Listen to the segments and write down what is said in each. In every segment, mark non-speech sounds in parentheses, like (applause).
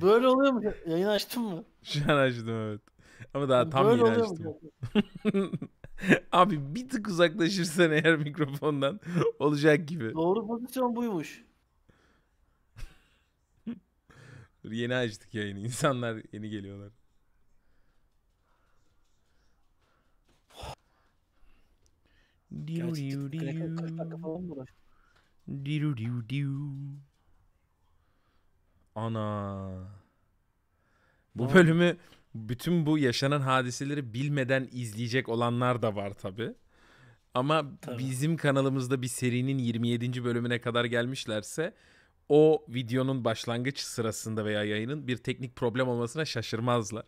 Böyle oluyor mu? Yayın açtın mı? Şu an açtım evet. Ama daha tam Böyle yeni açtım. Abi bir tık uzaklaşırsan eğer mikrofondan olacak gibi. Doğru pozisyon buymuş. Dur, yeni açtık yayını. İnsanlar yeni geliyorlar. Diu diu diu. Diu diu diu. Ana. Bu Doğru. bölümü bütün bu yaşanan hadiseleri bilmeden izleyecek olanlar da var tabi. Ama tabii. bizim kanalımızda bir serinin 27. bölümüne kadar gelmişlerse o videonun başlangıç sırasında veya yayının bir teknik problem olmasına şaşırmazlar.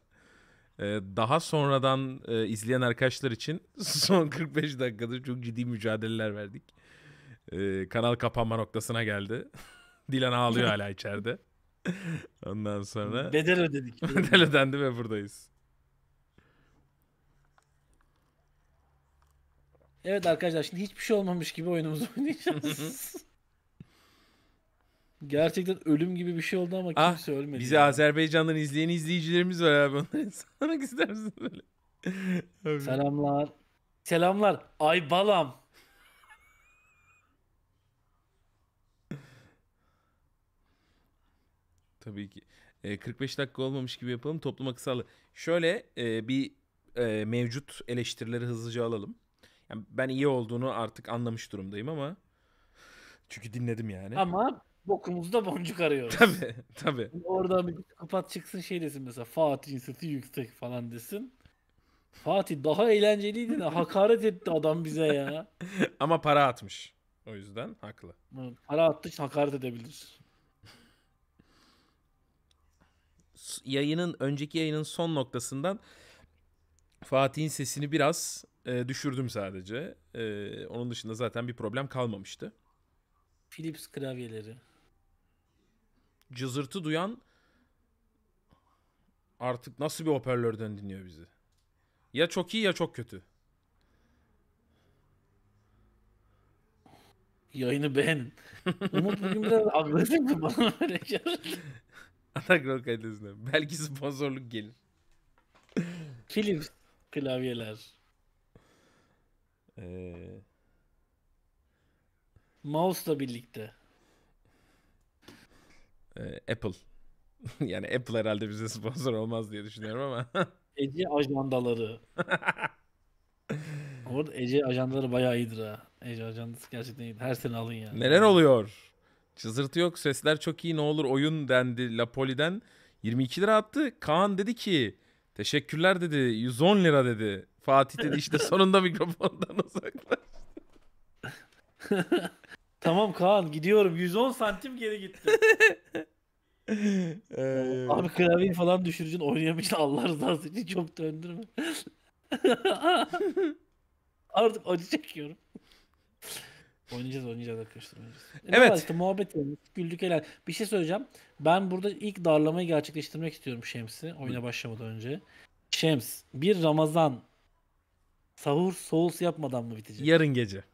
Ee, daha sonradan e, izleyen arkadaşlar için (laughs) son 45 dakikada çok ciddi mücadeleler verdik. Ee, kanal kapanma noktasına geldi. (laughs) Dilan ağlıyor hala içeride. Ondan sonra Bedel ödedik. (laughs) bedel ödendi ve buradayız. evet arkadaşlar şimdi hiçbir şey olmamış gibi oyunumuzu oynayacağız. Gerçekten ölüm gibi bir şey oldu ama Ah, kimse ölmedi. Bizi ya. Azerbaycan'dan izleyen izleyicilerimiz var abi. Onları (laughs) sormak istersin böyle. Selamlar. Selamlar. Ay balam. Tabii ki. E, 45 dakika olmamış gibi yapalım. Topluma kısalı. Şöyle e, bir e, mevcut eleştirileri hızlıca alalım. Yani ben iyi olduğunu artık anlamış durumdayım ama çünkü dinledim yani. Ama bokumuzda boncuk arıyoruz. (laughs) Tabii tabii. Oradan bir kapat çıksın şey desin mesela Fatih'in sırtı yüksek falan desin. Fatih daha eğlenceliydi ne hakaret etti adam bize ya. (laughs) Ama para atmış. O yüzden haklı. Para attı, hakaret edebilir. yayının önceki yayının son noktasından Fatih'in sesini biraz e, düşürdüm sadece. E, onun dışında zaten bir problem kalmamıştı. Philips klavyeleri. Cızırtı duyan artık nasıl bir hoparlörden dinliyor bizi? Ya çok iyi ya çok kötü. Yayını beğenin. Umut bugün biraz agresif mi bana öyle (laughs) Anakron kalitesinden. Belki sponsorluk gelir. Philips klavyeler. Ee... da birlikte. Ee, Apple. (laughs) yani Apple herhalde bize sponsor olmaz diye düşünüyorum ama. (laughs) Ece ajandaları. Orada (laughs) Ece ajandaları bayağı iyidir ha. Ece ajandası gerçekten iyidir. Her sene alın yani. Neler oluyor? Çızırtı yok sesler çok iyi ne olur oyun dendi Napoli'den. 22 lira attı. Kaan dedi ki teşekkürler dedi 110 lira dedi. Fatih dedi işte (laughs) sonunda mikrofondan uzaklaş. (laughs) tamam Kaan gidiyorum 110 santim geri gitti. (laughs) Ee, Abi klavyeyi falan düşüreceksin oynayamayacaksın Allah rızası için çok döndürme. Artık acı çekiyorum. Oynayacağız oynayacağız arkadaşlar oynayacağız. E, ne evet. Işte, muhabbet ettik, güldük helal. Bir şey söyleyeceğim. Ben burada ilk darlamayı gerçekleştirmek istiyorum Şems'i oyuna başlamadan önce. Şems bir Ramazan sahur souls yapmadan mı bitecek? Yarın gece.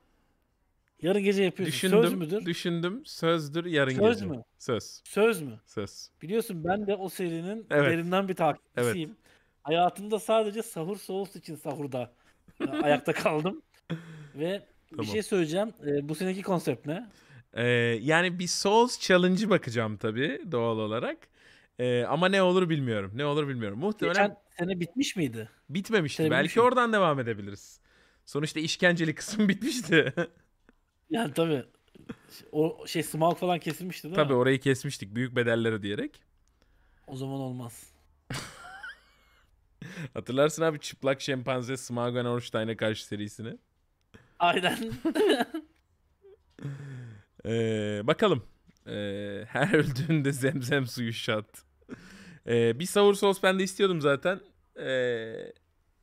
Yarın gece yapıyorsun. Düşündüm, Söz müdür? Düşündüm. Sözdür yarın Söz gece. Söz mü? Söz. Söz mü? Söz. Biliyorsun ben de o serinin evet. derinden bir takipçisiyim. Evet. Hayatımda sadece sahur souls için sahurda e, ayakta kaldım. (laughs) Ve Tamam. Bir şey söyleyeceğim. Ee, bu seneki konsept ne? Ee, yani bir Souls Challenge'ı bakacağım tabii doğal olarak. Ee, ama ne olur bilmiyorum. Ne olur bilmiyorum. Muhtemelen... Geçen sene bitmiş miydi? Bitmemişti. Sene Belki bitmiş oradan devam edebiliriz. Sonuçta işkenceli kısım (laughs) bitmişti. yani tabii. O şey Smaug falan kesilmişti değil tabii, mi? Tabii orayı kesmiştik büyük bedelleri diyerek. O zaman olmaz. (laughs) Hatırlarsın abi çıplak şempanze Smaug Ornstein'e karşı serisini. Aynen. (laughs) ee, bakalım. Ee, her (laughs) öldüğünde zemzem suyu şat. Ee, bir savur sos ben de istiyordum zaten. Ee,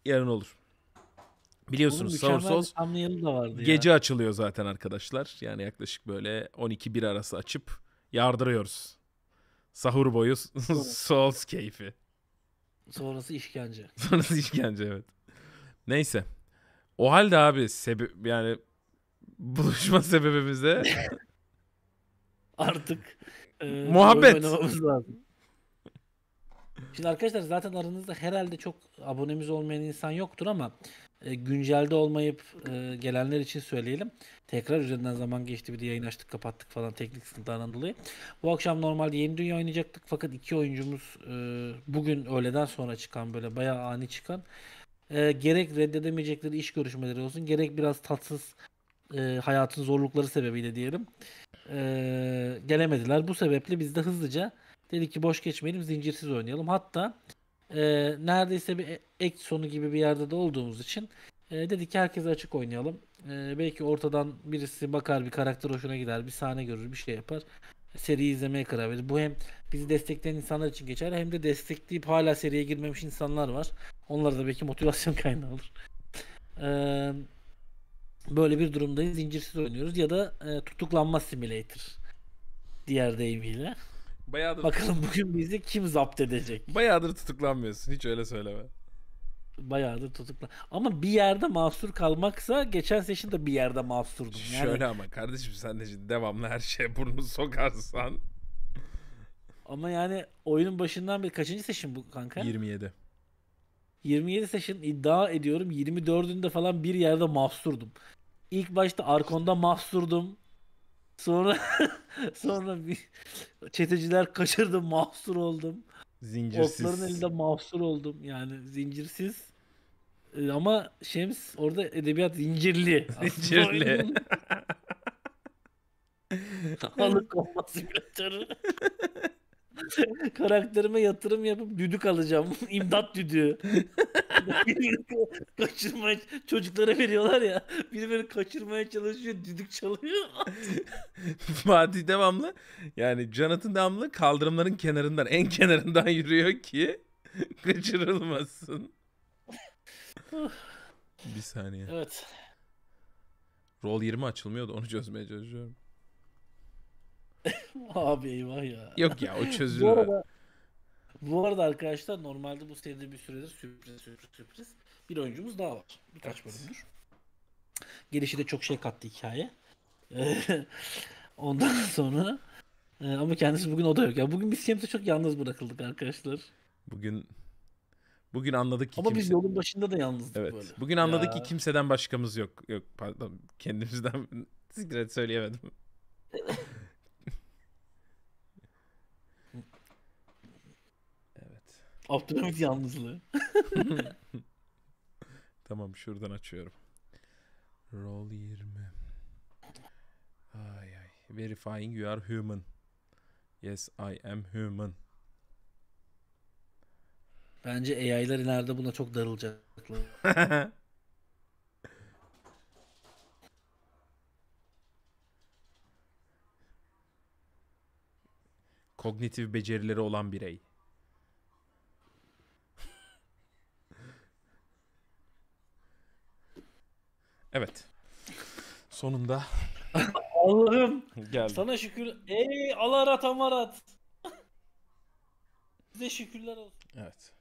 yarın olur. Biliyorsunuz Savur Sos gece ya. açılıyor zaten arkadaşlar. Yani yaklaşık böyle 12-1 arası açıp yardırıyoruz. Sahur boyu (laughs) Souls keyfi. Sonrası işkence. Sonrası işkence evet. Neyse. O halde abi sebep yani buluşma (laughs) sebebimize artık e, muhabbet. Şimdi arkadaşlar zaten aranızda herhalde çok abonemiz olmayan insan yoktur ama e, güncelde olmayıp e, gelenler için söyleyelim. Tekrar üzerinden zaman geçti bir de yayın açtık kapattık falan teknik sıkıntılardan dolayı. Bu akşam normalde yeni dünya oynayacaktık fakat iki oyuncumuz e, bugün öğleden sonra çıkan böyle bayağı ani çıkan e, gerek reddedemeyecekleri iş görüşmeleri olsun gerek biraz tatsız e, hayatın zorlukları sebebiyle diyelim e, gelemediler. Bu sebeple biz de hızlıca dedik ki boş geçmeyelim zincirsiz oynayalım. Hatta e, neredeyse bir ek sonu gibi bir yerde de olduğumuz için e, dedik ki herkese açık oynayalım. E, belki ortadan birisi bakar bir karakter hoşuna gider bir sahne görür bir şey yapar. seri izlemeye karar verir. Bu hem bizi destekleyen insanlar için geçerli hem de destekleyip hala seriye girmemiş insanlar var. Onlar da belki motivasyon (laughs) kaynağı olur. Ee, böyle bir durumdayız. Zincirsiz oynuyoruz ya da e, tutuklanma simulator. diğer deyimiyle. Bayağıdır Bakalım bugün bizi kim zapt edecek? Bayağıdır tutuklanmıyorsun. Hiç öyle söyleme. Bayağıdır tutuklan. Ama bir yerde mahsur kalmaksa geçen seçimde bir yerde mahsurdum. Yani... Şöyle ama kardeşim sen de devamlı her şeye burnunu sokarsan ama yani oyunun başından beri kaçıncı seçim bu kanka? 27. 27 seçim iddia ediyorum 24'ünde falan bir yerde mahsurdum. İlk başta Arkon'da mahsurdum. Sonra (laughs) sonra bir çeteciler kaçırdım mahsur oldum. Zincirsiz. Otların elinde mahsur oldum yani zincirsiz. E, ama Şems orada edebiyat zincirli. (laughs) Zincirli. Halık (laughs) olması bile (laughs) Karakterime yatırım yapıp düdük alacağım. (laughs) İmdat düdüğü. (laughs) kaçırmaya çocuklara veriyorlar ya. Biri böyle kaçırmaya çalışıyor, düdük çalıyor. Fatih devamlı yani Jonathan devamlı kaldırımların kenarından en kenarından yürüyor ki kaçırılmasın. Bir saniye. Evet. Rol 20 açılmıyordu onu çözmeye çalışıyorum. (laughs) Abi eyvah ya. Yok ya o (laughs) çözülür. bu, arada, bu arada arkadaşlar normalde bu seride bir süredir sürpriz sürpriz sürpriz bir oyuncumuz daha var. Birkaç evet. bölümdür. Gelişi de çok şey kattı hikaye. (laughs) Ondan sonra e, ama kendisi bugün o da yok. Ya bugün biz kimse çok yalnız bırakıldık arkadaşlar. Bugün Bugün anladık ki Ama kimse... biz yolun başında da yalnızdık evet. böyle. Bugün anladık ya. ki kimseden başkamız yok. Yok pardon kendimizden sikret söyleyemedim. Abdülhamit yalnızlığı. (laughs) tamam şuradan açıyorum. Roll 20. Ay ay. Verifying you are human. Yes I am human. Bence AI'lar ileride buna çok darılacaklar. (laughs) Kognitif becerileri olan birey. Evet. Sonunda Allah'ım geldi. sana şükür. Ey alarat amarat. Size şükürler olsun. Evet.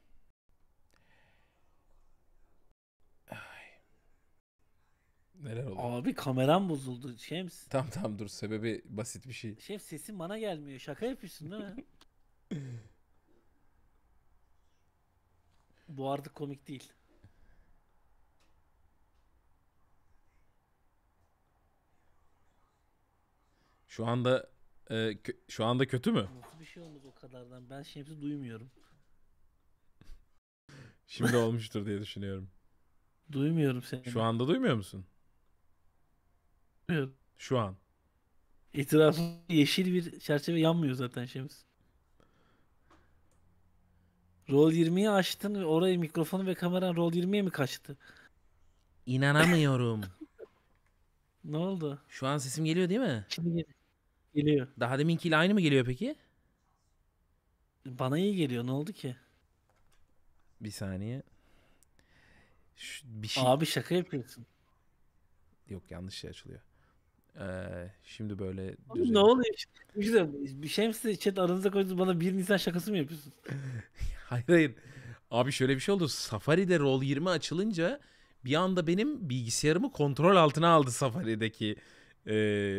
Ay. Neler oldu? Abi kameram bozuldu Şems. Tamam tamam dur sebebi basit bir şey. Şef sesin bana gelmiyor. Şaka yapıyorsun değil mi? (laughs) Bu artık komik değil. Şu anda e, şu anda kötü mü? Nasıl bir şey olmaz o kadardan? Ben şemsi duymuyorum. Şimdi olmuştur diye düşünüyorum. Duymuyorum seni. Şu anda duymuyor musun? Duymuyorum. Şu an. Etrafı yeşil bir çerçeve yanmıyor zaten Şems. Rol 20'yi açtın ve oraya mikrofonu ve kameran Rol 20'ye mi kaçtı? İnanamıyorum. (laughs) ne oldu? Şu an sesim geliyor değil mi? Şimdi geliyor geliyor. Daha deminkiyle aynı mı geliyor peki? Bana iyi geliyor. Ne oldu ki? Bir saniye. Şu, bir şey... Abi şaka yapıyorsun. Yok yanlış şey açılıyor. Ee, şimdi böyle Abi düzenli... ne oluyor? İşte, bir şey mi size chat aranıza koydunuz bana bir Nisan şakası mı yapıyorsun? (laughs) hayır hayır. Abi şöyle bir şey oldu. Safari'de rol 20 açılınca bir anda benim bilgisayarımı kontrol altına aldı Safari'deki e,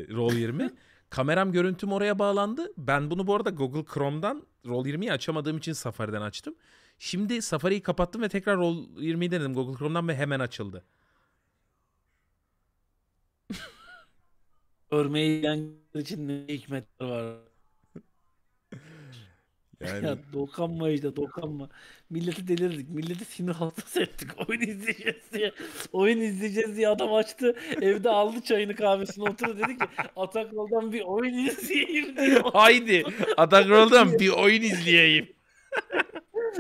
rol 20. (laughs) Kameram görüntüm oraya bağlandı. Ben bunu bu arada Google Chrome'dan Roll20'yi açamadığım için Safari'den açtım. Şimdi Safari'yi kapattım ve tekrar Roll20'yi denedim Google Chrome'dan ve hemen açıldı. Örmeyi için ne hikmetler var? Yani... Ya dokanma işte dokanma. Milleti delirdik. Milleti sinir hastası ettik. (laughs) Oyun izleyeceğiz diye. Oyun izleyeceğiz diye adam açtı. Evde aldı çayını kahvesini oturdu dedi ki Atakrol'dan bir oyun izleyeyim (laughs) diye. Haydi Atakrol'dan (laughs) bir oyun izleyeyim.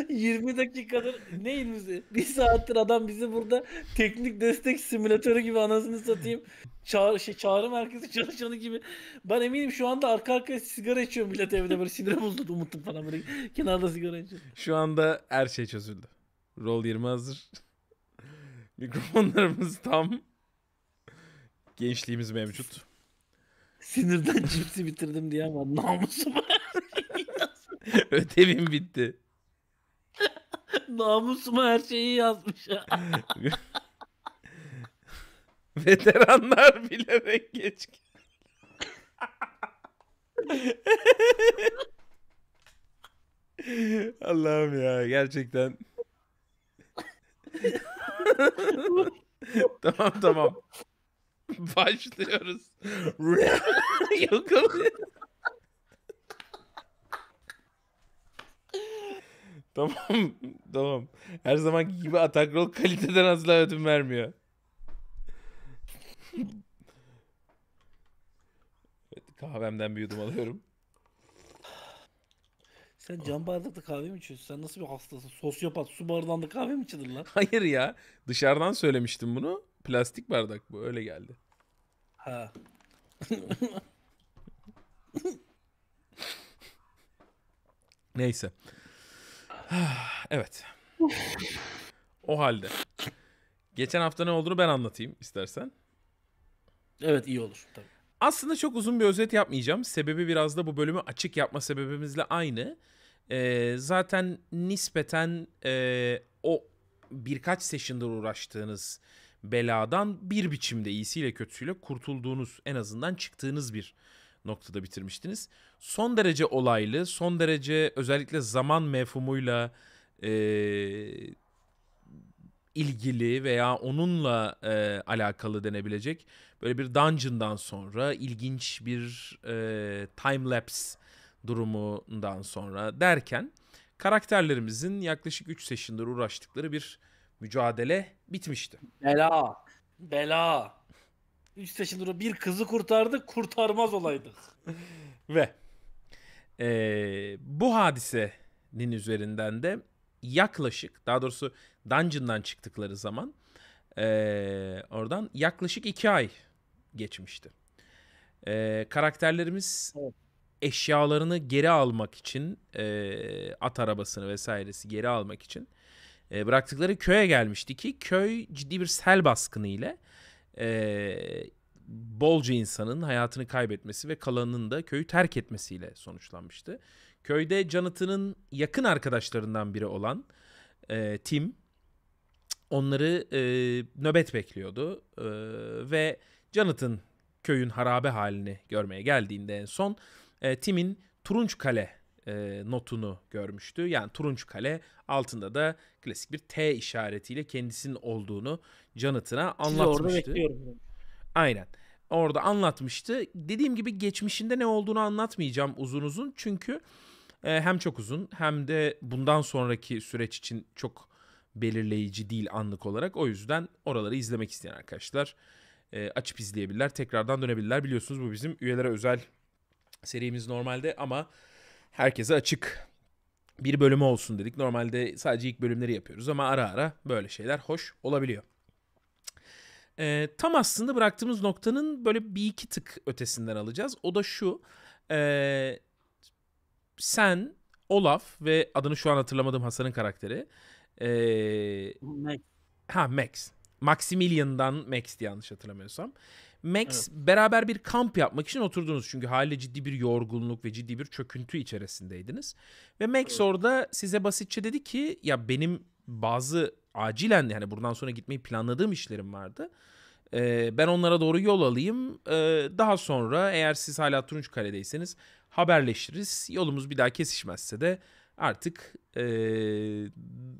20 dakikadır neyimiz? Bir saattir adam bizi burada teknik destek simülatörü gibi anasını satayım. Çağrı, şey, çağrı merkezi çalışanı gibi. Ben eminim şu anda arka arkaya sigara içiyorum millet evde böyle sinirim bozuldu umuttum falan böyle kenarda sigara içiyorum. Şu anda her şey çözüldü. Rol 20 hazır. (laughs) Mikrofonlarımız tam. Gençliğimiz mevcut. Sinirden cipsi bitirdim diye ama namusum. (laughs) Ödevim bitti. (laughs) Namusuma her şeyi yazmış. (laughs) Veteranlar bilerek geç (laughs) Allah'ım ya gerçekten. tamam tamam. Başlıyoruz. Yok Tamam. tamam. Her zamanki gibi atak rol kaliteden asla ödün vermiyor. evet, kahvemden bir yudum alıyorum. Sen cam bardakta kahve mi içiyorsun? Sen nasıl bir hastasın? Sosyopat su bardağında kahve mi içilir lan? Hayır ya. Dışarıdan söylemiştim bunu. Plastik bardak bu. Öyle geldi. Ha. Neyse. (sighs) evet. o halde. Geçen hafta ne olduğunu ben anlatayım istersen. Evet iyi olur. Tabii. Aslında çok uzun bir özet yapmayacağım. Sebebi biraz da bu bölümü açık yapma sebebimizle aynı. Ee, zaten nispeten e, o birkaç session'da uğraştığınız beladan bir biçimde iyisiyle kötüsüyle kurtulduğunuz en azından çıktığınız bir noktada bitirmiştiniz. Son derece olaylı, son derece özellikle zaman mefhumuyla e, ilgili veya onunla e, alakalı denebilecek böyle bir dungeon'dan sonra ilginç bir e, time lapse durumundan sonra derken karakterlerimizin yaklaşık 3 session'dır uğraştıkları bir mücadele bitmişti. Bela. Bela. 3 yaşında bir kızı kurtardık kurtarmaz olaydık. (laughs) Ve e, bu hadisenin üzerinden de yaklaşık daha doğrusu dungeon'dan çıktıkları zaman e, oradan yaklaşık 2 ay geçmişti. E, karakterlerimiz evet. eşyalarını geri almak için e, at arabasını vesairesi geri almak için e, bıraktıkları köye gelmişti ki köy ciddi bir sel baskını ile e, bolca insanın hayatını kaybetmesi ve kalanının da köyü terk etmesiyle sonuçlanmıştı. Köyde Jonathan'ın yakın arkadaşlarından biri olan e, Tim onları e, nöbet bekliyordu e, ve Jonathan köyün harabe halini görmeye geldiğinde en son e, Tim'in Turunç Kale e, notunu görmüştü. Yani Turunç Kale altında da klasik bir T işaretiyle kendisinin olduğunu Jonathan'a anlatmıştı. Sizi orada bekliyorum. Aynen. Orada anlatmıştı. Dediğim gibi geçmişinde ne olduğunu anlatmayacağım uzun uzun. Çünkü e, hem çok uzun hem de bundan sonraki süreç için çok belirleyici değil anlık olarak. O yüzden oraları izlemek isteyen arkadaşlar e, açıp izleyebilirler. Tekrardan dönebilirler. Biliyorsunuz bu bizim üyelere özel serimiz normalde ama herkese açık bir bölümü olsun dedik. Normalde sadece ilk bölümleri yapıyoruz ama ara ara böyle şeyler hoş olabiliyor. E, tam aslında bıraktığımız noktanın böyle bir iki tık ötesinden alacağız. O da şu. E, sen, Olaf ve adını şu an hatırlamadım Hasan'ın karakteri. E, Max. Ha Max. Maximilian'dan Max diye yanlış hatırlamıyorsam. Max evet. beraber bir kamp yapmak için oturdunuz. Çünkü haliyle ciddi bir yorgunluk ve ciddi bir çöküntü içerisindeydiniz. Ve Max evet. orada size basitçe dedi ki ya benim bazı acilen yani buradan sonra gitmeyi planladığım işlerim vardı. E, ben onlara doğru yol alayım. E, daha sonra eğer siz hala Turunçkale'deyseniz haberleşiriz. Yolumuz bir daha kesişmezse de artık e,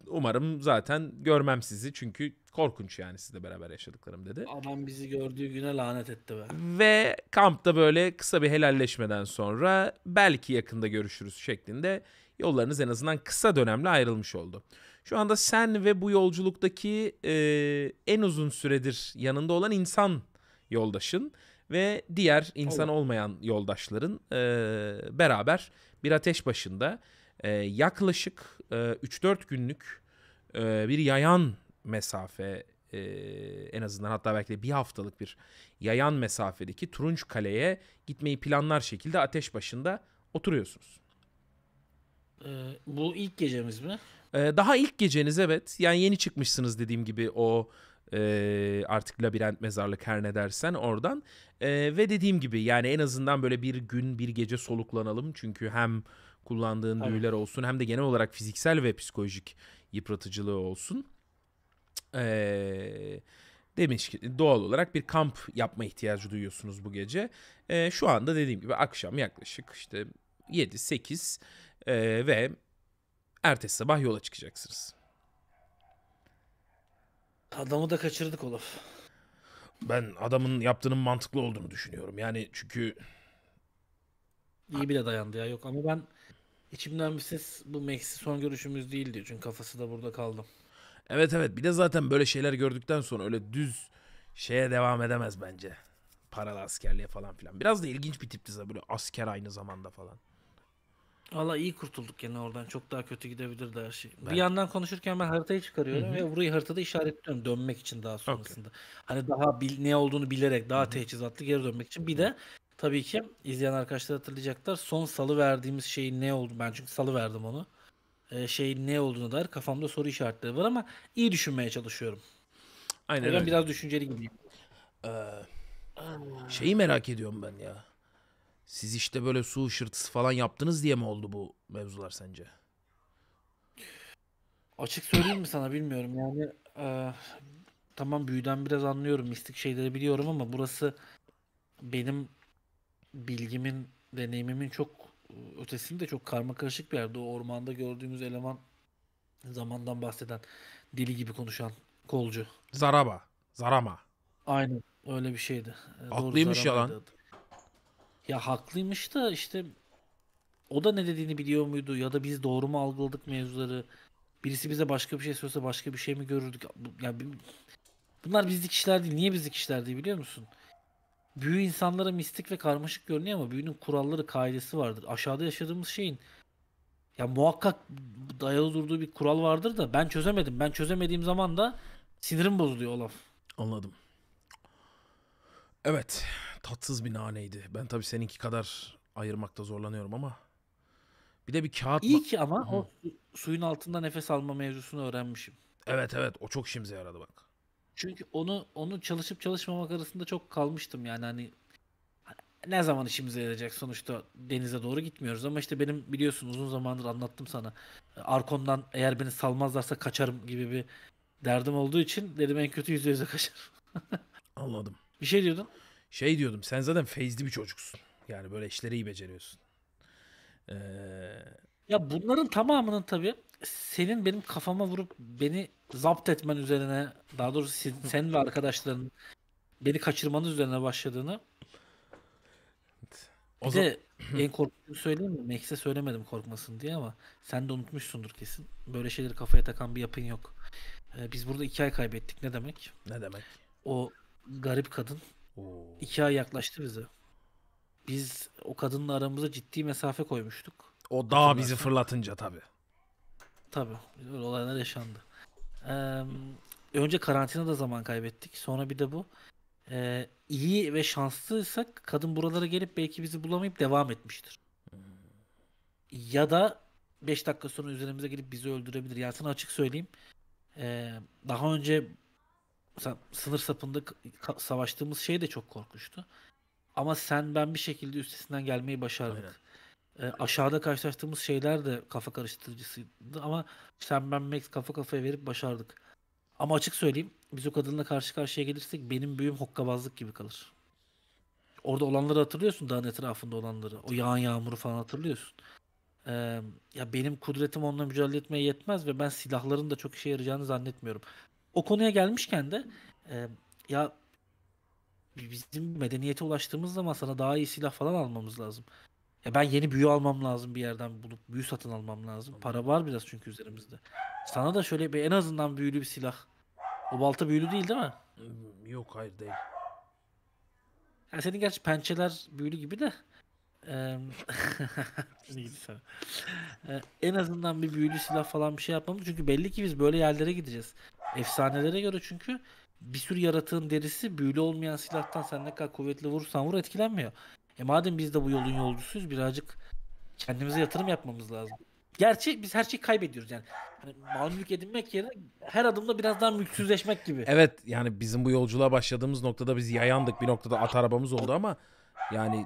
umarım zaten görmem sizi çünkü korkunç yani sizle beraber yaşadıklarım dedi. Adam bizi gördüğü güne lanet etti be. Ve kampta böyle kısa bir helalleşmeden sonra belki yakında görüşürüz şeklinde yollarınız en azından kısa dönemle ayrılmış oldu. Şu anda sen ve bu yolculuktaki e, en uzun süredir yanında olan insan yoldaşın ve diğer insan Allah. olmayan yoldaşların e, beraber bir ateş başında e, yaklaşık e, 3-4 günlük e, bir yayan mesafe e, en azından hatta belki de bir haftalık bir yayan mesafedeki Turunç Kale'ye gitmeyi planlar şekilde ateş başında oturuyorsunuz. Ee, bu ilk gecemiz mi? Ee, daha ilk geceniz evet. Yani yeni çıkmışsınız dediğim gibi o e, artık labirent mezarlık her ne dersen oradan. E, ve dediğim gibi yani en azından böyle bir gün bir gece soluklanalım. Çünkü hem kullandığın evet. büyüler olsun hem de genel olarak fiziksel ve psikolojik yıpratıcılığı olsun. Eee demiş ki doğal olarak bir kamp yapma ihtiyacı duyuyorsunuz bu gece. E, şu anda dediğim gibi akşam yaklaşık işte 7-8 e, ve Ertesi sabah yola çıkacaksınız. Adamı da kaçırdık Olaf. Ben adamın yaptığının mantıklı olduğunu düşünüyorum. Yani çünkü İyi bile dayandı ya yok ama ben içimden bir ses bu Max'i son görüşümüz değil diyor. Çünkü kafası da burada kaldı. evet evet bir de zaten böyle şeyler gördükten sonra öyle düz şeye devam edemez bence. Paralı askerliğe falan filan. Biraz da ilginç bir tipti zaten böyle asker aynı zamanda falan. Valla iyi kurtulduk yine oradan. Çok daha kötü gidebilirdi her şey. Ben... Bir yandan konuşurken ben haritayı çıkarıyorum Hı-hı. ve burayı haritada işaretliyorum dönmek için daha sonrasında. Okay. Hani daha bil, ne olduğunu bilerek daha Hı-hı. teçhizatlı geri dönmek için. Bir de tabii ki izleyen arkadaşlar hatırlayacaklar. Son salı verdiğimiz şey ne oldu? Ben çünkü salı verdim onu. Ee, şeyin ne olduğuna dair kafamda soru işaretleri var ama iyi düşünmeye çalışıyorum. Aynen. O biraz düşünceli gibi. Ee, şeyi merak ediyorum ben ya. Siz işte böyle su şırtısı falan yaptınız diye mi oldu bu mevzular sence? Açık söyleyeyim mi sana bilmiyorum. Yani e, tamam büyüden biraz anlıyorum. Mistik şeyleri biliyorum ama burası benim bilgimin, deneyimimin çok e, ötesinde çok karma karışık bir yerde. O ormanda gördüğümüz eleman zamandan bahseden, dili gibi konuşan kolcu. Zaraba. Zarama. Aynen öyle bir şeydi. E, Aklıymış yalan. lan. Ya haklıymış da işte o da ne dediğini biliyor muydu ya da biz doğru mu algıladık mevzuları? Birisi bize başka bir şey söylese başka bir şey mi görürdük? Ya bunlar bizlik işler değil. Niye bizlik işler değil biliyor musun? Büyü insanlara mistik ve karmaşık görünüyor ama büyünün kuralları, kaidesi vardır. Aşağıda yaşadığımız şeyin ya muhakkak dayalı durduğu bir kural vardır da ben çözemedim. Ben çözemediğim zaman da sinirim bozuluyor Olaf. Anladım. Evet tatsız bir naneydi. Ben tabii seninki kadar ayırmakta zorlanıyorum ama. Bir de bir kağıt... İyi ki ama Hı. o suyun altında nefes alma mevzusunu öğrenmişim. Evet evet o çok işimize yaradı bak. Çünkü onu onu çalışıp çalışmamak arasında çok kalmıştım yani hani, hani ne zaman işimize yarayacak sonuçta denize doğru gitmiyoruz ama işte benim biliyorsun uzun zamandır anlattım sana Arkon'dan eğer beni salmazlarsa kaçarım gibi bir derdim olduğu için dedim en kötü yüzde yüze kaçarım. (laughs) Anladım. Bir şey diyordun. Şey diyordum sen zaten feyzli bir çocuksun. Yani böyle işleri iyi beceriyorsun. Ee... Ya bunların tamamının tabii senin benim kafama vurup beni zapt etmen üzerine daha doğrusu sen, (laughs) sen ve arkadaşların beni kaçırmanız üzerine başladığını o bir zaman... de (clears throat) en korktuğunu söyleyeyim mi? Max'e söylemedim korkmasın diye ama sen de unutmuşsundur kesin. Böyle şeyleri kafaya takan bir yapın yok. Ee, biz burada iki ay kaybettik. Ne demek? Ne demek? O garip kadın Oo. İki ay yaklaştı bize. Biz o kadınla aramıza ciddi mesafe koymuştuk. O daha bizi fırlatınca tabi. Tabi. Öyle olaylar yaşandı. Ee, önce karantinada zaman kaybettik. Sonra bir de bu. Ee, iyi ve şanslıysak kadın buralara gelip belki bizi bulamayıp devam etmiştir. Ya da 5 dakika sonra üzerimize gelip bizi öldürebilir. Yani sana açık söyleyeyim. Ee, daha önce sınır sapında savaştığımız şey de çok korkunçtu. Ama sen ben bir şekilde üstesinden gelmeyi başardık. E, aşağıda karşılaştığımız şeyler de kafa karıştırıcısıydı ama sen ben Max kafa kafaya verip başardık. Ama açık söyleyeyim biz o kadınla karşı karşıya gelirsek benim büyüm hokkabazlık gibi kalır. Orada olanları hatırlıyorsun dağın etrafında olanları. O yağan yağmuru falan hatırlıyorsun. Ee, ya benim kudretim onunla mücadele etmeye yetmez ve ben silahların da çok işe yarayacağını zannetmiyorum. O konuya gelmişken de e, ya bizim medeniyete ulaştığımız zaman sana daha iyi silah falan almamız lazım. Ya ben yeni büyü almam lazım bir yerden bulup büyü satın almam lazım. Para var biraz çünkü üzerimizde. Sana da şöyle bir en azından büyülü bir silah. O balta büyülü değil değil mi? Yok hayır değil. Yani senin gerçi pençeler büyülü gibi de. (laughs) en azından bir büyülü silah falan bir şey yapmamız çünkü belli ki biz böyle yerlere gideceğiz. Efsanelere göre çünkü bir sürü yaratığın derisi büyülü olmayan silahtan sen ne kadar kuvvetli vursan vur etkilenmiyor. E madem biz de bu yolun yolcusuyuz birazcık kendimize yatırım yapmamız lazım. Gerçi biz her şeyi kaybediyoruz yani. Hani mal mülk edinmek yerine her adımda biraz daha mülksüzleşmek gibi. Evet yani bizim bu yolculuğa başladığımız noktada biz yayandık bir noktada at arabamız oldu ama yani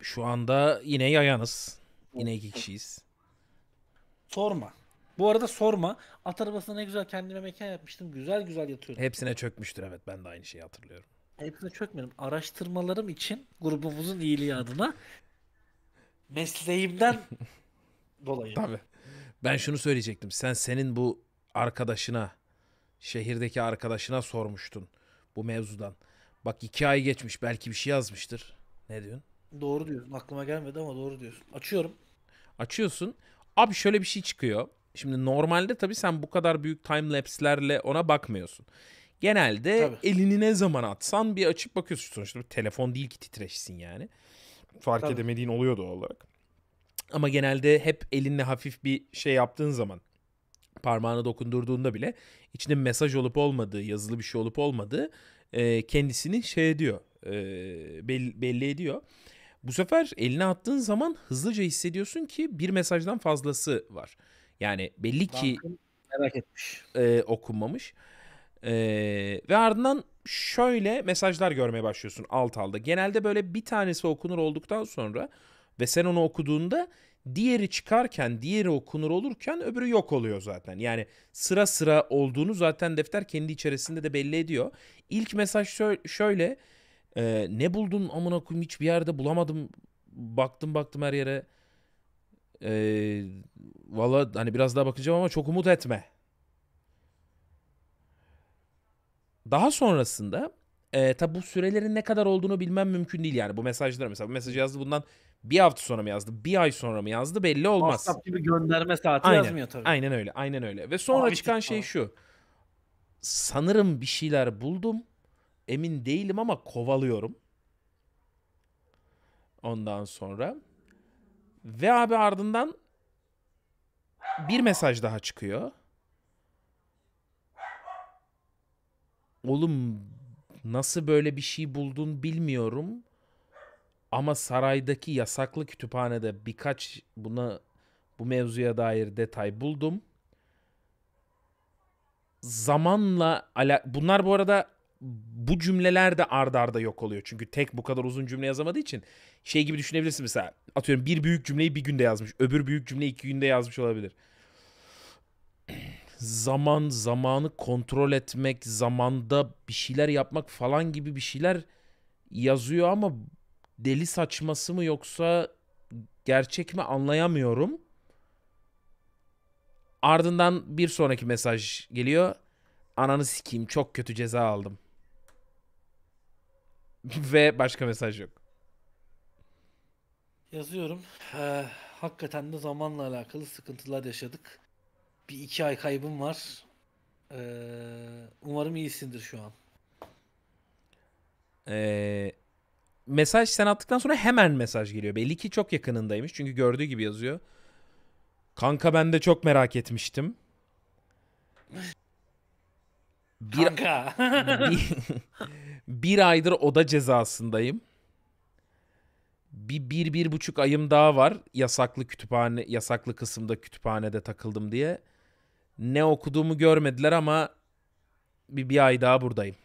şu anda yine yayanız. Yine iki kişiyiz. Sorma. Bu arada sorma. At arabasına ne güzel kendime mekan yapmıştım. Güzel güzel yatıyordum. Hepsine çökmüştür evet. Ben de aynı şeyi hatırlıyorum. Hepsine çökmedim. Araştırmalarım için grubumuzun iyiliği adına mesleğimden (laughs) dolayı. Tabii. Ben şunu söyleyecektim. Sen senin bu arkadaşına, şehirdeki arkadaşına sormuştun bu mevzudan. Bak iki ay geçmiş belki bir şey yazmıştır. Ne diyorsun? Doğru diyorsun. Aklıma gelmedi ama doğru diyorsun. Açıyorum. Açıyorsun. Abi şöyle bir şey çıkıyor. Şimdi normalde tabii sen bu kadar büyük time lapselerle ona bakmıyorsun. Genelde tabii. elini ne zaman atsan bir açıp bakıyorsun. Sonuçta telefon değil ki titreşsin yani. Fark tabii. edemediğin oluyor doğal olarak. Ama genelde hep elinle hafif bir şey yaptığın zaman parmağını dokundurduğunda bile içinde mesaj olup olmadığı, yazılı bir şey olup olmadığı e, kendisini şey ediyor. E, belli, belli ediyor. Bu sefer eline attığın zaman hızlıca hissediyorsun ki bir mesajdan fazlası var. Yani belli ki Bankın merak etmiş. E, okunmamış. E, ve ardından şöyle mesajlar görmeye başlıyorsun alt alta. Genelde böyle bir tanesi okunur olduktan sonra ve sen onu okuduğunda diğeri çıkarken diğeri okunur olurken öbürü yok oluyor zaten. Yani sıra sıra olduğunu zaten defter kendi içerisinde de belli ediyor. İlk mesaj şöyle ee, ne buldun amına koyayım hiçbir yerde bulamadım. Baktım baktım her yere. Ee, Valla hani biraz daha bakacağım ama çok umut etme. Daha sonrasında e, tabi bu sürelerin ne kadar olduğunu bilmem mümkün değil yani. Bu mesajlar mesela bu mesajı yazdı bundan bir hafta sonra mı yazdı, bir ay sonra mı yazdı belli olmaz. WhatsApp gibi gönderme saati aynen, yazmıyor tabii. Aynen öyle, aynen öyle. Ve sonra Abi, çıkan şey şu. Sanırım bir şeyler buldum emin değilim ama kovalıyorum. Ondan sonra ve abi ardından bir mesaj daha çıkıyor. Oğlum nasıl böyle bir şey buldun bilmiyorum. Ama saraydaki yasaklı kütüphanede birkaç buna bu mevzuya dair detay buldum. Zamanla ala bunlar bu arada bu cümleler de ard arda yok oluyor. Çünkü tek bu kadar uzun cümle yazamadığı için şey gibi düşünebilirsin mesela. Atıyorum bir büyük cümleyi bir günde yazmış. Öbür büyük cümleyi iki günde yazmış olabilir. Zaman, zamanı kontrol etmek, zamanda bir şeyler yapmak falan gibi bir şeyler yazıyor ama deli saçması mı yoksa gerçek mi anlayamıyorum. Ardından bir sonraki mesaj geliyor. Ananı sikeyim çok kötü ceza aldım. (laughs) Ve başka mesaj yok. Yazıyorum. Ee, hakikaten de zamanla alakalı sıkıntılar yaşadık. Bir iki ay kaybım var. Ee, umarım iyisindir şu an. Ee, mesaj sen attıktan sonra hemen mesaj geliyor. Belli ki çok yakınındaymış. Çünkü gördüğü gibi yazıyor. Kanka ben de çok merak etmiştim. (laughs) Bir, bir, aydır oda cezasındayım. Bir, bir, bir buçuk ayım daha var. Yasaklı kütüphane, yasaklı kısımda kütüphanede takıldım diye. Ne okuduğumu görmediler ama bir, bir ay daha buradayım.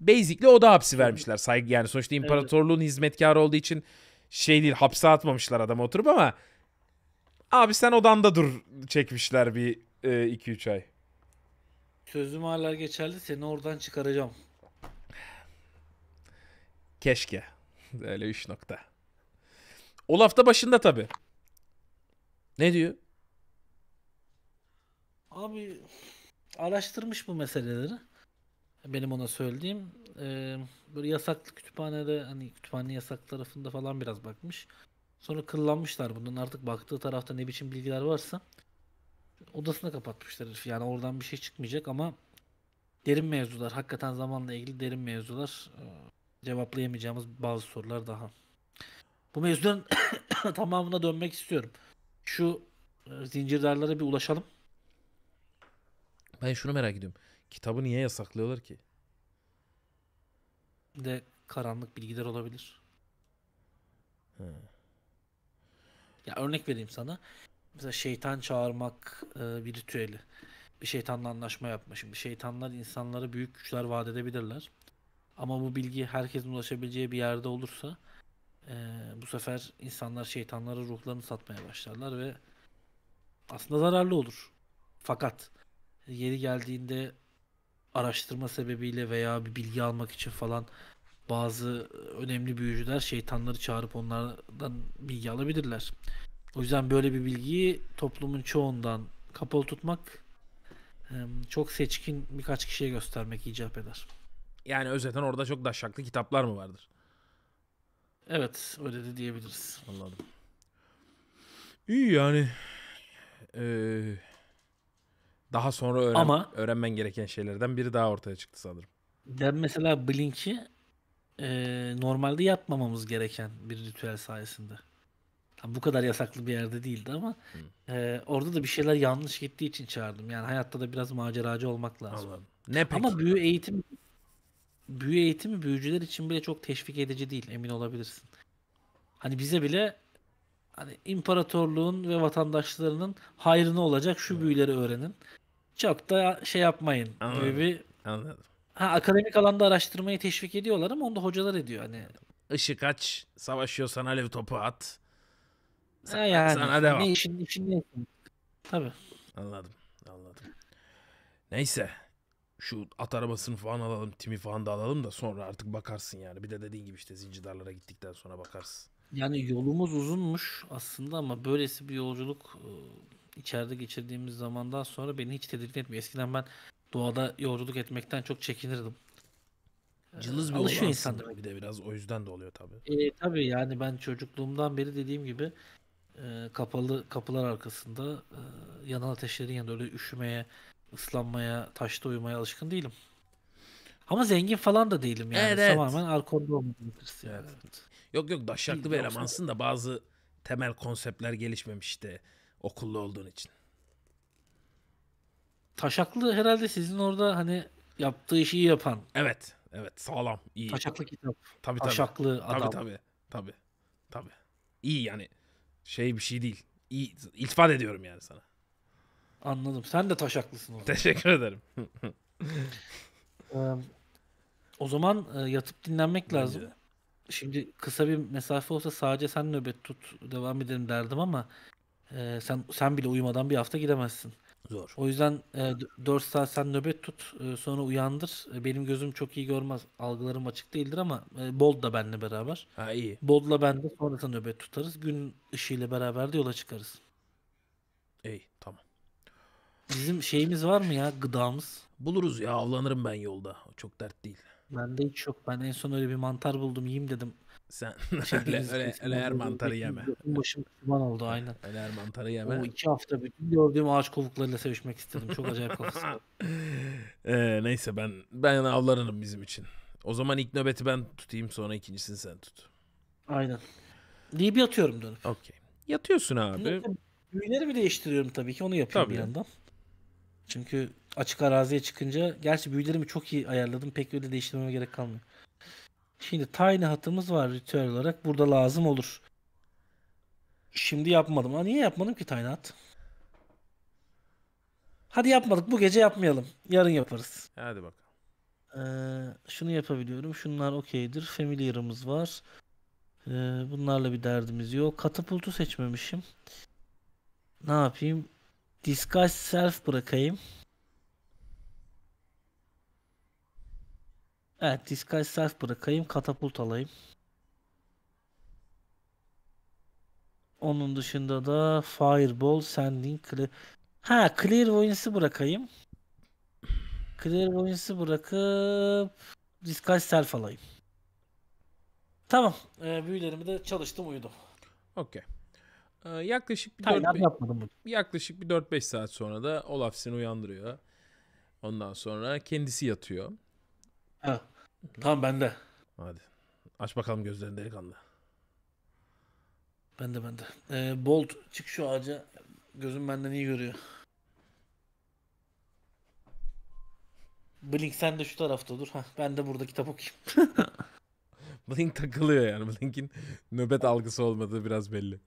Basically oda hapsi vermişler saygı yani sonuçta imparatorluğun evet. hizmetkarı olduğu için şey değil hapse atmamışlar adam oturup ama abi sen odanda dur çekmişler bir 2-3 e, ay. Sözüm hala geçerli. Seni oradan çıkaracağım. Keşke. (laughs) Öyle üç nokta. Olaf da başında tabi. Ne diyor? Abi araştırmış bu meseleleri. Benim ona söylediğim. Ee, böyle yasaklı kütüphanede hani kütüphane yasak tarafında falan biraz bakmış. Sonra kıllanmışlar bundan artık baktığı tarafta ne biçim bilgiler varsa odasına kapatmışlar Yani oradan bir şey çıkmayacak ama derin mevzular, hakikaten zamanla ilgili derin mevzular e, cevaplayamayacağımız bazı sorular daha. Bu mevzuların (coughs) tamamına dönmek istiyorum. Şu e, zincirdarlara bir ulaşalım. Ben şunu merak ediyorum. Kitabı niye yasaklıyorlar ki? de karanlık bilgiler olabilir. He. Ya örnek vereyim sana mesela şeytan çağırmak e, bir ritüeli. Bir şeytanla anlaşma yapma. Şimdi şeytanlar insanlara büyük güçler vaat edebilirler. Ama bu bilgi herkesin ulaşabileceği bir yerde olursa e, bu sefer insanlar şeytanlara ruhlarını satmaya başlarlar ve aslında zararlı olur. Fakat yeri geldiğinde araştırma sebebiyle veya bir bilgi almak için falan bazı önemli büyücüler şeytanları çağırıp onlardan bilgi alabilirler. O yüzden böyle bir bilgiyi toplumun çoğundan kapalı tutmak çok seçkin birkaç kişiye göstermek icap eder. Yani özeten orada çok daşaklı kitaplar mı vardır? Evet öyle de diyebiliriz. Anladım. İyi yani. Ee, daha sonra öğren Ama, öğrenmen gereken şeylerden biri daha ortaya çıktı sanırım. Ben mesela Blink'i e, normalde yapmamamız gereken bir ritüel sayesinde bu kadar yasaklı bir yerde değildi ama e, orada da bir şeyler yanlış gittiği için çağırdım. Yani hayatta da biraz maceracı olmak lazım. Anladım. Ne peki? Ama büyü eğitim büyü eğitimi büyücüler için bile çok teşvik edici değil emin olabilirsin. Hani bize bile hani imparatorluğun ve vatandaşlarının hayrını olacak şu büyüleri öğrenin. Çok da şey yapmayın. Anladım. bir Anladım. Ha, akademik alanda araştırmayı teşvik ediyorlar ama onu da hocalar ediyor hani. Işık aç, savaşıyorsan alev topu at. Sana, yani, sana devam. Ne işin, işin ne? Tabii. Anladım. Anladım. Neyse. Şu at arabasını falan alalım. Timi falan da alalım da sonra artık bakarsın yani. Bir de dediğin gibi işte Zincidarlara gittikten sonra bakarsın. Yani yolumuz uzunmuş aslında ama böylesi bir yolculuk e, içeride geçirdiğimiz zamandan sonra beni hiç tedirgin etmiyor. Eskiden ben doğada yolculuk etmekten çok çekinirdim. E, Cılız bir Alışıyor insan demek. Bir de biraz o yüzden de oluyor tabii. E, tabii yani ben çocukluğumdan beri dediğim gibi e, kapalı kapılar arkasında e, yanan ateşlerin yanında öyle üşümeye, ıslanmaya, taşta uyumaya alışkın değilim. Ama zengin falan da değilim yani. Evet. Tamamen alkolde olmadığım yani. Yok yok daşaklı bir elemansın da bazı temel konseptler gelişmemişti okullu olduğun için. Taşaklı herhalde sizin orada hani yaptığı işi iyi yapan. Evet. Evet sağlam iyi. Taşaklı kitap. Tabii, tabii. Taşaklı adam. Tabii tabii. Tabii. Tabii. İyi yani şey bir şey değil. İltifat ediyorum yani sana. Anladım. Sen de taşaklısın o Teşekkür ederim. (laughs) Ee, o zaman e, yatıp dinlenmek Bence. lazım. Şimdi kısa bir mesafe olsa sadece sen nöbet tut devam edelim derdim ama e, sen sen bile uyumadan bir hafta gidemezsin. Zor. O yüzden e, 4 saat sen nöbet tut e, sonra uyandır. E, benim gözüm çok iyi görmez. Algılarım açık değildir ama e, Bold da benle beraber. Ha iyi. Bold'la ben de sonrasında nöbet tutarız. Gün ışığıyla beraber de yola çıkarız. İyi tamam. Bizim şeyimiz var mı ya gıdamız? Buluruz ya avlanırım ben yolda. Çok dert değil. Bende hiç yok. Ben en son öyle bir mantar buldum yiyeyim dedim. Sen (laughs) öyle, öyle, öyle her mantarı yeme. Başım kuman oldu aynen. Öyle er mantarı yeme. O iki hafta bütün gördüğüm ağaç kovuklarıyla sevişmek istedim. Çok acayip kafası. (laughs) ee, neyse ben ben avlanırım bizim için. O zaman ilk nöbeti ben tutayım sonra ikincisini sen tut. Aynen. Deyip atıyorum dönüp. Okey. Yatıyorsun abi. Büyüleri mi değiştiriyorum tabii ki onu yapıyorum tabii. bir yandan. Çünkü açık araziye çıkınca gerçi büyülerimi çok iyi ayarladım. Pek öyle değiştirmeme gerek kalmıyor. Şimdi tiny hatımız var ritüel olarak. Burada lazım olur. Şimdi yapmadım. Ha, niye yapmadım ki tiny hat? Hadi yapmadık. Bu gece yapmayalım. Yarın yaparız. Hadi bakalım. Ee, şunu yapabiliyorum. Şunlar okeydir. Familiar'ımız var. Ee, bunlarla bir derdimiz yok. Katapultu seçmemişim. Ne yapayım? Disguise self bırakayım. Evet Disguise Self bırakayım. Katapult alayım. Onun dışında da Fireball, Sending, Clear... Ha clear Clairvoyance'ı bırakayım. Clear Clairvoyance'ı bırakıp Disguise Self alayım. Tamam. Ee, büyülerimi de çalıştım uyudum. Okey. Ee, yaklaşık bir 4, yaklaşık bir 4-5 saat sonra da Olaf seni uyandırıyor. Ondan sonra kendisi yatıyor. Ha. Tamam bende. Hadi. Aç bakalım gözlerini delikanlı. Bende bende. Ee, Bolt çık şu ağaca. Gözüm benden iyi görüyor. Blink sen de şu tarafta dur. Heh, ben de burada kitap okuyayım. (laughs) Blink takılıyor yani. Blink'in nöbet algısı olmadığı biraz belli.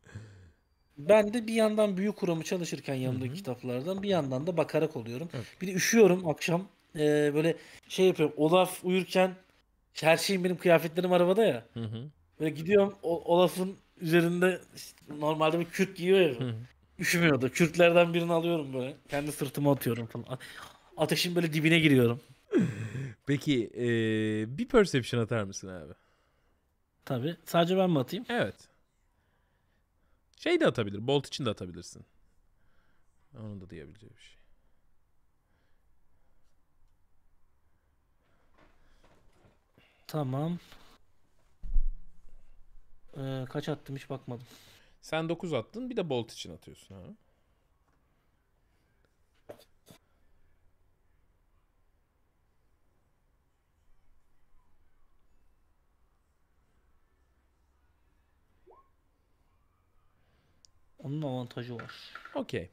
Ben de bir yandan büyük kuramı çalışırken yanımdaki Hı-hı. kitaplardan bir yandan da bakarak oluyorum. Evet. Bir de üşüyorum akşam e, böyle şey yapıyorum. Olaf uyurken her şeyim benim kıyafetlerim arabada ya. Hı hı. Böyle gidiyorum Olaf'ın üzerinde işte, normalde bir kürk giyiyor ya. Hı hı. Üşümüyordu. Kürklerden birini alıyorum böyle. Kendi sırtıma atıyorum falan. Ateşin böyle dibine giriyorum. Peki ee, bir perception atar mısın abi? Tabi. Sadece ben mi atayım? Evet. Şey de atabilir. Bolt için de atabilirsin. Onun da diyebileceği bir şey. Tamam. Ee, kaç attım hiç bakmadım. Sen 9 attın bir de bolt için atıyorsun ha. Onun avantajı var. Okey.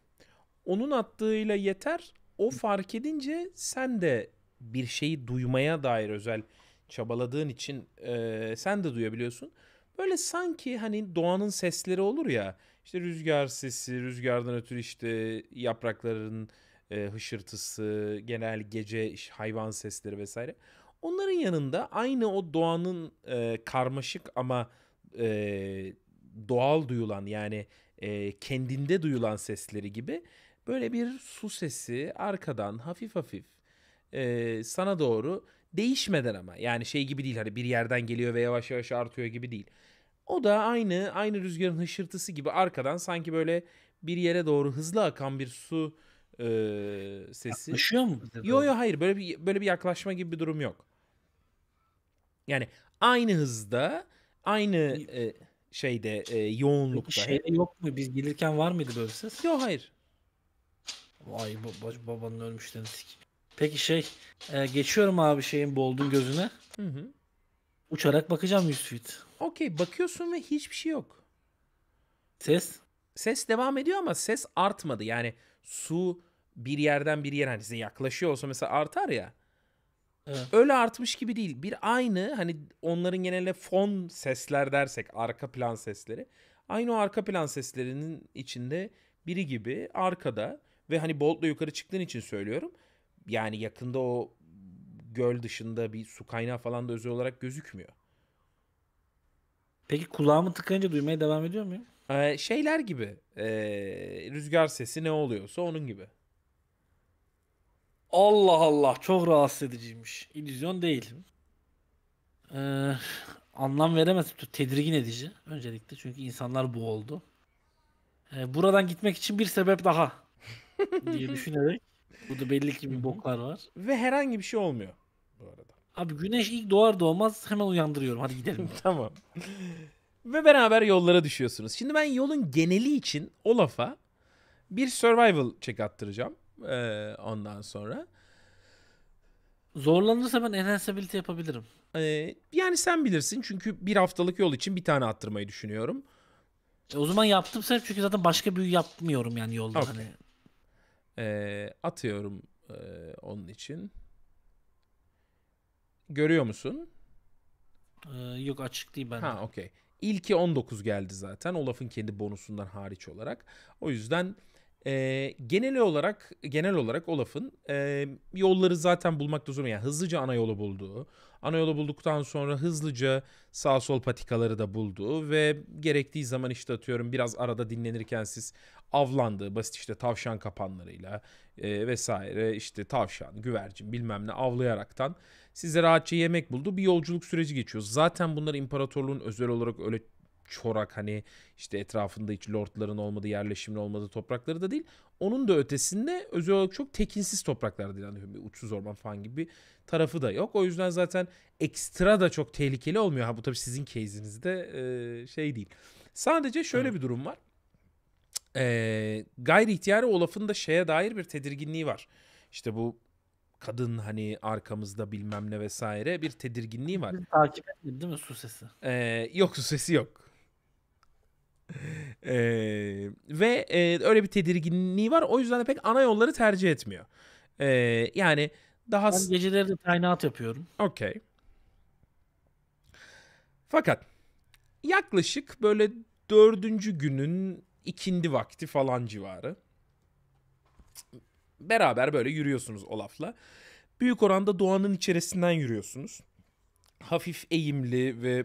Onun attığıyla yeter. O fark edince sen de bir şeyi duymaya dair özel çabaladığın için e, sen de duyabiliyorsun. Böyle sanki hani doğanın sesleri olur ya işte rüzgar sesi, rüzgardan ötürü işte yaprakların e, hışırtısı, genel gece hayvan sesleri vesaire. Onların yanında aynı o doğanın e, karmaşık ama e, doğal duyulan yani e, kendinde duyulan sesleri gibi böyle bir su sesi arkadan hafif hafif e, sana doğru Değişmeden ama yani şey gibi değil hani bir yerden geliyor ve yavaş yavaş artıyor gibi değil. O da aynı aynı rüzgarın hışırtısı gibi arkadan sanki böyle bir yere doğru hızlı akan bir su e, sesi. Yaklaşıyor mu? Yok yok hayır böyle bir böyle bir yaklaşma gibi bir durum yok. Yani aynı hızda aynı e, şeyde e, yoğunlukta. Peki şeyde yok mu? Biz gelirken var mıydı böyle ses? Yok hayır. Vay babanın ölmüş dedik. Peki şey e, geçiyorum abi şeyin Bold'un gözüne. Hı hı. Uçarak bakacağım 100 feet. Okey bakıyorsun ve hiçbir şey yok. Ses? Ses devam ediyor ama ses artmadı. Yani su bir yerden bir yere hani size yaklaşıyor olsa mesela artar ya. Evet. Öyle artmış gibi değil. Bir aynı hani onların genelde fon sesler dersek arka plan sesleri. Aynı o arka plan seslerinin içinde biri gibi arkada ve hani Bolt'la yukarı çıktığın için söylüyorum yani yakında o göl dışında bir su kaynağı falan da özel olarak gözükmüyor. Peki kulağımı tıkayınca duymaya devam ediyor muyum? Ee, şeyler gibi. Ee, rüzgar sesi ne oluyorsa onun gibi. Allah Allah çok rahatsız ediciymiş. İllüzyon değil. Ee, anlam veremez. Tedirgin edici öncelikle. Çünkü insanlar bu oldu. Ee, buradan gitmek için bir sebep daha (laughs) diye düşünerek bu da belli ki bir boklar var. Ve herhangi bir şey olmuyor bu arada. Abi güneş ilk doğar doğmaz hemen uyandırıyorum. Hadi gidelim. (laughs) tamam. Ve beraber yollara düşüyorsunuz. Şimdi ben yolun geneli için Olaf'a bir survival check attıracağım. Ee, ondan sonra. Zorlanırsa ben enhanceability yapabilirim. Ee, yani sen bilirsin çünkü bir haftalık yol için bir tane attırmayı düşünüyorum. E, o zaman yaptım sırf çünkü zaten başka büyü yapmıyorum yani yolda okay. hani. E, atıyorum e, onun için. Görüyor musun? Ee, yok açık değil bende. Ha okey. İlki 19 geldi zaten. Olaf'ın kendi bonusundan hariç olarak. O yüzden e, genel olarak genel olarak Olaf'ın e, yolları zaten bulmakta zorun. Yani hızlıca ana yolu bulduğu, ana yolu bulduktan sonra hızlıca sağ sol patikaları da bulduğu ve gerektiği zaman işte atıyorum biraz arada dinlenirken siz avlandığı basit işte tavşan kapanlarıyla e, vesaire işte tavşan, güvercin bilmem ne avlayaraktan size rahatça yemek buldu. Bir yolculuk süreci geçiyor. Zaten bunlar imparatorluğun özel olarak öyle çorak hani işte etrafında hiç lordların olmadığı yerleşimin olmadığı toprakları da değil. Onun da ötesinde özel olarak çok tekinsiz topraklar değil. Hani bir uçsuz orman falan gibi bir tarafı da yok. O yüzden zaten ekstra da çok tehlikeli olmuyor. Ha bu tabii sizin case'inizde e, şey değil. Sadece şöyle Hı. bir durum var. E, gayri ihtiyari Olaf'ın da şeye dair bir tedirginliği var. İşte bu kadın hani arkamızda bilmem ne vesaire bir tedirginliği var. Takip etmedi değil mi su sesi? Ee, yok su sesi yok. (laughs) Ee, ve e, öyle bir tedirginliği var. O yüzden de pek ana yolları tercih etmiyor. Ee, yani daha... Ben geceleri de kaynat yapıyorum. Okey. Fakat yaklaşık böyle dördüncü günün ikindi vakti falan civarı. Beraber böyle yürüyorsunuz Olaf'la. Büyük oranda doğanın içerisinden yürüyorsunuz. Hafif eğimli ve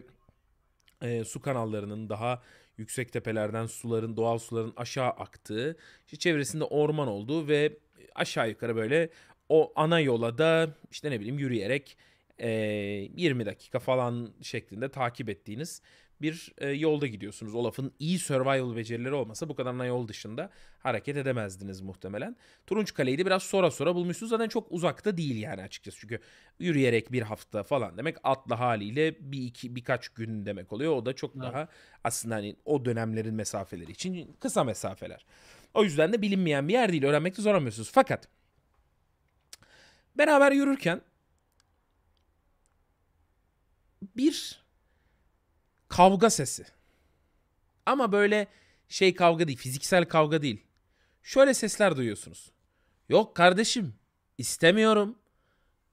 e, su kanallarının daha yüksek tepelerden suların, doğal suların aşağı aktığı, işte çevresinde orman olduğu ve aşağı yukarı böyle o ana yola da işte ne bileyim yürüyerek e, 20 dakika falan şeklinde takip ettiğiniz bir e, yolda gidiyorsunuz. Olaf'ın iyi survival becerileri olmasa bu kadarına yol dışında hareket edemezdiniz muhtemelen. Turunç Kale'yi de biraz sonra sonra bulmuşsunuz. Zaten çok uzakta değil yani açıkçası. Çünkü yürüyerek bir hafta falan demek atla haliyle bir iki birkaç gün demek oluyor. O da çok evet. daha aslında hani o dönemlerin mesafeleri için kısa mesafeler. O yüzden de bilinmeyen bir yer değil. Öğrenmekte zorlanmıyorsunuz. Fakat beraber yürürken bir kavga sesi. Ama böyle şey kavga değil, fiziksel kavga değil. Şöyle sesler duyuyorsunuz. Yok kardeşim, istemiyorum.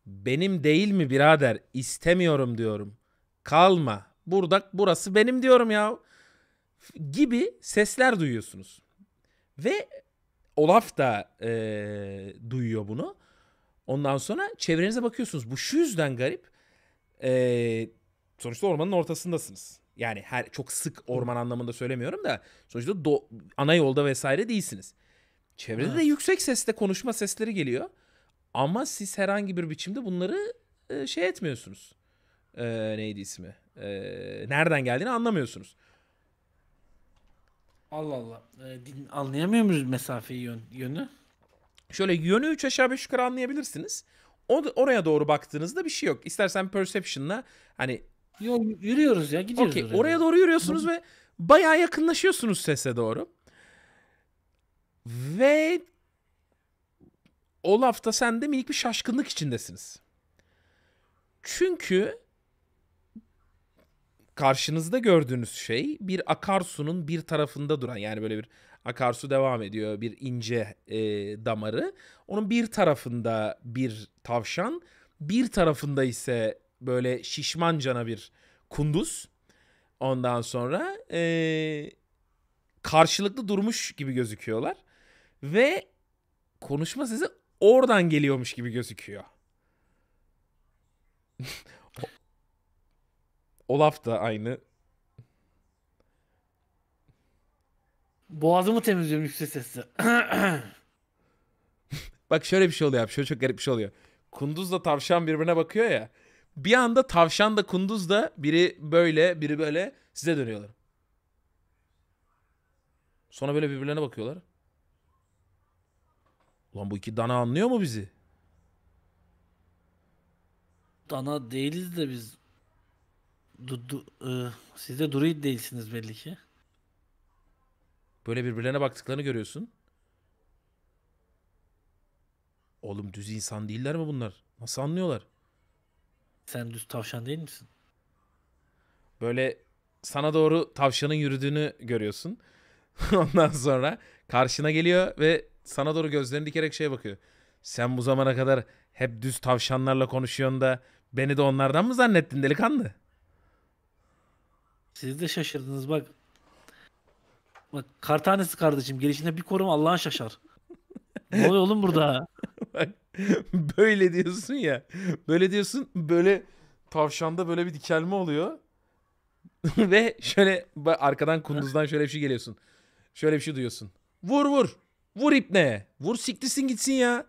Benim değil mi birader? İstemiyorum diyorum. Kalma. Burada burası benim diyorum ya. Gibi sesler duyuyorsunuz. Ve Olaf da e, duyuyor bunu. Ondan sonra çevrenize bakıyorsunuz. Bu şu yüzden garip. E, sonuçta ormanın ortasındasınız. Yani her çok sık orman anlamında söylemiyorum da sonuçta do, ana yolda vesaire değilsiniz. Çevrede evet. de yüksek sesle konuşma sesleri geliyor. Ama siz herhangi bir biçimde bunları e, şey etmiyorsunuz. E, neydi ismi? E, nereden geldiğini anlamıyorsunuz. Allah Allah. E, din, anlayamıyor muyuz mesafeyi yön, yönü? Şöyle yönü 3 aşağı 5 yukarı anlayabilirsiniz. O, oraya doğru baktığınızda bir şey yok. İstersen perception'la hani Yo yürüyoruz ya gidiyoruz. Okey oraya, oraya doğru yürüyorsunuz ve bayağı yakınlaşıyorsunuz sese doğru. Ve Olaf da sen de minik bir şaşkınlık içindesiniz. Çünkü karşınızda gördüğünüz şey bir akarsunun bir tarafında duran yani böyle bir akarsu devam ediyor bir ince e, damarı. Onun bir tarafında bir tavşan, bir tarafında ise böyle şişman cana bir kunduz. Ondan sonra e, karşılıklı durmuş gibi gözüküyorlar. Ve konuşma sizi oradan geliyormuş gibi gözüküyor. (laughs) Olaf da aynı. Boğazımı temizliyorum yüksek sesle. (laughs) Bak şöyle bir şey oluyor abi. Şöyle çok garip bir şey oluyor. Kunduzla tavşan birbirine bakıyor ya. Bir anda tavşan da kunduz da biri böyle biri böyle size dönüyorlar. Sonra böyle birbirlerine bakıyorlar. Ulan bu iki dana anlıyor mu bizi? Dana değiliz de biz. Du, du, e, siz de druid değilsiniz belli ki. Böyle birbirlerine baktıklarını görüyorsun. Oğlum düz insan değiller mi bunlar? Nasıl anlıyorlar? Sen düz tavşan değil misin? Böyle sana doğru tavşanın yürüdüğünü görüyorsun. (laughs) Ondan sonra karşına geliyor ve sana doğru gözlerini dikerek şeye bakıyor. Sen bu zamana kadar hep düz tavşanlarla konuşuyorsun da beni de onlardan mı zannettin delikanlı? Siz de şaşırdınız bak. Bak kar tanesi kardeşim gelişinde bir korum Allah'ın şaşar. Ne oluyor oğlum burada? (laughs) Bak böyle diyorsun ya. Böyle diyorsun böyle tavşanda böyle bir dikelme oluyor. (laughs) Ve şöyle bak, arkadan kunduzdan şöyle bir şey geliyorsun. Şöyle bir şey duyuyorsun. Vur vur. Vur ipneye. Vur siktirsin gitsin ya.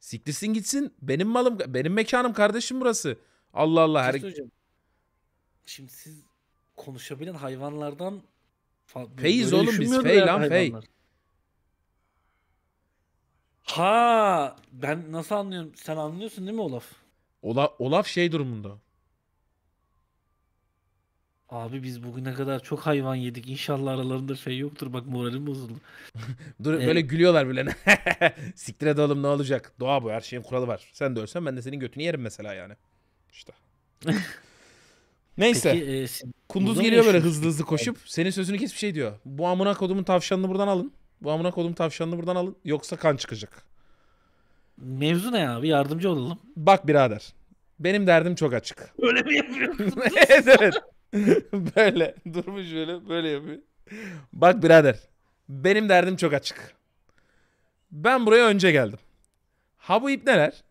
Siktirsin gitsin. Benim malım, benim mekanım kardeşim burası. Allah Allah. Şey her... Şimdi siz konuşabilen hayvanlardan Feyiz oğlum biz. Fey lan fey. Hayvanlar. Ha ben nasıl anlıyorum? Sen anlıyorsun değil mi Olaf? Ola, Olaf şey durumunda. Abi biz bugüne kadar çok hayvan yedik. İnşallah aralarında şey yoktur. Bak moralim bozuldu. (laughs) Dur ee, böyle gülüyorlar bile (laughs) Siktir et oğlum ne olacak? Doğa bu her şeyin kuralı var. Sen de ölsen ben de senin götünü yerim mesela yani. İşte. (laughs) Neyse. Peki, e, Kunduz geliyor böyle hızlı hızlı koşup senin sözünü kes bir şey diyor. Bu amına kodumun tavşanını buradan alın. Bu amına kodum tavşanını buradan alın. Yoksa kan çıkacak. Mevzu ne abi? Yardımcı olalım. Bak birader. Benim derdim çok açık. (laughs) Öyle mi yapıyorsun? (laughs) evet evet. (laughs) böyle durmuş böyle böyle yapıyor. Bak birader. Benim derdim çok açık. Ben buraya önce geldim. Ha bu ip neler?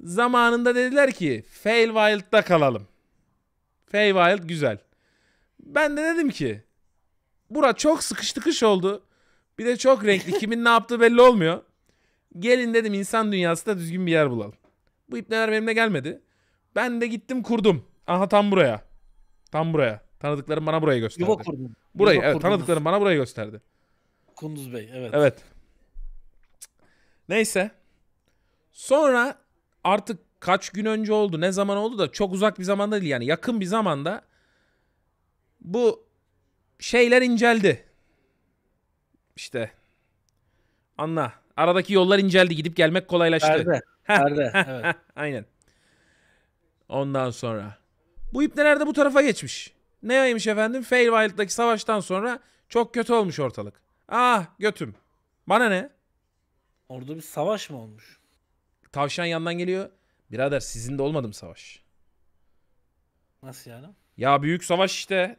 Zamanında dediler ki Fail Wild'da kalalım. Fail Wild güzel. Ben de dedim ki Bura çok sıkış tıkış oldu. Bir de çok renkli. Kimin ne yaptığı belli olmuyor. Gelin dedim insan dünyasında düzgün bir yer bulalım. Bu ipneler benimle gelmedi. Ben de gittim kurdum. Aha tam buraya. Tam buraya. Tanıdıklarım bana burayı gösterdi. Yuva kurdum. Burayı Yuva evet kurdunuz. tanıdıklarım bana burayı gösterdi. Kunduz Bey evet. Evet. Neyse. Sonra artık kaç gün önce oldu ne zaman oldu da çok uzak bir zamanda değil yani yakın bir zamanda bu şeyler inceldi. İşte. Anla. Aradaki yollar inceldi. Gidip gelmek kolaylaştı. Perde. (laughs) Perde. evet. Aynen. Ondan sonra. Bu ip nerede bu tarafa geçmiş. Ne yaymış efendim? Feyvild'daki savaştan sonra çok kötü olmuş ortalık. Ah götüm. Bana ne? Orada bir savaş mı olmuş? Tavşan yandan geliyor. Birader sizin de olmadı mı savaş? Nasıl yani? Ya büyük savaş işte.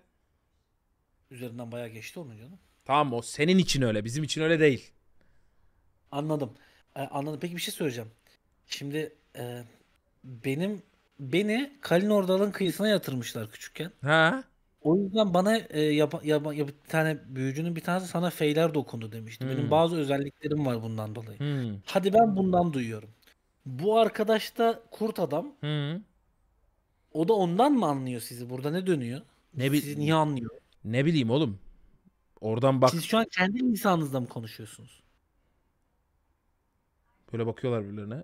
Üzerinden bayağı geçti onun canım. Tamam o senin için öyle. Bizim için öyle değil. Anladım. Ee, anladım. Peki bir şey söyleyeceğim. Şimdi e, benim beni Kalin Ordal'ın kıyısına yatırmışlar küçükken. Ha? O yüzden bana e, yap, yap, yap, bir tane büyücünün bir tanesi sana feyler dokundu demişti. Hmm. Benim bazı özelliklerim var bundan dolayı. Hmm. Hadi ben bundan duyuyorum. Bu arkadaş da kurt adam. Hmm. O da ondan mı anlıyor sizi? Burada ne dönüyor? Ne sizi niye anlıyor? Ne bileyim oğlum. Oradan bak. Siz şu an kendi lisanınızla mı konuşuyorsunuz? Böyle bakıyorlar birbirlerine.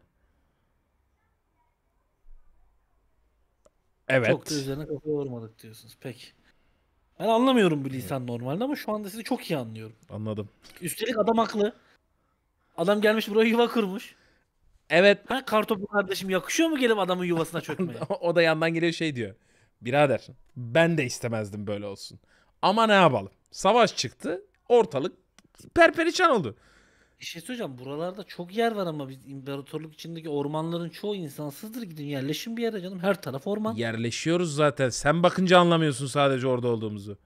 Evet. Çok da üzerine kafa vurmadık diyorsunuz. Peki. Ben anlamıyorum bu lisan evet. normalde ama şu anda sizi çok iyi anlıyorum. Anladım. Üstelik adam haklı. Adam gelmiş buraya yuva kurmuş. Evet. Ha, kartopu kardeşim yakışıyor mu gelip adamın yuvasına (laughs) çökmeye? o da yandan geliyor şey diyor. Birader ben de istemezdim böyle olsun. Ama ne yapalım? Savaş çıktı. Ortalık perperişan oldu. Bir şey söyleyeceğim. Buralarda çok yer var ama biz imparatorluk içindeki ormanların çoğu insansızdır. Gidin yerleşin bir yere canım. Her taraf orman. Yerleşiyoruz zaten. Sen bakınca anlamıyorsun sadece orada olduğumuzu.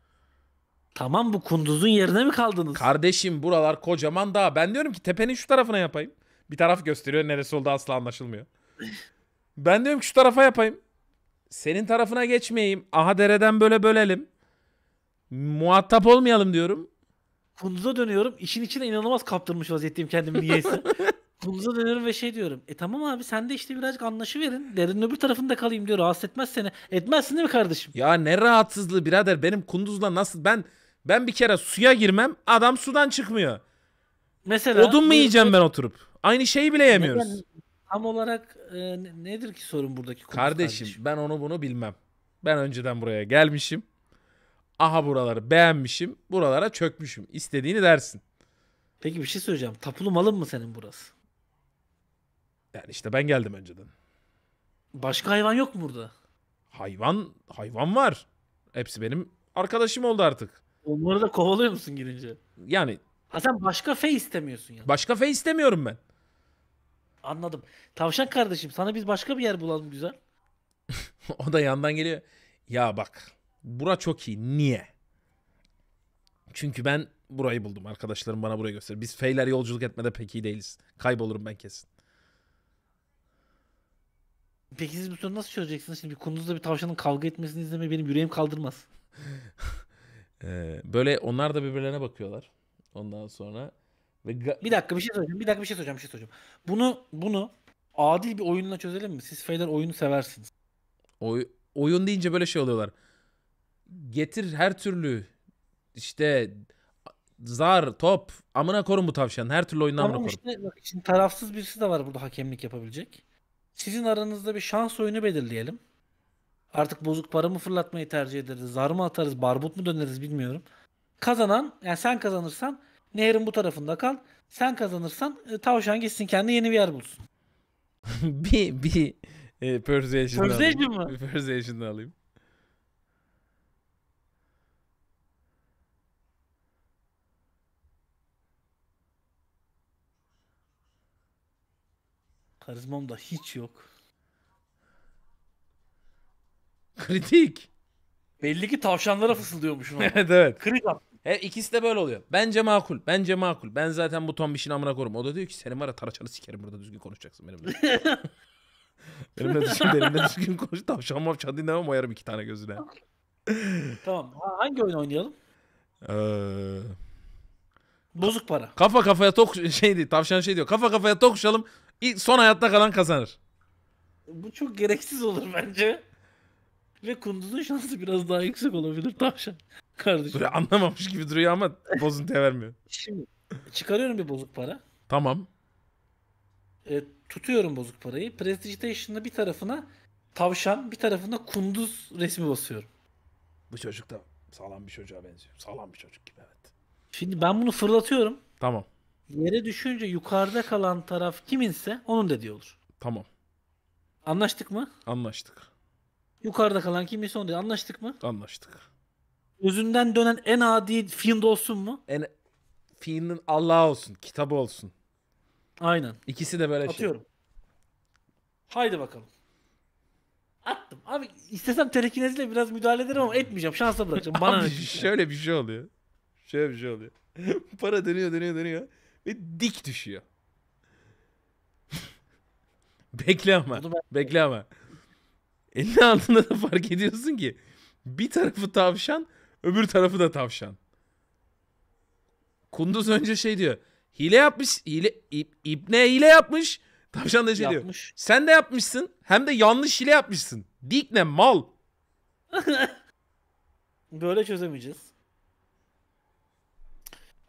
Tamam bu kunduzun yerine mi kaldınız? Kardeşim buralar kocaman dağ. Ben diyorum ki tepenin şu tarafına yapayım. Bir taraf gösteriyor neresi oldu asla anlaşılmıyor. ben diyorum ki şu tarafa yapayım. Senin tarafına geçmeyeyim. Aha dereden böyle bölelim. Muhatap olmayalım diyorum. Kunduza dönüyorum. İşin içine inanılmaz kaptırmış vaziyetteyim kendimi niyeyse. (laughs) Kunduza dönüyorum ve şey diyorum. E tamam abi sen de işte birazcık anlaşıverin. Derenin öbür tarafında kalayım diyor. Rahatsız etmez seni. Etmezsin değil mi kardeşim? Ya ne rahatsızlığı birader. Benim kunduzla nasıl... Ben ben bir kere suya girmem. Adam sudan çıkmıyor. Mesela... Odun mu yiyeceğim ben oturup? Aynı şeyi bile yemiyoruz. Neden, tam olarak e, nedir ki sorun buradaki? Kunduz kardeşim, kardeşim ben onu bunu bilmem. Ben önceden buraya gelmişim aha buraları beğenmişim buralara çökmüşüm istediğini dersin. Peki bir şey söyleyeceğim. Tapulu malın mı senin burası? Yani işte ben geldim önceden. Başka hayvan yok mu burada? Hayvan, hayvan var. Hepsi benim arkadaşım oldu artık. Onları da kovalıyor musun girince? Yani. Ha sen başka fe istemiyorsun yani. Başka fe istemiyorum ben. Anladım. Tavşan kardeşim sana biz başka bir yer bulalım güzel. (laughs) o da yandan geliyor. Ya bak Bura çok iyi. Niye? Çünkü ben burayı buldum. Arkadaşlarım bana burayı göster. Biz feyler yolculuk etmede pek iyi değiliz. Kaybolurum ben kesin. Peki siz bu sorunu nasıl çözeceksiniz? Şimdi bir kunduzla bir tavşanın kavga etmesini izlemeyi benim yüreğim kaldırmaz. (laughs) Ee, böyle onlar da birbirlerine bakıyorlar. Ondan sonra ve Bir dakika bir şey soracağım. Bir dakika bir şey soracağım. Bir şey soracağım. Bunu bunu adil bir oyunla çözelim mi? Siz feyler oyunu seversiniz. oy- oyun deyince böyle şey oluyorlar getir her türlü işte zar, top, amına korun bu tavşan. Her türlü oyundan tamam, amına korun. Işte, bak, şimdi tarafsız birisi de var burada hakemlik yapabilecek. Sizin aranızda bir şans oyunu belirleyelim. Artık bozuk para mı fırlatmayı tercih ederiz, zar mı atarız, barbut mu döneriz bilmiyorum. Kazanan, yani sen kazanırsan nehrin bu tarafında kal. Sen kazanırsan e, tavşan gitsin kendi yeni bir yer bulsun. (laughs) bir bir e, persuasion alayım. mı? persuasion alayım. Karizmam da hiç yok. Kritik. Belli ki tavşanlara fısıldıyormuşum. (laughs) evet evet. Kritik. He, ikisi de böyle oluyor. Bence makul. Bence makul. Ben zaten bu tombişin amına korum. O da diyor ki senin var ya taraçanı sikerim burada düzgün konuşacaksın benimle. (laughs) benimle düzgün, benimle düzgün konuş. Tavşan mavşan dinlemem oyarım iki tane gözüne. tamam. hangi oyun oynayalım? Ee... Bozuk para. Kafa kafaya tok şeydi. Tavşan şey diyor. Kafa kafaya tokuşalım son hayatta kalan kazanır. Bu çok gereksiz olur bence. Ve kunduzun şansı biraz daha yüksek olabilir tavşan. Kardeşim. Böyle anlamamış gibi duruyor ama bozuntuya vermiyor. Şimdi çıkarıyorum bir bozuk para. Tamam. E, tutuyorum bozuk parayı. Prestigistation'da bir tarafına tavşan, bir tarafına kunduz resmi basıyorum. Bu çocuk da sağlam bir çocuğa benziyor. Sağlam bir çocuk gibi evet. Şimdi ben bunu fırlatıyorum. Tamam. Yere düşünce yukarıda kalan taraf kiminse onun dediği olur. Tamam. Anlaştık mı? Anlaştık. Yukarıda kalan kiminse onun dediği. Anlaştık mı? Anlaştık. Özünden dönen en adi fiend olsun mu? En fiendin Allah olsun, kitabı olsun. Aynen. İkisi de böyle şey. Atıyorum. şey. Haydi bakalım. Attım. Abi istesem telekinezle biraz müdahale ederim ama etmeyeceğim. Şansa bırakacağım. Bana Abi, şöyle bir şey oluyor. Şöyle bir şey oluyor. (laughs) Para dönüyor dönüyor dönüyor. Ve dik düşüyor. (laughs) bekle ama. Bekle ama. Elin altında da fark ediyorsun ki bir tarafı tavşan öbür tarafı da tavşan. Kunduz önce şey diyor. Hile yapmış. Hile, ip, ipne hile yapmış. Tavşan da şey yapmış. diyor. Sen de yapmışsın. Hem de yanlış hile yapmışsın. Dikne mal. (laughs) Böyle çözemeyeceğiz.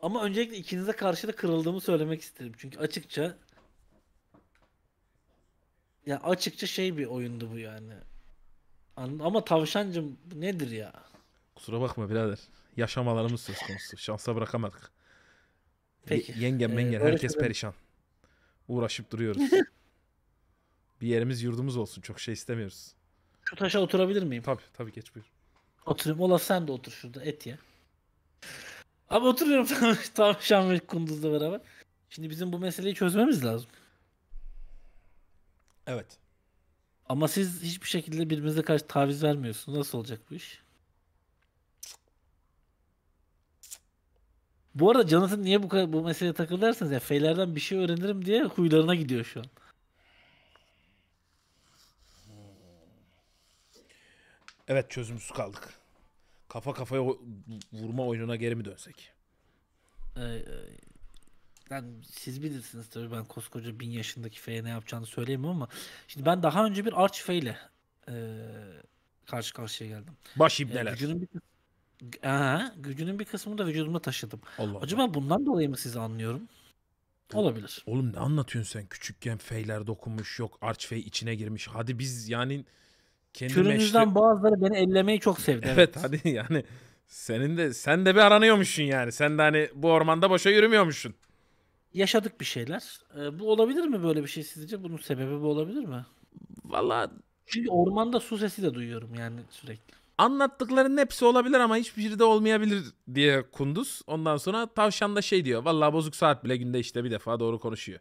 Ama öncelikle ikinize karşı da kırıldığımı söylemek isterim. Çünkü açıkça ya açıkça şey bir oyundu bu yani. Anladın? Ama tavşancım bu nedir ya? Kusura bakma birader. Yaşamalarımız söz konusu. Şansa bırakamadık. Peki. Y- yengem ee, herkes perişan. Uğraşıp duruyoruz. (laughs) bir yerimiz yurdumuz olsun. Çok şey istemiyoruz. Şu taşa oturabilir miyim? Tabii tabii geç buyur. Oturayım. Olaf sen de otur şurada et ye. Abi oturuyorum tam, tavşan ve kunduzla beraber. Şimdi bizim bu meseleyi çözmemiz lazım. Evet. Ama siz hiçbir şekilde birbirinize karşı taviz vermiyorsunuz. Nasıl olacak bu iş? Bu arada Jonathan niye bu kadar bu meseleye takılırsanız ya feylerden bir şey öğrenirim diye huylarına gidiyor şu an. Evet çözümsüz kaldık kafa kafaya vurma oyununa geri mi dönsek? Ee, yani siz bilirsiniz tabii ben koskoca bin yaşındaki F'ye ne yapacağını söyleyemem ama şimdi ben daha önce bir Arch F e ile e, karşı karşıya geldim. Baş ibneler. E, ee, gücünün bir, aha, gücünün bir kısmını da vücuduma taşıdım. Allah Acaba Allah. bundan dolayı mı sizi anlıyorum? Olabilir. Oğlum ne anlatıyorsun sen? Küçükken feyler dokunmuş yok. Arch fey içine girmiş. Hadi biz yani kendi Türünüzden meşru... bazıları beni ellemeyi çok sevdi. Evet, evet hadi yani senin de sen de bir aranıyormuşsun yani. Sen de hani bu ormanda boşa yürümüyormuşsun. Yaşadık bir şeyler. Ee, bu olabilir mi böyle bir şey sizce? Bunun sebebi bu olabilir mi? Valla çünkü ormanda su sesi de duyuyorum yani sürekli. Anlattıklarının hepsi olabilir ama hiçbiri de olmayabilir diye Kunduz. Ondan sonra tavşan da şey diyor. Valla bozuk saat bile günde işte bir defa doğru konuşuyor.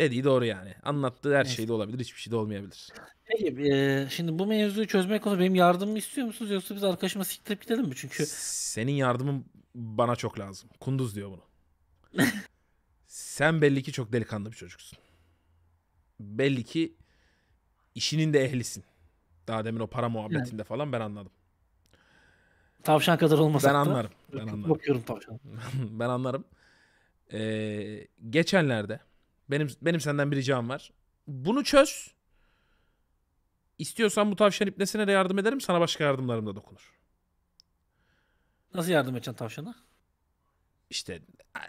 Dediği doğru yani. Anlattığı her şey de olabilir, hiçbir şey de olmayabilir. Peki, e, şimdi bu mevzuyu çözmek konusunda benim yardımımı istiyor musunuz yoksa biz arkadaşıma siktirip gidelim mi? Çünkü Senin yardımın bana çok lazım. Kunduz diyor bunu. Sen belli ki çok delikanlı bir çocuksun. Belli ki işinin de ehlisin. Daha demin o para muhabbetinde falan ben anladım. tavşan kadar olmasa. Ben da anlarım. Ben anlarım. Bakıyorum tavşan. ben anlarım. Ee, geçenlerde benim benim senden bir ricam var. Bunu çöz. İstiyorsan bu tavşan ipnesine de yardım ederim. Sana başka yardımlarım da dokunur. Nasıl yardım edeceksin tavşana? İşte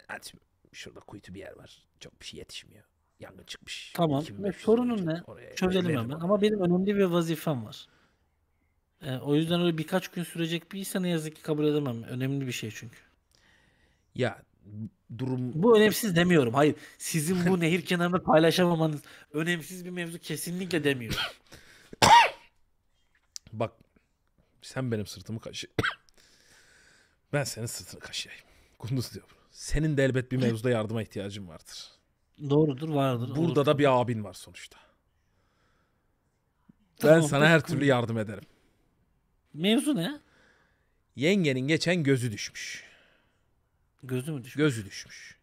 hadi şurada kuytu bir yer var. Çok bir şey yetişmiyor. Yangın çıkmış. Tamam. sorunun ne? Çözelim hemen. Ama benim önemli bir vazifem var. Ee, o yüzden öyle birkaç gün sürecek bir ne yazık ki kabul edemem. Önemli bir şey çünkü. Ya durum. Bu önemsiz demiyorum. Hayır. Sizin bu (laughs) nehir kenarında paylaşamamanız önemsiz bir mevzu kesinlikle demiyorum. (laughs) Bak sen benim sırtımı kaşı. (coughs) ben senin sırtını kaşıyayım. Kunduz diyor Senin de elbet bir mevzuda yardıma ihtiyacın vardır. Doğrudur vardır. Burada olur. da bir abin var sonuçta. Ben Tamam, sana her türlü yardım ederim. Mevzu ne? Yengenin geçen gözü düşmüş. Gözü mü düşmüş? Gözü düşmüş.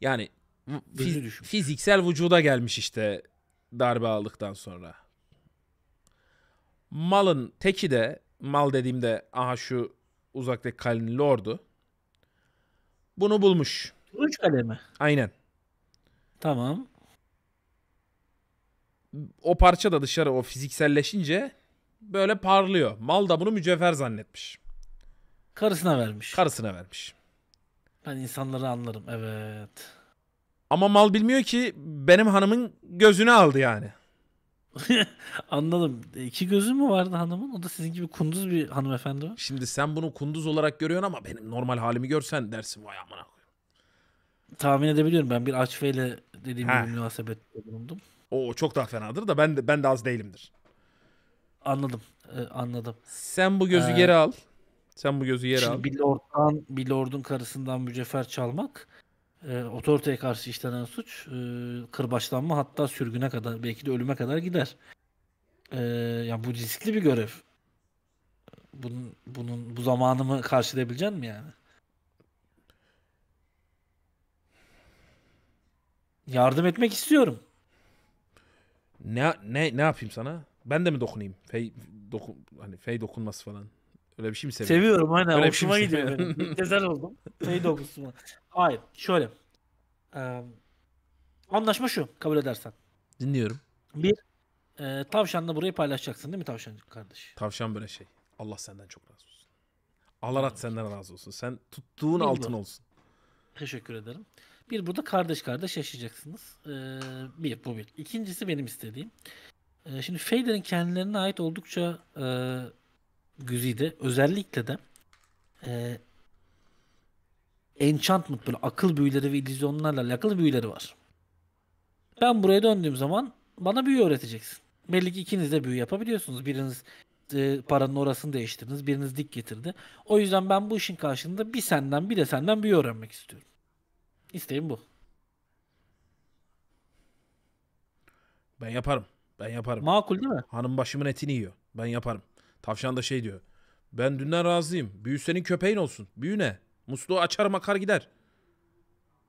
Yani fiz- düşmüş. fiziksel vücuda gelmiş işte darbe aldıktan sonra. Malın teki de mal dediğimde aha şu uzaktaki kalenin lordu. Bunu bulmuş. Üç kale mi? Aynen. Tamam. O parça da dışarı o fizikselleşince böyle parlıyor. Mal da bunu mücevher zannetmiş. Karısına vermiş. Karısına vermiş. Ben insanları anlarım evet. Ama mal bilmiyor ki benim hanımın gözünü aldı yani. (laughs) Anladım. E, iki gözü mü vardı hanımın? O da sizin gibi kunduz bir hanımefendi var. Şimdi sen bunu kunduz olarak görüyorsun ama benim normal halimi görsen dersin vay amına koyayım. Tahmin edebiliyorum. Ben bir açfeyle dediğim Heh. gibi münasebette bulundum. O çok daha fenadır da ben de, ben de az değilimdir. Anladım. Ee, anladım. Sen bu gözü ee, geri al. Sen bu gözü yere Şimdi al. Bir lordan, bir lordun karısından mücefer çalmak e, otoriteye karşı işlenen suç e, kırbaçlanma hatta sürgüne kadar belki de ölüme kadar gider. E, yani bu riskli bir görev. Bunun, bunun bu zamanımı karşılayabilecek mi yani? Yardım etmek istiyorum. Ne ne ne yapayım sana? Ben de mi dokunayım? Fey dokun hani fey dokunması falan. Öyle bir şey mi seviyorsun? Seviyorum aynen. Öyle şey hoşuma şey gidiyor benim. oldum. Şey dokusuma. Hayır. Şöyle. Ee, anlaşma şu. Kabul edersen. Dinliyorum. Bir. E, tavşanla burayı paylaşacaksın değil mi tavşan kardeş? Tavşan böyle şey. Allah senden çok razı olsun. Allah rat senden razı olsun. Sen tuttuğun Bilmiyorum. altın olsun. Teşekkür ederim. Bir burada kardeş kardeş yaşayacaksınız. Ee, bir bu bir. İkincisi benim istediğim. Ee, şimdi Fader'in kendilerine ait oldukça e, güzide özellikle de e, enchantment böyle akıl büyüleri ve illüzyonlarla alakalı büyüleri var. Ben buraya döndüğüm zaman bana büyü öğreteceksin. Belli ki ikiniz de büyü yapabiliyorsunuz. Biriniz e, paranın orasını değiştirdiniz. Biriniz dik getirdi. O yüzden ben bu işin karşılığında bir senden bir de senden büyü öğrenmek istiyorum. İsteğim bu. Ben yaparım. Ben yaparım. Makul değil mi? Hanım başımın etini yiyor. Ben yaparım. Tavşan da şey diyor. Ben dünden razıyım. Büyü senin köpeğin olsun. Büyü ne? Musluğu açar makar gider.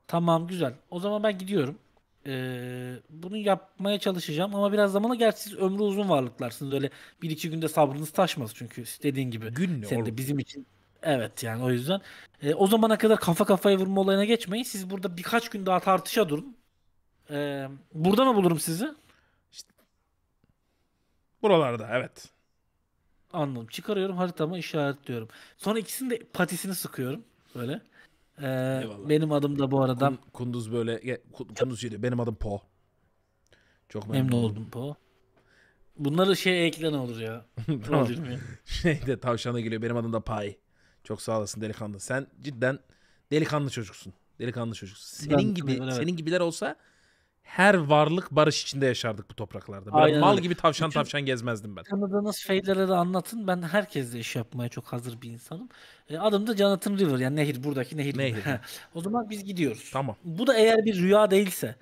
Tamam güzel. O zaman ben gidiyorum. Ee, bunu yapmaya çalışacağım ama biraz zamana gerçi siz ömrü uzun varlıklarsınız. Öyle bir iki günde sabrınız taşmaz çünkü dediğin gibi. Gün ne Sen de bizim için Evet yani o yüzden. E, o zamana kadar kafa kafaya vurma olayına geçmeyin. Siz burada birkaç gün daha tartışa durun. E, burada mı bulurum sizi? İşte, buralarda evet. Anladım. Çıkarıyorum haritama işaretliyorum. Sonra ikisini de patisini sıkıyorum. Böyle. Ee, benim adım da bu arada. Kunduz böyle. Kunduz yedi. Benim adım Po. Çok memnun, memnun oldum. Po. Bunları şey ekle olur ya. (laughs) tamam. ya. şey de tavşana geliyor. Benim adım da Pay. Çok sağ olasın delikanlı. Sen cidden delikanlı çocuksun. Delikanlı çocuksun. Senin ben, gibi evet. senin gibiler olsa her varlık barış içinde yaşardık bu topraklarda. Böyle mal gibi tavşan Bütün tavşan gezmezdim ben. Tanıdığınız feyleri de anlatın. Ben herkesle iş yapmaya çok hazır bir insanım. E, adım da Jonathan River yani nehir buradaki nehir. nehir. (laughs) o zaman biz gidiyoruz. Tamam. Bu da eğer bir rüya değilse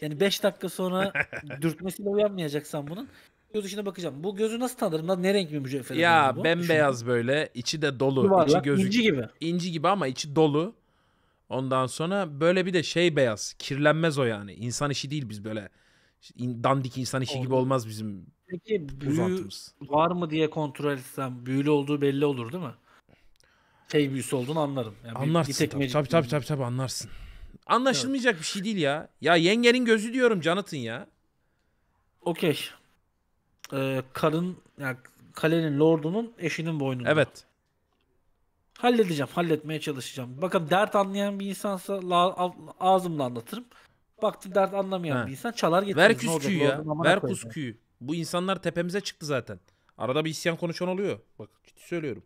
yani 5 dakika sonra (laughs) dürtmesiyle uyanmayacaksan bunun göz içine bakacağım. Bu gözü nasıl tanırım Ne renk bir mücevher? Ya bu? bembeyaz böyle içi de dolu. Duvarlak, içi gözü... inci gibi. İnci gibi ama içi dolu. Ondan sonra böyle bir de şey beyaz. Kirlenmez o yani. İnsan işi değil biz böyle. Dandik insan işi Oğlum. gibi olmaz bizim Peki büyü var mı diye kontrol etsem büyülü olduğu belli olur değil mi? Şey büyüsü olduğunu anlarım. Yani anlarsın tabii, tabii tabii tabii tabii anlarsın. Anlaşılmayacak evet. bir şey değil ya. Ya yengenin gözü diyorum Canat'ın ya. Okey. Ee, karın yani kalenin lordunun eşinin boynunda. Evet. Halledeceğim, halletmeye çalışacağım. Bakın dert anlayan bir insansa la, ağzımla anlatırım. Baktım dert anlamayan He. bir insan çalar getirir. Ver küsküyü ya. Ver kusküyü. Bu insanlar tepemize çıktı zaten. Arada bir isyan konuşan oluyor. Bak ciddi söylüyorum.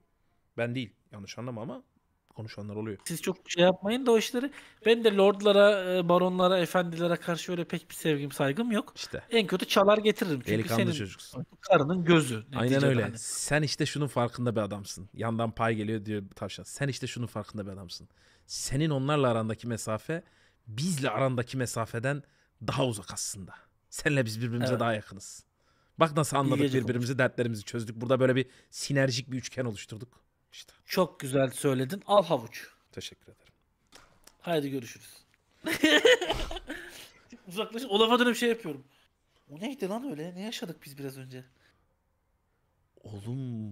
Ben değil. Yanlış anlama ama konuşanlar oluyor. Siz çok şey yapmayın da o işleri. Ben de lordlara, e, baronlara, efendilere karşı öyle pek bir sevgim, saygım yok. İşte. En kötü çalar getiririm. Çünkü Delikanlı senin çocuksun. karının gözü. Aynen öyle. Hani. Sen işte şunun farkında bir adamsın. Yandan pay geliyor diyor tavşan. Sen işte şunun farkında bir adamsın. Senin onlarla arandaki mesafe bizle arandaki mesafeden daha uzak aslında. Senle biz birbirimize evet. daha yakınız. Bak nasıl anladık birbirimizi, olmuş. dertlerimizi çözdük. Burada böyle bir sinerjik bir üçgen oluşturduk. İşte. Çok güzel söyledin. Al havuç. Teşekkür ederim. Haydi görüşürüz. (laughs) Uzaklaşın. O lafa dönüp şey yapıyorum. O neydi lan öyle? Ne yaşadık biz biraz önce? Oğlum.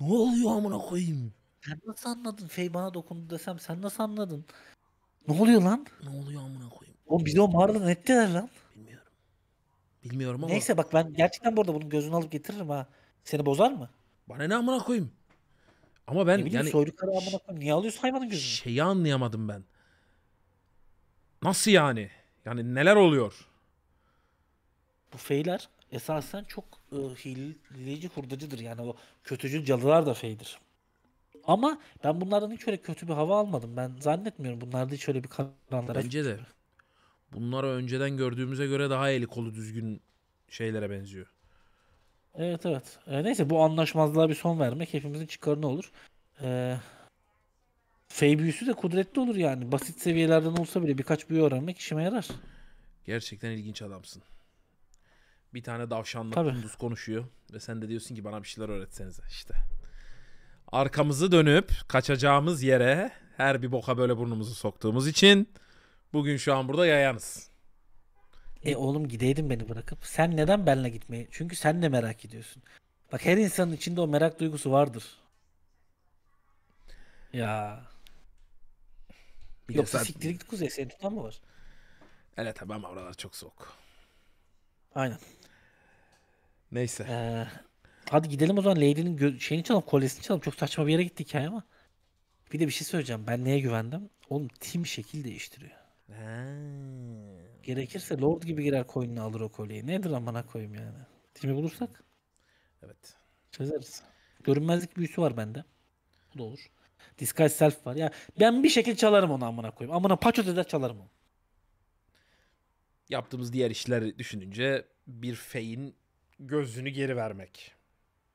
Ne oluyor amına koyayım? Sen nasıl anladın? Fey bana dokundu desem sen nasıl anladın? Ne oluyor lan? Ne oluyor amına koyayım? O bize o mağarada nettiler lan. Bilmiyorum. Bilmiyorum ama. Neyse bak ben gerçekten burada bunun gözünü alıp getiririm ha. Seni bozar mı? Bana ne amına koyayım? Ama ben ne bileyim, yani soydukları amına koyayım. Niye alıyorsun hayvanın gözünü? Şeyi anlayamadım ben. Nasıl yani? Yani neler oluyor? Bu feyler esasen çok e, ıı, hileci hurdacıdır. Yani o kötücül cadılar da feydir. Ama ben bunlardan hiç öyle kötü bir hava almadım. Ben zannetmiyorum bunlarda hiç öyle bir karanlara. Bence de. Bunları önceden gördüğümüze göre daha eli kolu düzgün şeylere benziyor. Evet evet. E, neyse bu anlaşmazlığa bir son vermek hepimizin çıkarını olur. E, Fey büyüsü de kudretli olur yani. Basit seviyelerden olsa bile birkaç büyü öğrenmek işime yarar. Gerçekten ilginç adamsın. Bir tane davşanla Tabii. kunduz konuşuyor ve sen de diyorsun ki bana bir şeyler öğretsenize işte. Arkamızı dönüp kaçacağımız yere her bir boka böyle burnumuzu soktuğumuz için bugün şu an burada yayanız. E oğlum gideydin beni bırakıp. Sen neden benle gitmeyi? Çünkü sen de merak ediyorsun. Bak her insanın içinde o merak duygusu vardır. Ya. Bir Yoksa zaten... siktir git kuzey seni tutan mı var? Evet tabi ama oralar çok soğuk. Aynen. Neyse. Ee, hadi gidelim o zaman Lady'nin şeyini çalalım, kolyesini çalalım. Çok saçma bir yere gittik ya ama. Bir de bir şey söyleyeceğim. Ben neye güvendim? Oğlum tim şekil değiştiriyor. Ha. Gerekirse Lord gibi girer koyununu alır o kolyeyi. Nedir amana koyayım yani. Timi bulursak Evet. çözeriz. Görünmezlik büyüsü var bende. Bu da olur. Disguise self var. Ya ben bir şekilde çalarım onu amına koyayım. Amına paçoz eder çalarım onu. Yaptığımız diğer işler düşününce bir feyin gözünü geri vermek.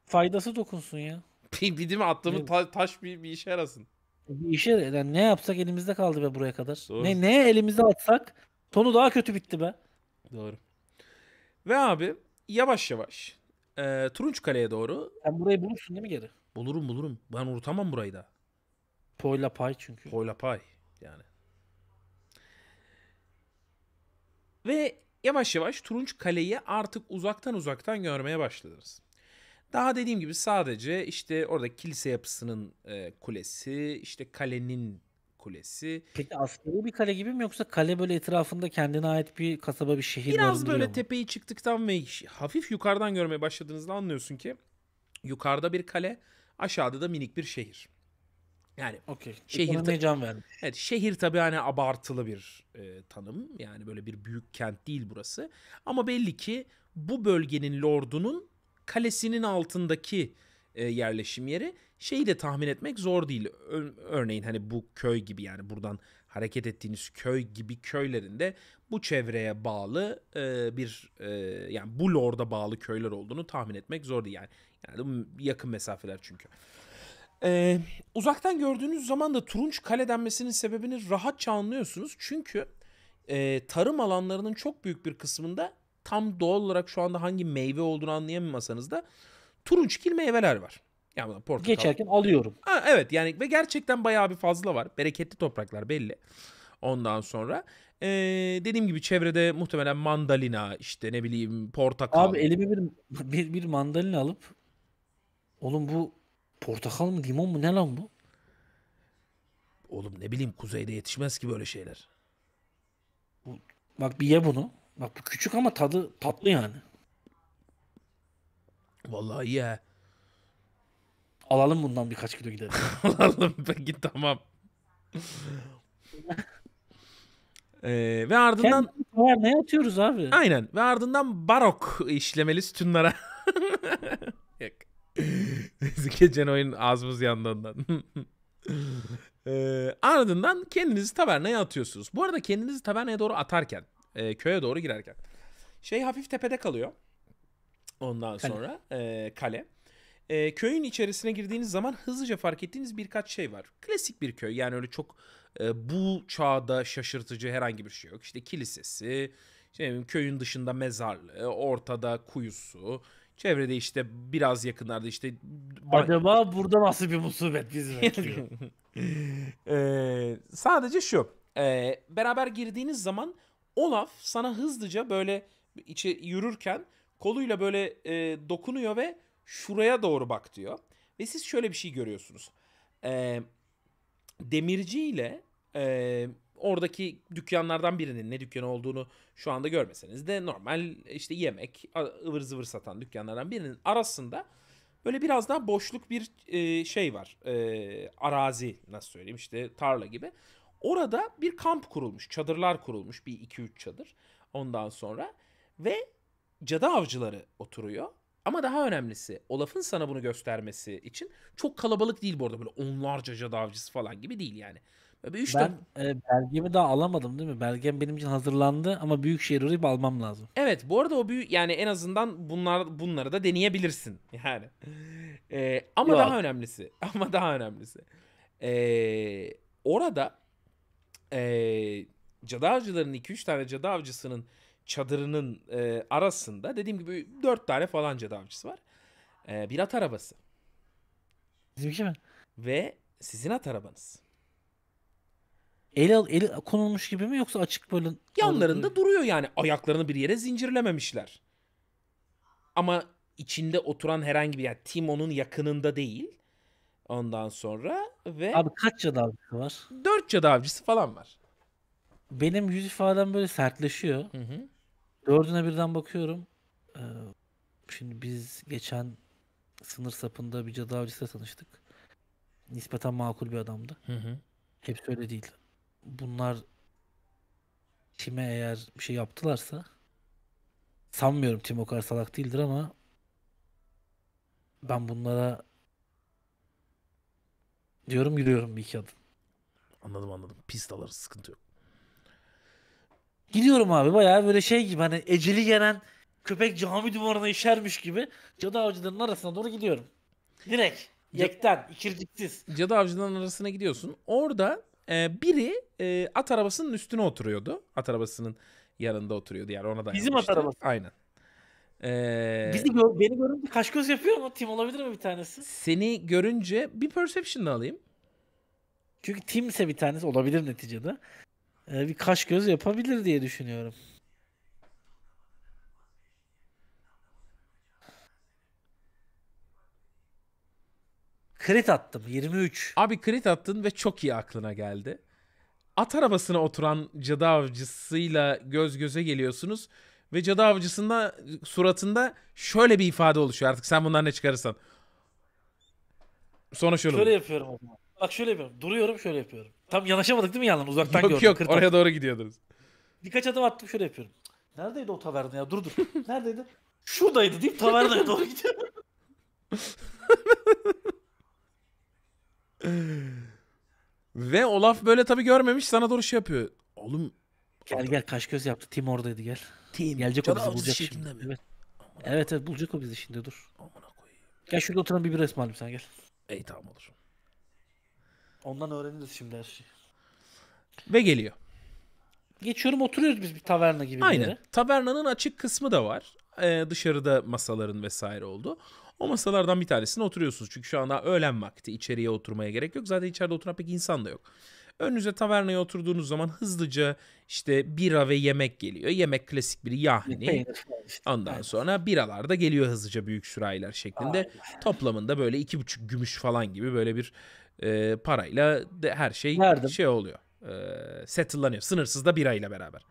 Faydası dokunsun ya. (laughs) Bir, bir değil mi attığımız ta- taş bir, bir işe yarasın. Bir işe yani ne yapsak elimizde kaldı be buraya kadar. Doğru. Ne ne elimizde atsak Tonu daha kötü bitti be. Doğru. Ve abi yavaş yavaş e, kaleye doğru. Sen burayı bulursun değil mi geri? Bulurum bulurum. Ben unutamam burayı da. Poyla pay çünkü. Poyla pay yani. Ve yavaş yavaş Turunç Kale'yi artık uzaktan uzaktan görmeye başladınız. Daha dediğim gibi sadece işte orada kilise yapısının e, kulesi, işte kalenin Kulesi. Peki askeri bir kale gibi mi yoksa kale böyle etrafında kendine ait bir kasaba bir şehir Biraz böyle mu? tepeyi çıktıktan ve hafif yukarıdan görmeye başladığınızda anlıyorsun ki yukarıda bir kale aşağıda da minik bir şehir. Yani okay. şehir tabii, can verdi? Evet, şehir tabii hani abartılı bir e, tanım. Yani böyle bir büyük kent değil burası. Ama belli ki bu bölgenin lordunun kalesinin altındaki e, yerleşim yeri şeyi de tahmin etmek zor değil. Örneğin hani bu köy gibi yani buradan hareket ettiğiniz köy gibi köylerinde bu çevreye bağlı e, bir e, yani bu lorda bağlı köyler olduğunu tahmin etmek zor değil yani. Yani yakın mesafeler çünkü. Ee, uzaktan gördüğünüz zaman da Turunç Kale denmesinin sebebini rahatça anlıyorsunuz. Çünkü e, tarım alanlarının çok büyük bir kısmında tam doğal olarak şu anda hangi meyve olduğunu anlayamasanız da turunçgil meyveler var. Yani portakal. Geçerken alıyorum. Ha, evet yani ve gerçekten bayağı bir fazla var. Bereketli topraklar belli. Ondan sonra ee, dediğim gibi çevrede muhtemelen mandalina işte ne bileyim portakal. Abi elime bir, bir, bir mandalina alıp oğlum bu portakal mı limon mu ne lan bu? Oğlum ne bileyim kuzeyde yetişmez ki böyle şeyler. Bu, bak bir ye bunu. Bak bu küçük ama tadı tatlı yani. Vallahi ye. he. Alalım bundan birkaç kilo gidelim. (laughs) Alalım peki tamam. ee, ve ardından Kendimiz ne atıyoruz abi? Aynen ve ardından barok işlemeli sütunlara. (laughs) (laughs) Geçen oyun ağzımız yandığından. ee, ardından kendinizi tavernaya atıyorsunuz. Bu arada kendinizi tavernaya doğru atarken, e, köye doğru girerken şey hafif tepede kalıyor. Ondan kale. sonra e, kale. E, köyün içerisine girdiğiniz zaman hızlıca fark ettiğiniz birkaç şey var. Klasik bir köy yani öyle çok e, bu çağda şaşırtıcı herhangi bir şey yok. İşte kilisesi, işte köyün dışında mezarlığı, ortada kuyusu, çevrede işte biraz yakınlarda işte... Acaba burada nasıl bir musibet bizi bekliyor? (laughs) e, sadece şu, e, beraber girdiğiniz zaman Olaf sana hızlıca böyle içe yürürken koluyla böyle e, dokunuyor ve şuraya doğru bak diyor. Ve siz şöyle bir şey görüyorsunuz. E, demirci ile e, oradaki dükkanlardan birinin ne dükkanı olduğunu şu anda görmeseniz de normal işte yemek ıvır zıvır satan dükkanlardan birinin arasında böyle biraz daha boşluk bir e, şey var. E, arazi nasıl söyleyeyim işte tarla gibi. Orada bir kamp kurulmuş. Çadırlar kurulmuş. Bir iki üç çadır. Ondan sonra ve cadı avcıları oturuyor. Ama daha önemlisi Olaf'ın sana bunu göstermesi için çok kalabalık değil bu arada böyle onlarca cadı avcısı falan gibi değil yani. Böyle üç ben e, belgemi daha alamadım değil mi? Belgem benim için hazırlandı ama büyük şehir arayıp almam lazım. Evet bu arada o büyük yani en azından bunlar bunları da deneyebilirsin (laughs) yani. E, ama Yok. daha önemlisi (laughs) ama daha önemlisi e, orada e, cadı avcılarının 2-3 tane cadı avcısının çadırının e, arasında dediğim gibi dört tane falan cadı avcısı var. E, bir at arabası. Bizimki mi? Ve sizin at arabanız. El al el konulmuş gibi mi yoksa açık böyle? Yanlarında böyle... duruyor yani. Ayaklarını bir yere zincirlememişler. Ama içinde oturan herhangi bir yani Timon'un yakınında değil. Ondan sonra ve... Abi kaç cadı avcısı var? Dört cadı avcısı falan var. Benim yüz ifadem böyle sertleşiyor. Hı hı. Dördüne birden bakıyorum. Ee, şimdi biz geçen sınır sapında bir cadı avcısıyla tanıştık. Nispeten makul bir adamdı. Hı hı. Hepsi öyle değil. Bunlar Tim'e eğer bir şey yaptılarsa sanmıyorum Tim o kadar salak değildir ama ben bunlara diyorum yürüyorum bir iki adım. Anladım anladım. Pist alırız sıkıntı yok. Gidiyorum abi bayağı böyle şey gibi hani eceli gelen köpek cami duvarına işermiş gibi cadı avcılarının arasına doğru gidiyorum. Direkt. Yekten, ikirciksiz. Cadı avcılarının arasına gidiyorsun. Orada e, biri e, at arabasının üstüne oturuyordu. At arabasının yanında oturuyordu yani ona da. Bizim at arabası. Aynen. Ee, Bizi gö- beni görünce kaş göz yapıyor mu? Tim olabilir mi bir tanesi? Seni görünce bir perception da alayım. Çünkü Tim'se bir tanesi olabilir neticede e, bir kaş göz yapabilir diye düşünüyorum. Krit attım 23. Abi krit attın ve çok iyi aklına geldi. At arabasına oturan cadı avcısıyla göz göze geliyorsunuz ve cadı avcısında suratında şöyle bir ifade oluşuyor artık sen bundan ne çıkarırsan. Sonra şöyle. Şöyle yapıyorum o zaman. Bak şöyle yapıyorum. Duruyorum şöyle yapıyorum. Tam yanaşamadık değil mi yandan? Uzaktan yok gördüm. yok kırtan. oraya doğru gidiyordunuz. Birkaç adım attım şöyle yapıyorum. Neredeydi o taverna ya? Dur dur. Neredeydi? Şuradaydı deyip tavernaya doğru gidiyorum. (laughs) Ve Olaf böyle tabii görmemiş sana doğru şey yapıyor. Oğlum Gel gel kaş göz yaptı. Tim oradaydı gel. Tim. Gelecek o bizi bulacak şimdi. Mi? Evet. evet evet bulacak o bizi şimdi dur. Amına koyayım. Gel şurada oturan bir bir resmi alayım sen gel. İyi tamam olur. Ondan öğreniriz şimdi her şeyi. Ve geliyor. Geçiyorum oturuyoruz biz bir taverna gibi Aynen. yere. Tavernanın açık kısmı da var. Ee, dışarıda masaların vesaire oldu. O masalardan bir tanesine oturuyorsunuz. Çünkü şu anda öğlen vakti. İçeriye oturmaya gerek yok. Zaten içeride oturan pek insan da yok. Önünüze tavernaya oturduğunuz zaman hızlıca işte bira ve yemek geliyor. Yemek klasik bir yahni. Ondan sonra biralar da geliyor hızlıca büyük sürahiler şeklinde. Toplamında böyle iki buçuk gümüş falan gibi böyle bir e, parayla de her şey Verdim. şey oluyor. E, settle'lanıyor. Sınırsız da birayla beraber.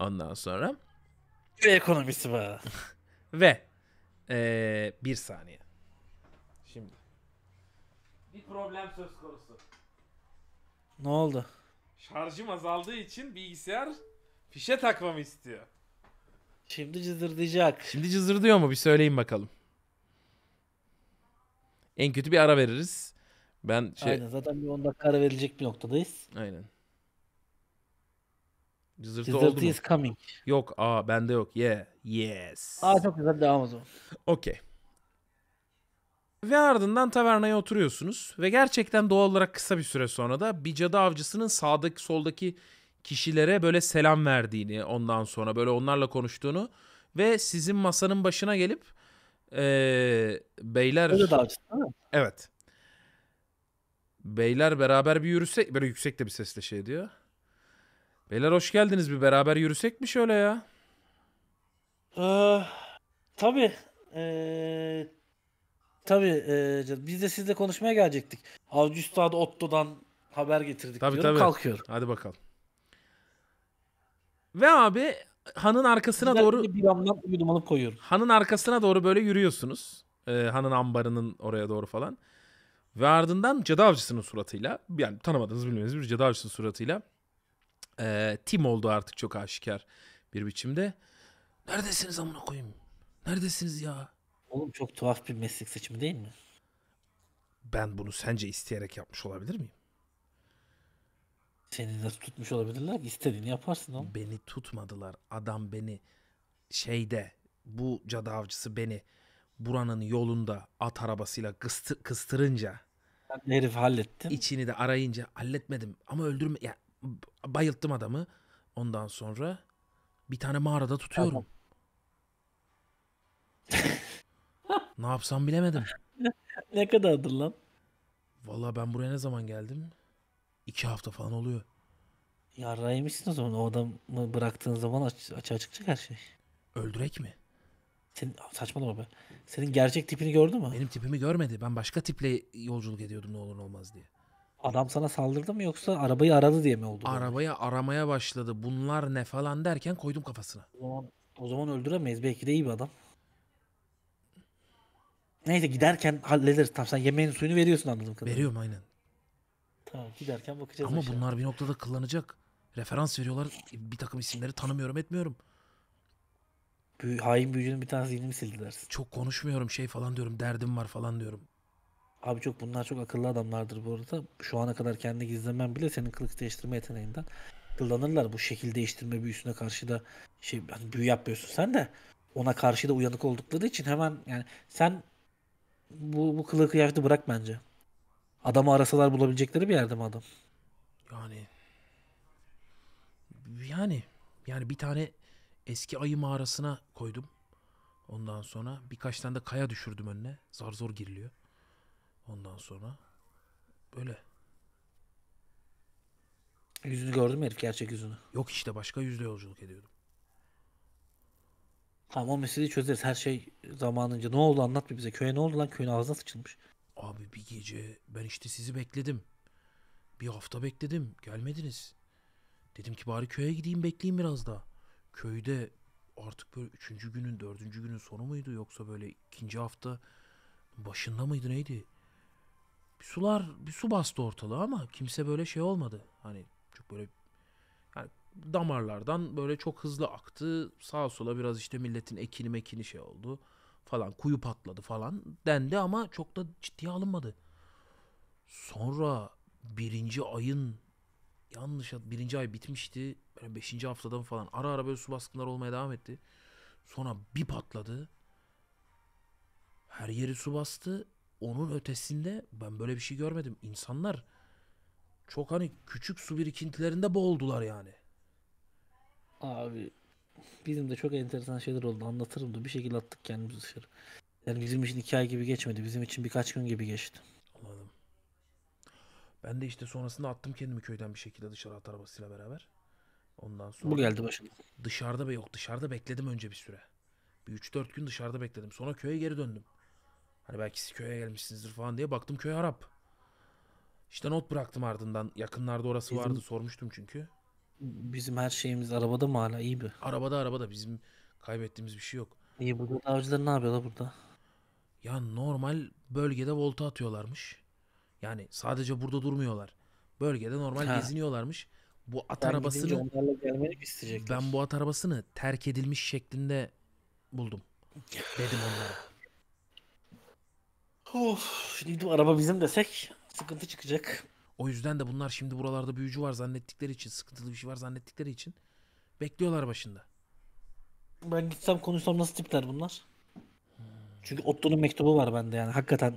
Ondan sonra. Bir ekonomisi var. (laughs) Ve e, bir saniye. Şimdi. Bir problem söz konusu. Ne oldu? Şarjım azaldığı için bilgisayar fişe takmamı istiyor. Şimdi cızırdayacak. Şimdi cızırdıyor mu? Bir söyleyin bakalım. En kötü bir ara veririz. Ben şey... Aynen zaten bir 10 dakika ara verilecek bir noktadayız. Aynen. Cızırtı, Cızırtı oldu is mu? coming. Yok. Aa bende yok. Yeah. Yes. Aa çok güzel. Devam o zaman. Okey. Ve ardından tavernaya oturuyorsunuz. Ve gerçekten doğal olarak kısa bir süre sonra da bir cadı avcısının sağdaki soldaki kişilere böyle selam verdiğini ondan sonra böyle onlarla konuştuğunu ve sizin masanın başına gelip ee, beyler... Cadı avcısı değil mi? Evet. Beyler beraber bir yürüsek böyle yüksek de bir sesle şey diyor. Beyler hoş geldiniz bir beraber yürüsek mi şöyle ya? Ee, tabii. Ee, tabii. E, canım. biz de sizle konuşmaya gelecektik. Avcı Üstad Otto'dan haber getirdik tabii, diyorum. Tabii. Kalkıyorum. Hadi bakalım. Ve abi hanın arkasına Güzel doğru bir yandan yudum alıp koyuyorum. Hanın arkasına doğru böyle yürüyorsunuz. Ee, hanın ambarının oraya doğru falan. Ve ardından cadı avcısının suratıyla yani tanımadığınız bilmediğiniz bir cadı avcısının suratıyla e, Tim oldu artık çok aşikar bir biçimde. Neredesiniz amına koyayım? Neredesiniz ya? Oğlum çok tuhaf bir meslek seçimi değil mi? Ben bunu sence isteyerek yapmış olabilir miyim? Seni nasıl tutmuş olabilirler? İstediğini yaparsın oğlum. Beni tutmadılar. Adam beni şeyde bu cadı avcısı beni buranın yolunda at arabasıyla kıstı, kıstırınca herif hallettin. İçini de arayınca halletmedim ama öldürme ya bayılttım adamı. Ondan sonra bir tane mağarada tutuyorum. ne yapsam bilemedim. (laughs) ne kadardır lan? Valla ben buraya ne zaman geldim? İki hafta falan oluyor. Yarraymışsın o zaman. O adamı bıraktığın zaman aç, açığa çıkacak her şey. Öldürek mi? Senin, saçmalama be. Senin gerçek tipini gördü mü? Benim tipimi görmedi. Ben başka tiple yolculuk ediyordum ne olur ne olmaz diye. Adam sana saldırdı mı yoksa arabayı aradı diye mi oldu? Arabayı aramaya başladı. Bunlar ne falan derken koydum kafasına. O zaman, o zaman öldüremeyiz. Belki de iyi bir adam. Neyse giderken hallederiz. Tamam sen yemeğin suyunu veriyorsun anladım kadarıyla. Veriyorum aynen. Tamam giderken bakacağız. Ama aşağı. bunlar bir noktada kullanacak. Referans veriyorlar. Bir takım isimleri tanımıyorum etmiyorum büyü, hain büyücünün bir tanesi zihnimi sildi dersin. Çok konuşmuyorum şey falan diyorum. Derdim var falan diyorum. Abi çok bunlar çok akıllı adamlardır bu arada. Şu ana kadar kendi gizlemem bile senin kılık değiştirme yeteneğinden kullanırlar. Bu şekil değiştirme büyüsüne karşı da şey hani büyü yapmıyorsun sen de ona karşı da uyanık oldukları için hemen yani sen bu, bu kılığı kıyafeti bırak bence. Adamı arasalar bulabilecekleri bir yerde mi adam? Yani yani yani bir tane eski ayı mağarasına koydum. Ondan sonra birkaç tane de kaya düşürdüm önüne. Zar zor giriliyor. Ondan sonra böyle. Yüzünü gördün mü herif gerçek yüzünü? Yok işte başka yüzde yolculuk ediyordum. Tamam o meseleyi çözeriz. Her şey zamanınca. Ne oldu anlat bir bize. Köye ne oldu lan? Köyün ağzına sıçılmış. Abi bir gece ben işte sizi bekledim. Bir hafta bekledim. Gelmediniz. Dedim ki bari köye gideyim bekleyeyim biraz daha köyde artık böyle üçüncü günün dördüncü günün sonu muydu yoksa böyle ikinci hafta başında mıydı neydi? Bir sular bir su bastı ortalığı ama kimse böyle şey olmadı. Hani çok böyle yani damarlardan böyle çok hızlı aktı. sağ sola biraz işte milletin ekini mekini şey oldu falan kuyu patladı falan dendi ama çok da ciddiye alınmadı. Sonra birinci ayın yanlış birinci ay bitmişti. Böyle beşinci haftadan falan ara ara böyle su baskınları olmaya devam etti. Sonra bir patladı. Her yeri su bastı. Onun ötesinde ben böyle bir şey görmedim. İnsanlar çok hani küçük su birikintilerinde boğuldular yani. Abi bizim de çok enteresan şeyler oldu. Anlatırım da bir şekilde attık kendimizi dışarı. Yani bizim için iki ay gibi geçmedi. Bizim için birkaç gün gibi geçti. Ben de işte sonrasında attım kendimi köyden bir şekilde dışarı at arabasıyla beraber. Ondan sonra Bu geldi başıma. Dışarıda be yok dışarıda bekledim önce bir süre. Bir 3-4 gün dışarıda bekledim. Sonra köye geri döndüm. Hani belki siz köye gelmişsinizdir falan diye baktım köy harap. İşte not bıraktım ardından. Yakınlarda orası bizim, vardı sormuştum çünkü. Bizim her şeyimiz arabada mı hala iyi bir? Arabada arabada bizim kaybettiğimiz bir şey yok. İyi burada avcılar ne yapıyorlar burada? Ya normal bölgede volta atıyorlarmış. Yani sadece burada durmuyorlar. Bölgede normal ha. geziniyorlarmış. Bu at ben arabasını ben bu at arabasını terk edilmiş şeklinde buldum. Dedim onlara. Of, şimdi bu araba bizim desek sıkıntı çıkacak. O yüzden de bunlar şimdi buralarda büyücü var zannettikleri için, sıkıntılı bir şey var zannettikleri için bekliyorlar başında. Ben gitsem konuşsam nasıl tipler bunlar? Çünkü Otto'nun mektubu var bende yani. Hakikaten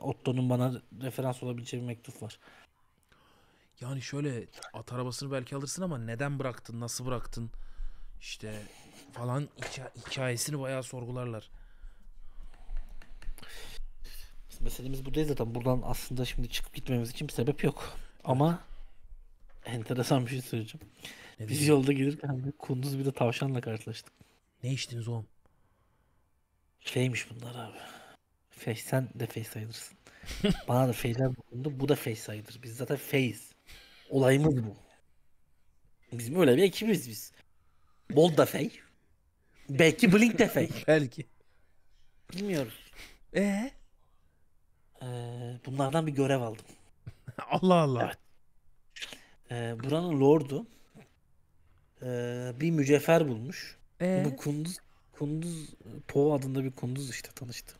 Otto'nun bana referans olabileceği bir mektup var. Yani şöyle at arabasını belki alırsın ama neden bıraktın, nasıl bıraktın işte falan hikayesini bayağı sorgularlar. Meselemiz bu değil zaten. Buradan aslında şimdi çıkıp gitmemiz için bir sebep yok. Ama enteresan bir şey söyleyeceğim. Ne Biz diyeyim? yolda gelirken bir kunduz bir de tavşanla karşılaştık. Ne içtiniz oğlum? Şeymiş bunlar abi. Face, sen de face sayılırsın. (laughs) Bana da face'ler dokundu. Bu da face sayılır. Biz zaten face. Olayımız bu. Bizim öyle bir ekibiz biz. Bold da fey. Belki Blink de fey. (laughs) Belki. Bilmiyoruz. Ee? Ee, bunlardan bir görev aldım. (laughs) Allah Allah. Evet. Ee, buranın lordu ee, bir Mücefer bulmuş. Ee? Bu kunduz kunduz Po adında bir kunduz işte tanıştı.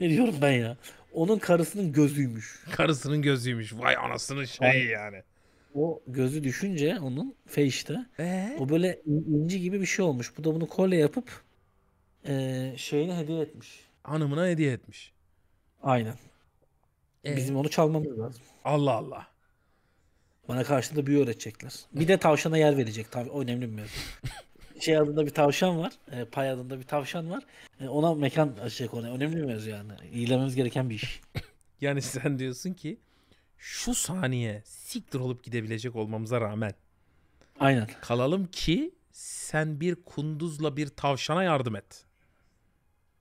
Ne diyorum ben ya? Onun karısının gözüymüş. Karısının gözüymüş. Vay anasının şeyi yani. O gözü düşünce onun feyişte. Ee? O böyle inci gibi bir şey olmuş. Bu da bunu kolye yapıp e, şeyini hediye etmiş. Hanımına hediye etmiş. Aynen. Ee? Bizim onu çalmamız lazım. Allah Allah. Bana karşında büyü öğretecekler. Bir de tavşana yer verecek. Tav o önemli bir mevzu. (laughs) şey adında bir tavşan var. E, pay adında bir tavşan var. E, ona mekan açacak şey konu önemli mi mevzu yani. İyilememiz gereken bir iş. (laughs) yani sen diyorsun ki şu saniye siktir olup gidebilecek olmamıza rağmen Aynen. kalalım ki sen bir kunduzla bir tavşana yardım et.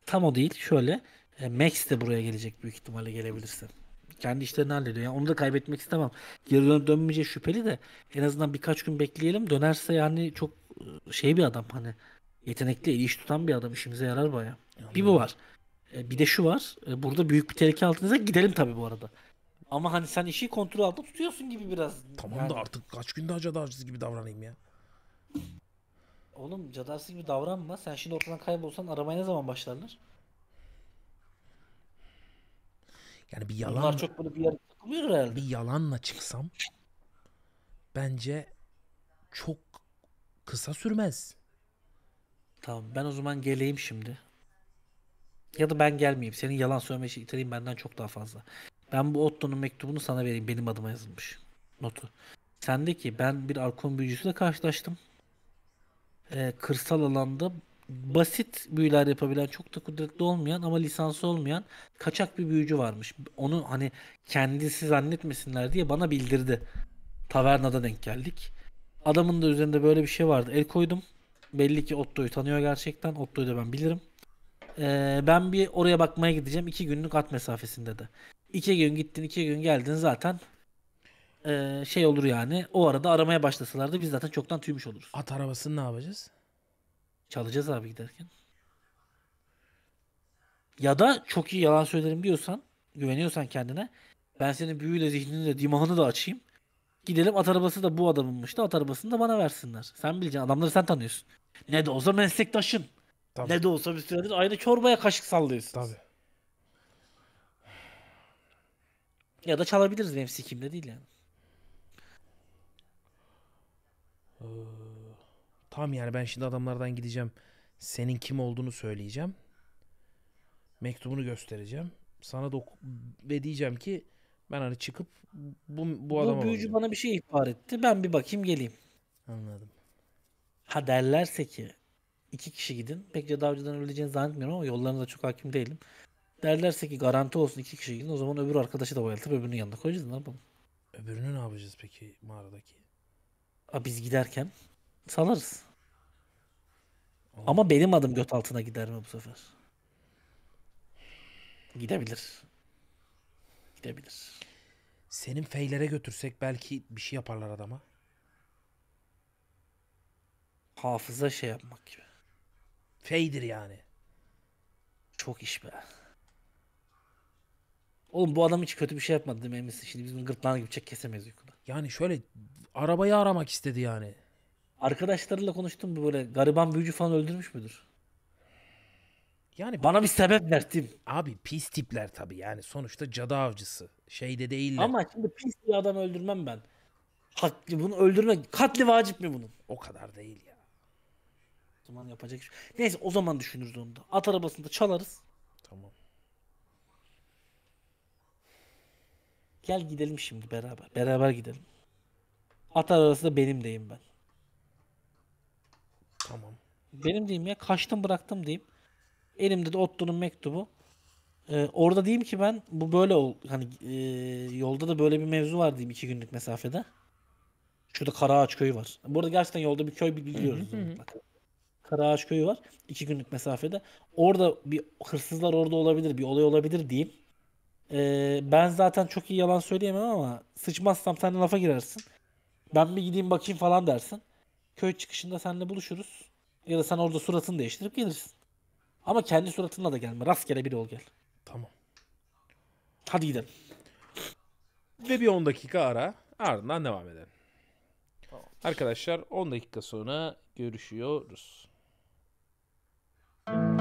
Tam o değil. Şöyle e, Max de buraya gelecek büyük ihtimalle gelebilirsin. Kendi işlerini hallediyor. Yani onu da kaybetmek istemem. Geri dönüp dönmeyeceği şüpheli de en azından birkaç gün bekleyelim. Dönerse yani çok e, şey bir adam hani yetenekli iş tutan bir adam işimize yarar baya. Bir bu var. E, bir de şu var. E, burada büyük bir tehlike altınıza gidelim tabii bu arada. Ama hani sen işi kontrol altında tutuyorsun gibi biraz. Tamam yani. da artık kaç günde acı acısı gibi davranayım ya. Oğlum cadarsı gibi davranma. Sen şimdi ortadan kaybolsan aramaya ne zaman başlarlar? Yani bir yalan. Bunlar çok böyle bir yer takılıyor herhalde. Bir yalanla çıksam bence çok kısa sürmez. Tamam ben o zaman geleyim şimdi. Ya da ben gelmeyeyim. Senin yalan söyleme şeylerin benden çok daha fazla. Ben bu Otto'nun mektubunu sana vereyim. Benim adıma yazılmış notu. Sen de ki ben bir Arkon büyücüsüyle karşılaştım. Ee, kırsal alanda basit büyüler yapabilen çok da kudretli olmayan ama lisansı olmayan kaçak bir büyücü varmış. Onu hani kendisi zannetmesinler diye bana bildirdi. Tavernada denk geldik. Adamın da üzerinde böyle bir şey vardı. El koydum. Belli ki Otto'yu tanıyor gerçekten. Otto'yu da ben bilirim. Ee, ben bir oraya bakmaya gideceğim. İki günlük at mesafesinde de. İki gün gittin, iki gün geldin zaten ee, şey olur yani. O arada aramaya başlasalardı biz zaten çoktan tüymüş oluruz. At arabasını ne yapacağız? Çalacağız abi giderken. Ya da çok iyi yalan söylerim diyorsan, güveniyorsan kendine. Ben senin büyüyle zihnini de dimağını da açayım. Gidelim at arabası da bu adamınmış da at arabasını da bana versinler. Sen bileceksin adamları sen tanıyorsun. Ne de olsa meslektaşın. Tabii. Ne de olsa bir süredir aynı çorbaya kaşık sallıyorsun. Tabii. Ya da çalabiliriz benim sikimde değil yani. Ee, tamam yani ben şimdi adamlardan gideceğim. Senin kim olduğunu söyleyeceğim. Mektubunu göstereceğim. Sana da ve diyeceğim ki ben hani çıkıp bu, bu adama Bu büyücü bana bir şey ihbar etti. Ben bir bakayım geleyim. Anladım. Ha derlerse ki iki kişi gidin. Pek cadavcıdan öleceğini zannetmiyorum ama yollarına da çok hakim değilim. Derlerse ki garanti olsun iki kişi gidin. O zaman öbür arkadaşı da bayıltıp öbürünün yanına koyacağız. Ne yapalım? Öbürünü ne yapacağız peki mağaradaki? A, biz giderken salarız. Olur. Ama benim adım göt altına gider mi bu sefer? Gidebilir. Gidebilir. Senin feylere götürsek belki bir şey yaparlar adama. Hafıza şey yapmak gibi. Feydir yani. Çok iş be. Oğlum bu adam hiç kötü bir şey yapmadı değil mi Eminsin? Şimdi biz bunun gırtlağını gibi çek kesemeyiz uykuda. Yani şöyle arabayı aramak istedi yani. Arkadaşlarıyla konuştum böyle gariban büyücü falan öldürmüş müdür? Yani bana bir sebep verdim. Abi pis tipler tabii yani sonuçta cadı avcısı. Şeyde değil. Ama şimdi pis bir adam öldürmem ben. Katli bunu öldürmek katli vacip mi bunun? O kadar değil ya. O zaman yapacak şey. Neyse o zaman düşünürüz onu da. At arabasında çalarız. Tamam. Gel gidelim şimdi beraber. Beraber gidelim. At arabası da benim deyim ben. Tamam. Benim diyeyim ya kaçtım bıraktım diyeyim. Elimde de Otto'nun mektubu. Ee, orada diyeyim ki ben bu böyle ol, hani e, yolda da böyle bir mevzu var diyeyim iki günlük mesafede. Şurada Karaağaç köyü var. Burada gerçekten yolda bir köy biliyoruz. Bak, Karaağaç köyü var. iki günlük mesafede. Orada bir hırsızlar orada olabilir. Bir olay olabilir diyeyim. Ee, ben zaten çok iyi yalan söyleyemem ama sıçmazsam sen lafa girersin. Ben bir gideyim bakayım falan dersin. Köy çıkışında seninle buluşuruz. Ya da sen orada suratını değiştirip gelirsin. Ama kendi suratınla da gelme. Rastgele biri ol gel. Tamam. Hadi gidelim. Ve bir 10 dakika ara. Ardından devam edelim. Tamam. Arkadaşlar 10 dakika sonra görüşüyoruz. Müzik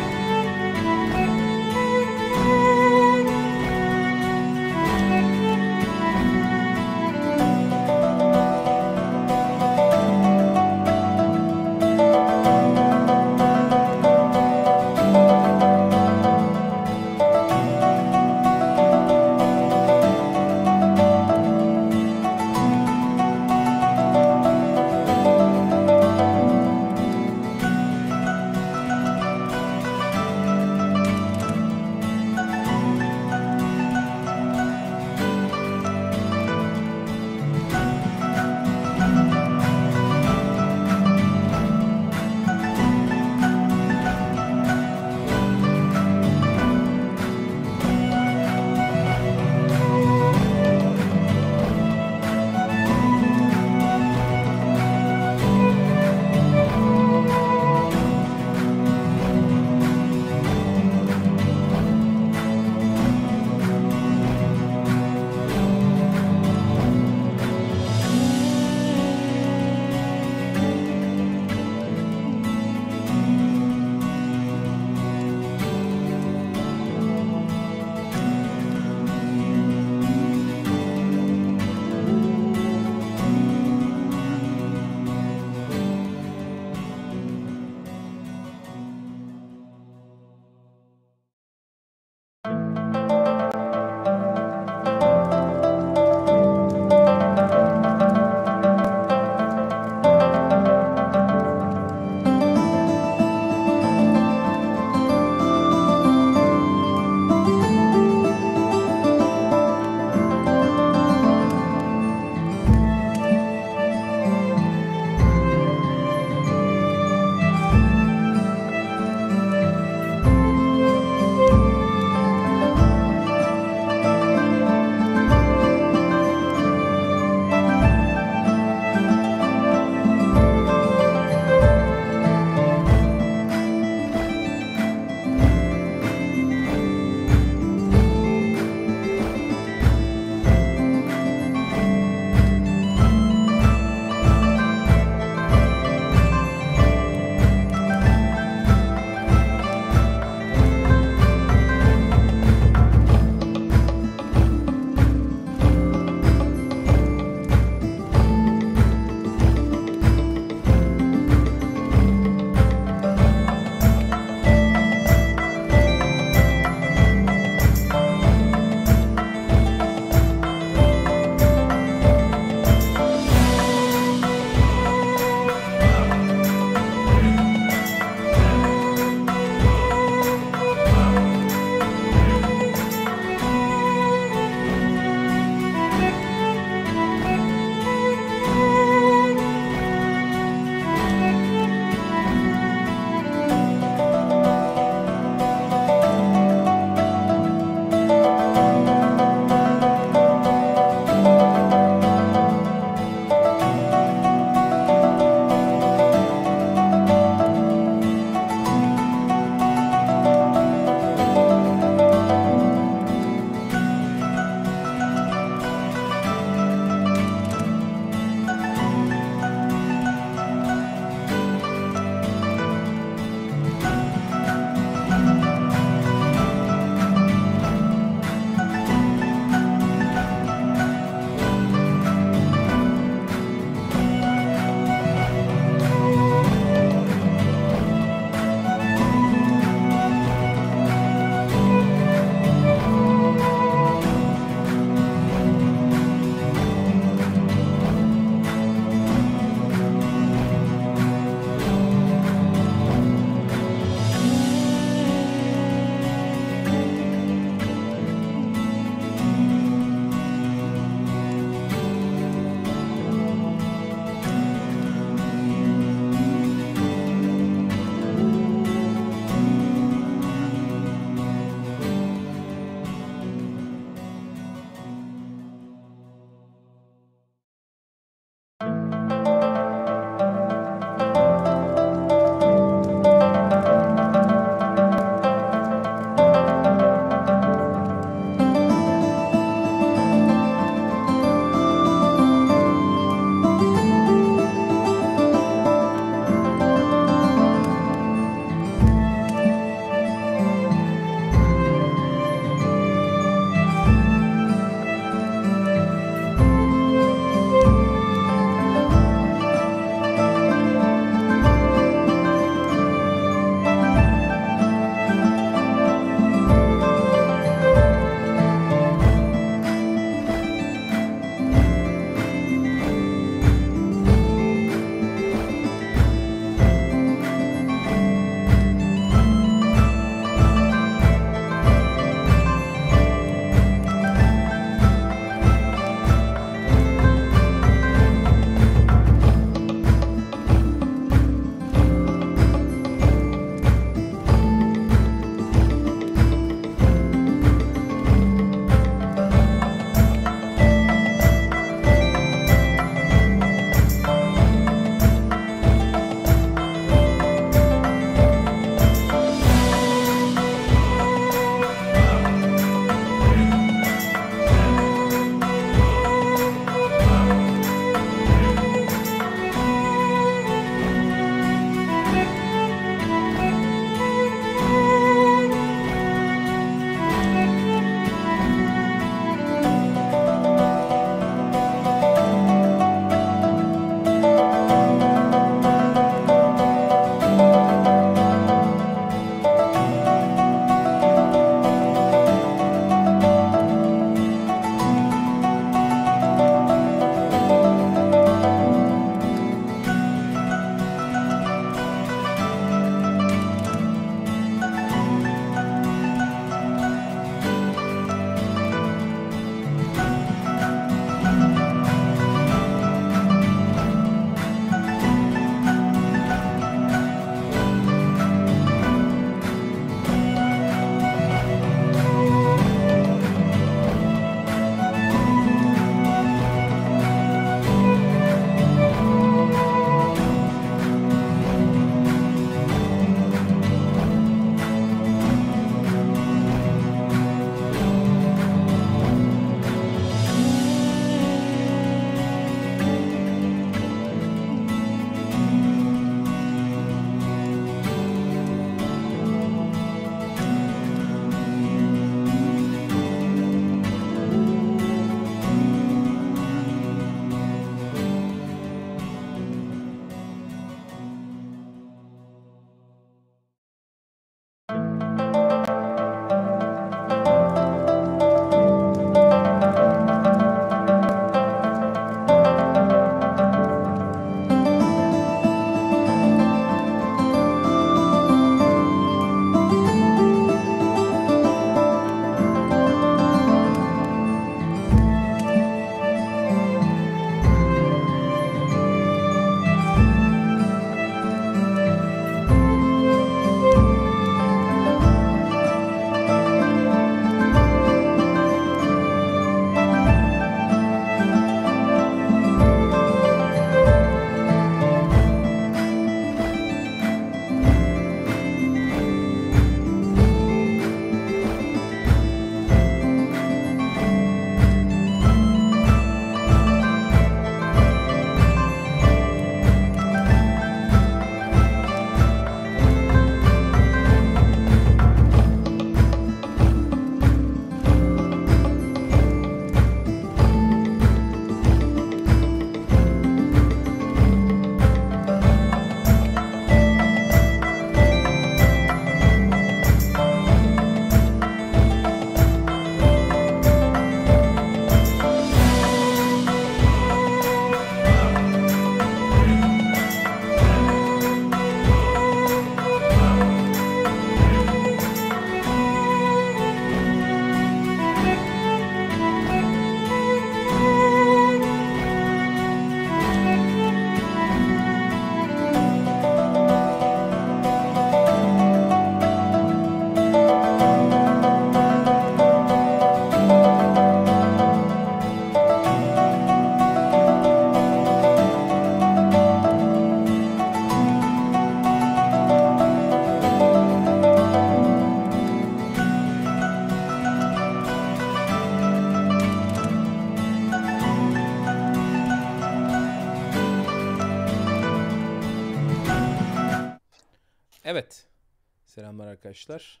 Selamlar arkadaşlar.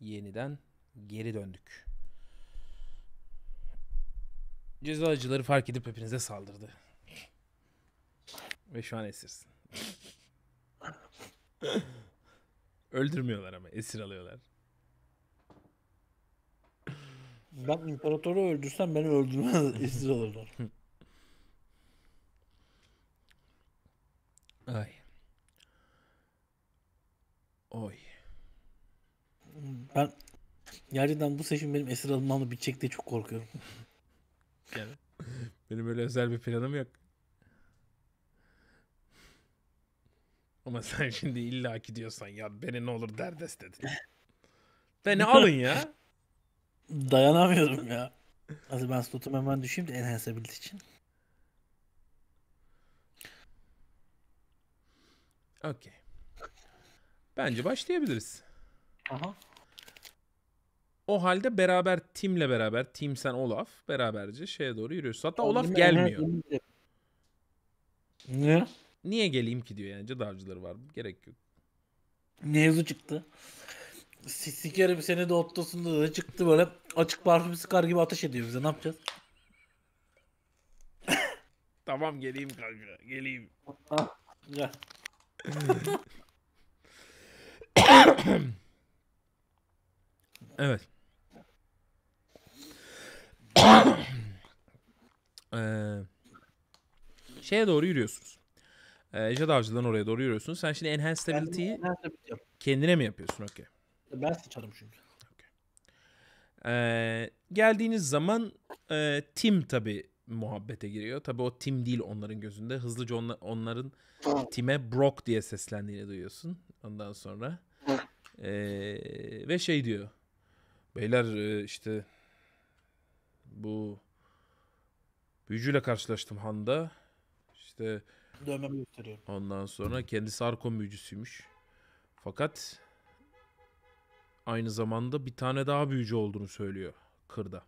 Yeniden geri döndük. Cezacıları fark edip hepinize saldırdı. Ve şu an esirsin. Öldürmüyorlar ama esir alıyorlar. Ben imparatoru öldürsem beni öldürmez (laughs) esir alırlar. Ay. Oy. Ben gerçekten bu seçim benim esir alınmamı bitecek diye çok korkuyorum. (laughs) yani. Benim öyle özel bir planım yok. Ama sen şimdi illa ki diyorsan ya beni ne olur derdest dedin. beni (laughs) alın ya. Dayanamıyorum ya. Hadi ben slotumu hemen düşeyim de enhanceability için. Okey. Bence başlayabiliriz. Aha. O halde beraber Tim'le beraber, Tim sen Olaf beraberce şeye doğru yürüyorsun. Hatta Olaf gelmiyor. Niye? Niye geleyim ki diyor yani cadı var. Gerek yok. Mevzu çıktı. Sikerim seni de ottosunda da çıktı böyle açık parfüm sıkar gibi ateş ediyor bize ne yapacağız? (laughs) tamam geleyim kanka geleyim. (laughs) evet ee, şeye doğru yürüyorsunuz. Ee, Ejder Avcı'dan oraya doğru yürüyorsunuz. Sen şimdi Enhanced Stability'yi kendine mi yapıyorsun? Okay. Ben sıçarım çünkü. Ee, geldiğiniz zaman e, Tim tabi muhabbete giriyor. Tabi o Tim değil onların gözünde. Hızlıca onla, onların Tim'e Brock diye seslendiğini duyuyorsun. Ondan sonra. Ee, ve şey diyor. Beyler işte bu büyücüyle karşılaştım Han'da. İşte dövmemi gösteriyor. Ondan sonra kendisi Arkon büyücüsüymüş. Fakat aynı zamanda bir tane daha büyücü olduğunu söylüyor kırda.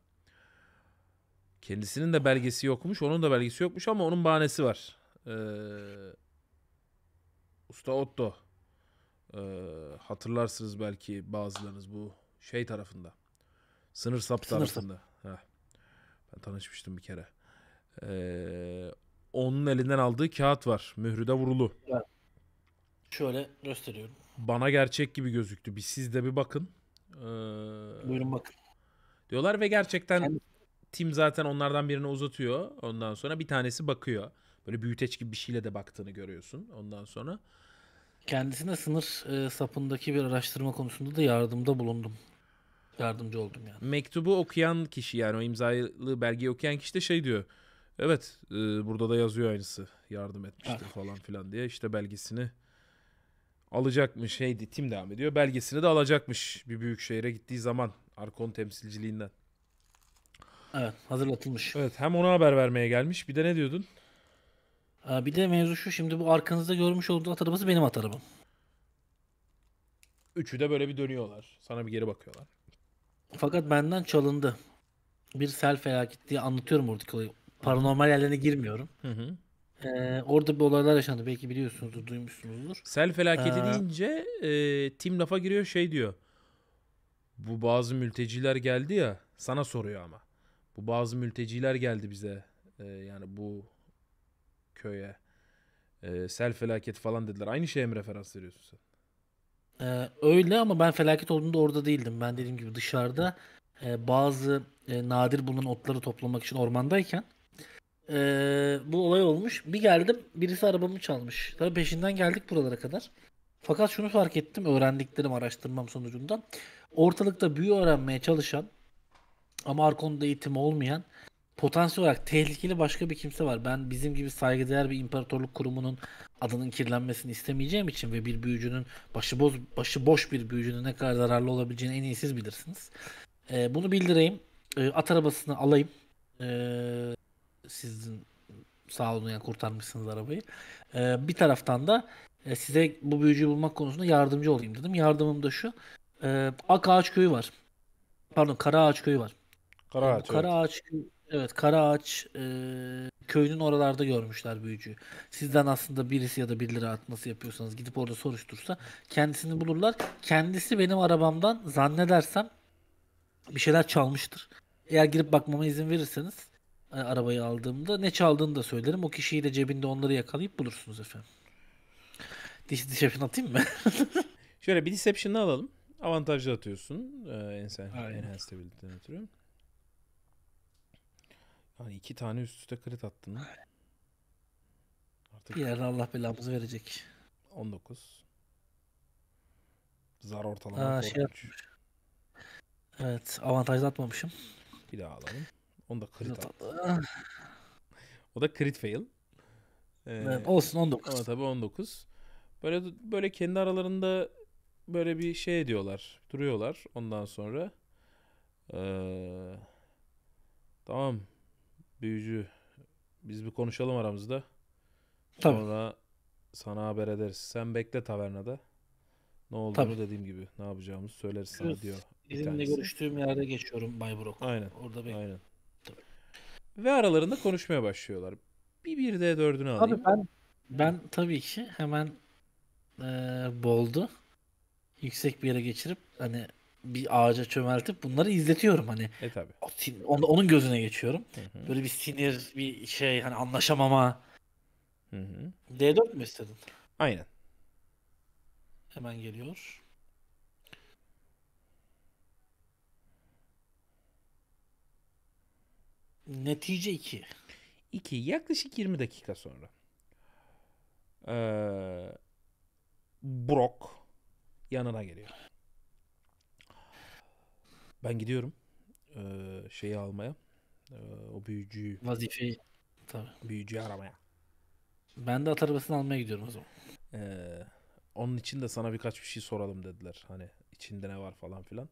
Kendisinin de belgesi yokmuş. Onun da belgesi yokmuş ama onun bahanesi var. Ee, Usta Otto. Ee, hatırlarsınız belki bazılarınız bu şey tarafında. Sınır sap tarafında. Sap tanışmıştım bir kere. Ee, onun elinden aldığı kağıt var. Mührü de vurulu. Evet. Şöyle gösteriyorum. Bana gerçek gibi gözüktü. Bir siz de bir bakın. Ee, Buyurun bakın. Diyorlar ve gerçekten Sen... Tim zaten onlardan birini uzatıyor. Ondan sonra bir tanesi bakıyor. Böyle büyüteç gibi bir şeyle de baktığını görüyorsun ondan sonra. Kendisine sınır e, sapındaki bir araştırma konusunda da yardımda bulundum. Yardımcı oldum yani. Mektubu okuyan kişi yani o imzalı belgeyi okuyan kişi de şey diyor. Evet e, burada da yazıyor aynısı. Yardım etmiştir ah. falan filan diye işte belgesini alacakmış. Şeydi tim devam ediyor. Belgesini de alacakmış bir büyük şehre gittiği zaman Arkon temsilciliğinden. Evet hazırlatılmış. Evet hem ona haber vermeye gelmiş. Bir de ne diyordun? Ee, bir de mevzu şu şimdi bu arkanızda görmüş olduğunuz at arabası benim at arabam. Üçü de böyle bir dönüyorlar. Sana bir geri bakıyorlar. Fakat benden çalındı. Bir sel felaketi diye anlatıyorum oradaki olayı. Paranormal yerlerine girmiyorum. Hı hı. Ee, orada bir olaylar yaşandı. Belki biliyorsunuzdur, duymuşsunuzdur. Sel felaketi ee, deyince e, Tim lafa giriyor şey diyor. Bu bazı mülteciler geldi ya sana soruyor ama. Bu bazı mülteciler geldi bize. E, yani bu köye. E, sel felaketi falan dediler. Aynı şeye mi referans veriyorsun sen? Ee, öyle ama ben felaket olduğunda orada değildim. Ben dediğim gibi dışarıda e, bazı e, nadir bulunan otları toplamak için ormandayken e, bu olay olmuş. Bir geldim birisi arabamı çalmış. Tabii peşinden geldik buralara kadar. Fakat şunu fark ettim öğrendiklerim araştırmam sonucunda. Ortalıkta büyü öğrenmeye çalışan ama Arkon'da eğitim olmayan potansiyel olarak tehlikeli başka bir kimse var. Ben bizim gibi saygıdeğer bir imparatorluk kurumunun adının kirlenmesini istemeyeceğim için ve bir büyücünün başı boş, başı boş bir büyücünün ne kadar zararlı olabileceğini en iyi siz bilirsiniz. Ee, bunu bildireyim. Ee, at arabasını alayım. Ee, sizin sağ olun yani kurtarmışsınız arabayı. Ee, bir taraftan da e, size bu büyücüyü bulmak konusunda yardımcı olayım dedim. Yardımım da şu. E, Ak Ağaç Köyü var. Pardon Kara Ağaç Köyü var. Kara Ağaç. Kara Ağaç Köyü Evet Karaağaç e, köyünün oralarda görmüşler büyücüyü. Sizden aslında birisi ya da birileri atması yapıyorsanız gidip orada soruştursa kendisini bulurlar. Kendisi benim arabamdan zannedersem bir şeyler çalmıştır. Eğer girip bakmama izin verirseniz e, arabayı aldığımda ne çaldığını da söylerim. O kişiyi de cebinde onları yakalayıp bulursunuz efendim. Diş deception atayım mı? (laughs) Şöyle bir deception'ı alalım. Avantajlı atıyorsun. Ee, enhanced ability'den ötürü. Hani iki tane üst üste crit attın. Artık Bir yerden Allah belamızı verecek. 19. Zar ortalama Aa, şey Evet avantajlı atmamışım. Bir daha alalım. Onu da crit at. o da crit fail. Ee, evet, olsun 19. Ama tabii 19. Böyle böyle kendi aralarında böyle bir şey ediyorlar, Duruyorlar ondan sonra. Ee, tamam büyücü. Biz bir konuşalım aramızda. Tabii. Sonra sana haber ederiz. Sen bekle tavernada. Ne olduğunu Tabii. dediğim gibi ne yapacağımızı söyleriz sana diyor. Bizimle görüştüğüm yerde geçiyorum Bay Brok. Aynen. Orada bekliyorum. Aynen. Tabii. Ve aralarında konuşmaya başlıyorlar. Bir bir de dördünü alayım. Tabii ben ben tabii ki hemen e, boldu. Yüksek bir yere geçirip hani bir ağaca çömeltip bunları izletiyorum hani. E tabi. Onun, gözüne geçiyorum. Hı hı. Böyle bir sinir, bir şey hani anlaşamama. Hı hı. D4 mü istedin? Aynen. Hemen geliyor. Netice 2. 2. Yaklaşık 20 dakika sonra. Ee, Brock yanına geliyor. Ben gidiyorum ee, şeyi almaya. Ee, o büyücüyü. Vazifeyi. Tabii. Büyücüyü aramaya. Ben de at arabasını almaya gidiyorum o zaman. Ee, onun için de sana birkaç bir şey soralım dediler. Hani içinde ne var falan filan.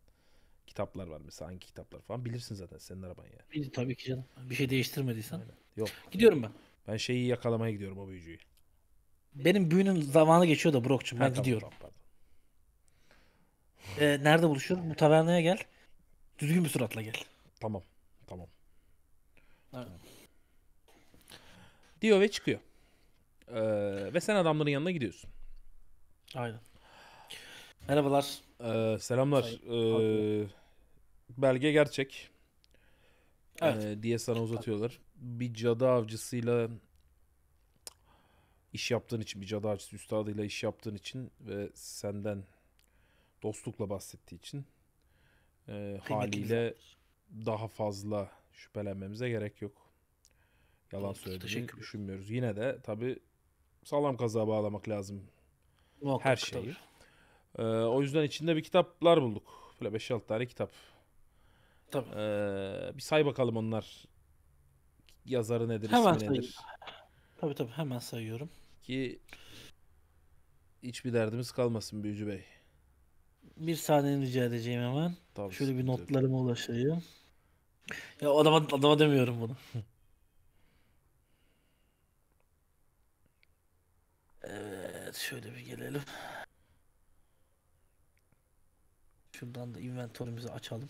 Kitaplar var mesela hangi kitaplar falan. Bilirsin zaten senin araban yani. Bil- Tabii ki canım. Bir şey değiştirmediysen. Aynen. Yok. Gidiyorum ben. Ben şeyi yakalamaya gidiyorum o büyücüyü. Benim büyünün zamanı geçiyor da Brok'cum ben tamam, gidiyorum. tamam, Ee, nerede buluşuyoruz? Bu tavernaya gel. Düzgün bir suratla gel. Tamam. Tamam. Evet. Diyor ve çıkıyor. Ee, ve sen adamların yanına gidiyorsun. Aynen. Merhabalar. Ee, selamlar. ee, belge gerçek. Ee, evet. Ee, diye sana uzatıyorlar. Bir cadı avcısıyla iş yaptığın için, bir cadı avcısı üstadıyla iş yaptığın için ve senden dostlukla bahsettiği için e, haliyle daha fazla şüphelenmemize gerek yok. Yalan söylediğini düşünmüyoruz. Yine de tabi sağlam kazığa bağlamak lazım Muhakkak her şeyi. Tabii. Ee, o yüzden içinde bir kitaplar bulduk. Böyle 5-6 tane kitap. Tabii. Ee, bir say bakalım onlar. Yazarı nedir, hemen ismi nedir? Tabii tabii hemen sayıyorum. Ki hiçbir derdimiz kalmasın Büyücü Bey bir saniye rica edeceğim hemen. Tabii Şöyle bir notlarıma ulaşayım. Ya adama, adama demiyorum bunu. (laughs) Evet şöyle bir gelelim. Şuradan da inventörümüzü açalım.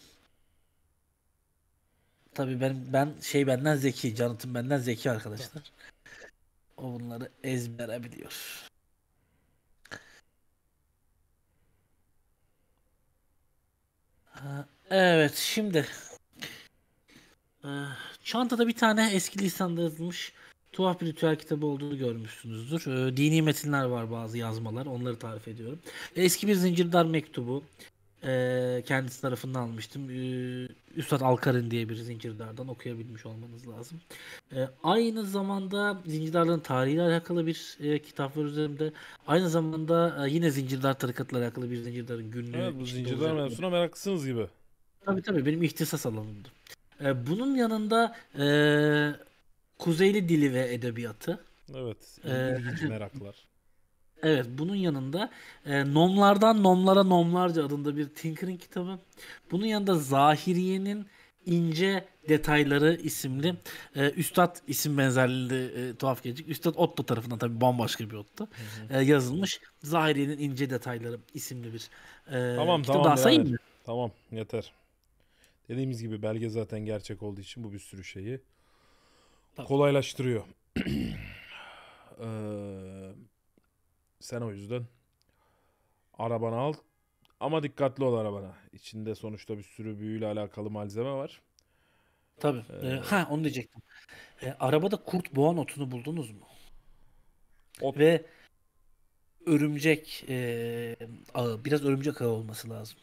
Tabii ben ben şey benden zeki, Canıtım benden zeki arkadaşlar. O bunları ezbere biliyor. Evet şimdi e, çantada bir tane eski lisanda yazılmış tuhaf bir ritüel kitabı olduğunu görmüşsünüzdür. E, dini metinler var bazı yazmalar onları tarif ediyorum. Eski bir zincirdar mektubu, e, kendisi tarafından almıştım. E, Üstad Alkar'ın diye bir Zincirdar'dan okuyabilmiş olmanız lazım. E, aynı zamanda Zincirdar'ın tarihiyle alakalı bir e, kitap var üzerimde. Aynı zamanda e, yine Zincirdar tarikatla alakalı bir Zincirdar'ın günlüğü. Evet, bu Zincirdar mevzusuna meraklısınız gibi. Tabii tabii benim ihtisas alanımdı. E, bunun yanında e, Kuzeyli dili ve edebiyatı. Evet, ilginç e, meraklar. Evet bunun yanında e, Nomlardan Nomlara Nomlarca adında bir tinkering kitabı. Bunun yanında Zahiriye'nin İnce Detayları isimli e, Üstad isim benzerliğinde e, tuhaf gelecek. Üstad Otto tarafından tabi bambaşka bir Otto hı hı. E, yazılmış. Zahiriye'nin İnce Detayları isimli bir e, tamam, kitap. Tamam, Daha sayayım mı? Tamam yeter. Dediğimiz gibi belge zaten gerçek olduğu için bu bir sürü şeyi Tabii. kolaylaştırıyor. (clears throat) ee, sen o yüzden arabanı al ama dikkatli ol arabana. İçinde sonuçta bir sürü büyüyle alakalı malzeme var. Tabii. Ee, ee ha onu diyecektim. E, arabada kurt boğan otunu buldunuz mu? Ot. Ve örümcek e, ağı, biraz örümcek ağı olması lazım.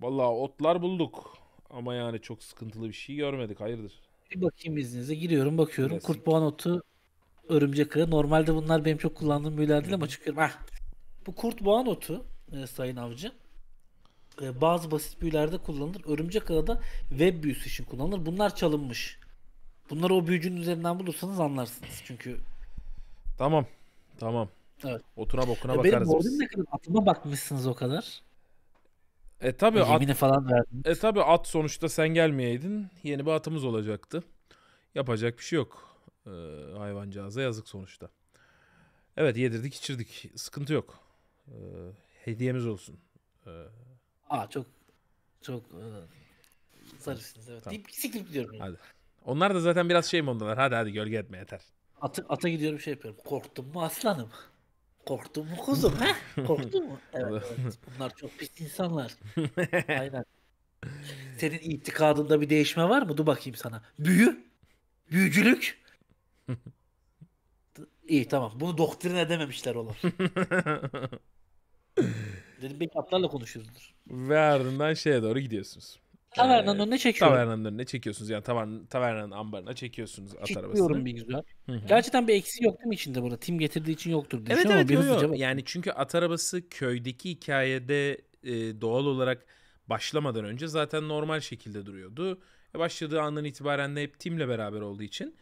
Vallahi otlar bulduk ama yani çok sıkıntılı bir şey görmedik. Hayırdır? Bir bakayım izninizle. Giriyorum, bakıyorum. Resim. Kurt boğan otu örümcek ağı. Normalde bunlar benim çok kullandığım büyüler değil ama çıkıyorum. Ah. Bu kurt boğan otu e, sayın avcı. E, bazı basit büyülerde kullanılır. Örümcek ağı da web büyüsü için kullanılır. Bunlar çalınmış. Bunları o büyücünün üzerinden bulursanız anlarsınız. Çünkü Tamam. Tamam. Evet. Otuna bokuna e, benim bakarız biz. ne kadar atıma bakmışsınız o kadar. E tabi at, falan verdim. e tabi at sonuçta sen gelmeyeydin. Yeni bir atımız olacaktı. Yapacak bir şey yok. Ee, hayvancağıza yazık sonuçta. Evet yedirdik içirdik. Sıkıntı yok. Ee, hediyemiz olsun. Ee, Aa çok çok e, sarışsınız evet. Tamam. Deyip siktir gidiyorum. Hadi. Onlar da zaten biraz şey mi Hadi hadi gölge etme yeter. Ata, ata gidiyorum şey yapıyorum. Korktun mu aslanım? Korktun mu kuzum he? (laughs) Korktun mu? Evet, evet. Bunlar çok pis insanlar. (laughs) Aynen. Senin itikadında bir değişme var mı? Dur bakayım sana. Büyü? Büyücülük? İyi tamam. Bunu doktrin edememişler olan. (laughs) Dedim bir katlarla konuşuruzdur. Ve ardından şeye doğru gidiyorsunuz. Tavernanın ee, önüne çekiyorum. Tavernanın önüne çekiyorsunuz. Yani tavern, tavernanın ambarına çekiyorsunuz at Çitliyorum arabasını. bir güzel. Gerçekten bir eksi yok değil mi içinde burada? Tim getirdiği için yoktur diye. Evet evet yok, yok. Yani çünkü at arabası köydeki hikayede e, doğal olarak başlamadan önce zaten normal şekilde duruyordu. E, başladığı andan itibaren de hep Tim'le beraber olduğu için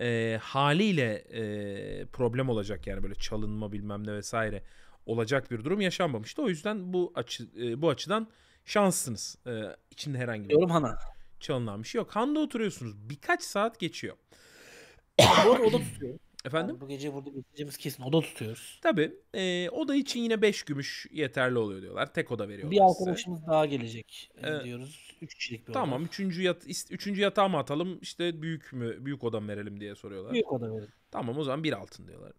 e, haliyle e, problem olacak yani böyle çalınma bilmem ne vesaire olacak bir durum yaşanmamıştı. O yüzden bu açı e, bu açıdan şanslısınız. E, içinde herhangi bir Yorum Hana. çalınan bir şey yok. Handa oturuyorsunuz. Birkaç saat geçiyor. (coughs) bu arada oda tutuyor. Efendim? Yani bu gece burada geçeceğimiz kesin. Oda tutuyoruz. Tabii. E, oda için yine 5 gümüş yeterli oluyor diyorlar. Tek oda veriyorlar Bir arkadaşımız size. daha gelecek e, ee, diyoruz. 3 kişilik bir Tamam. 3. Yat, üçüncü yatağı mı atalım? İşte büyük mü? Büyük oda mı verelim diye soruyorlar. Büyük oda verelim. Tamam o zaman bir altın diyorlar.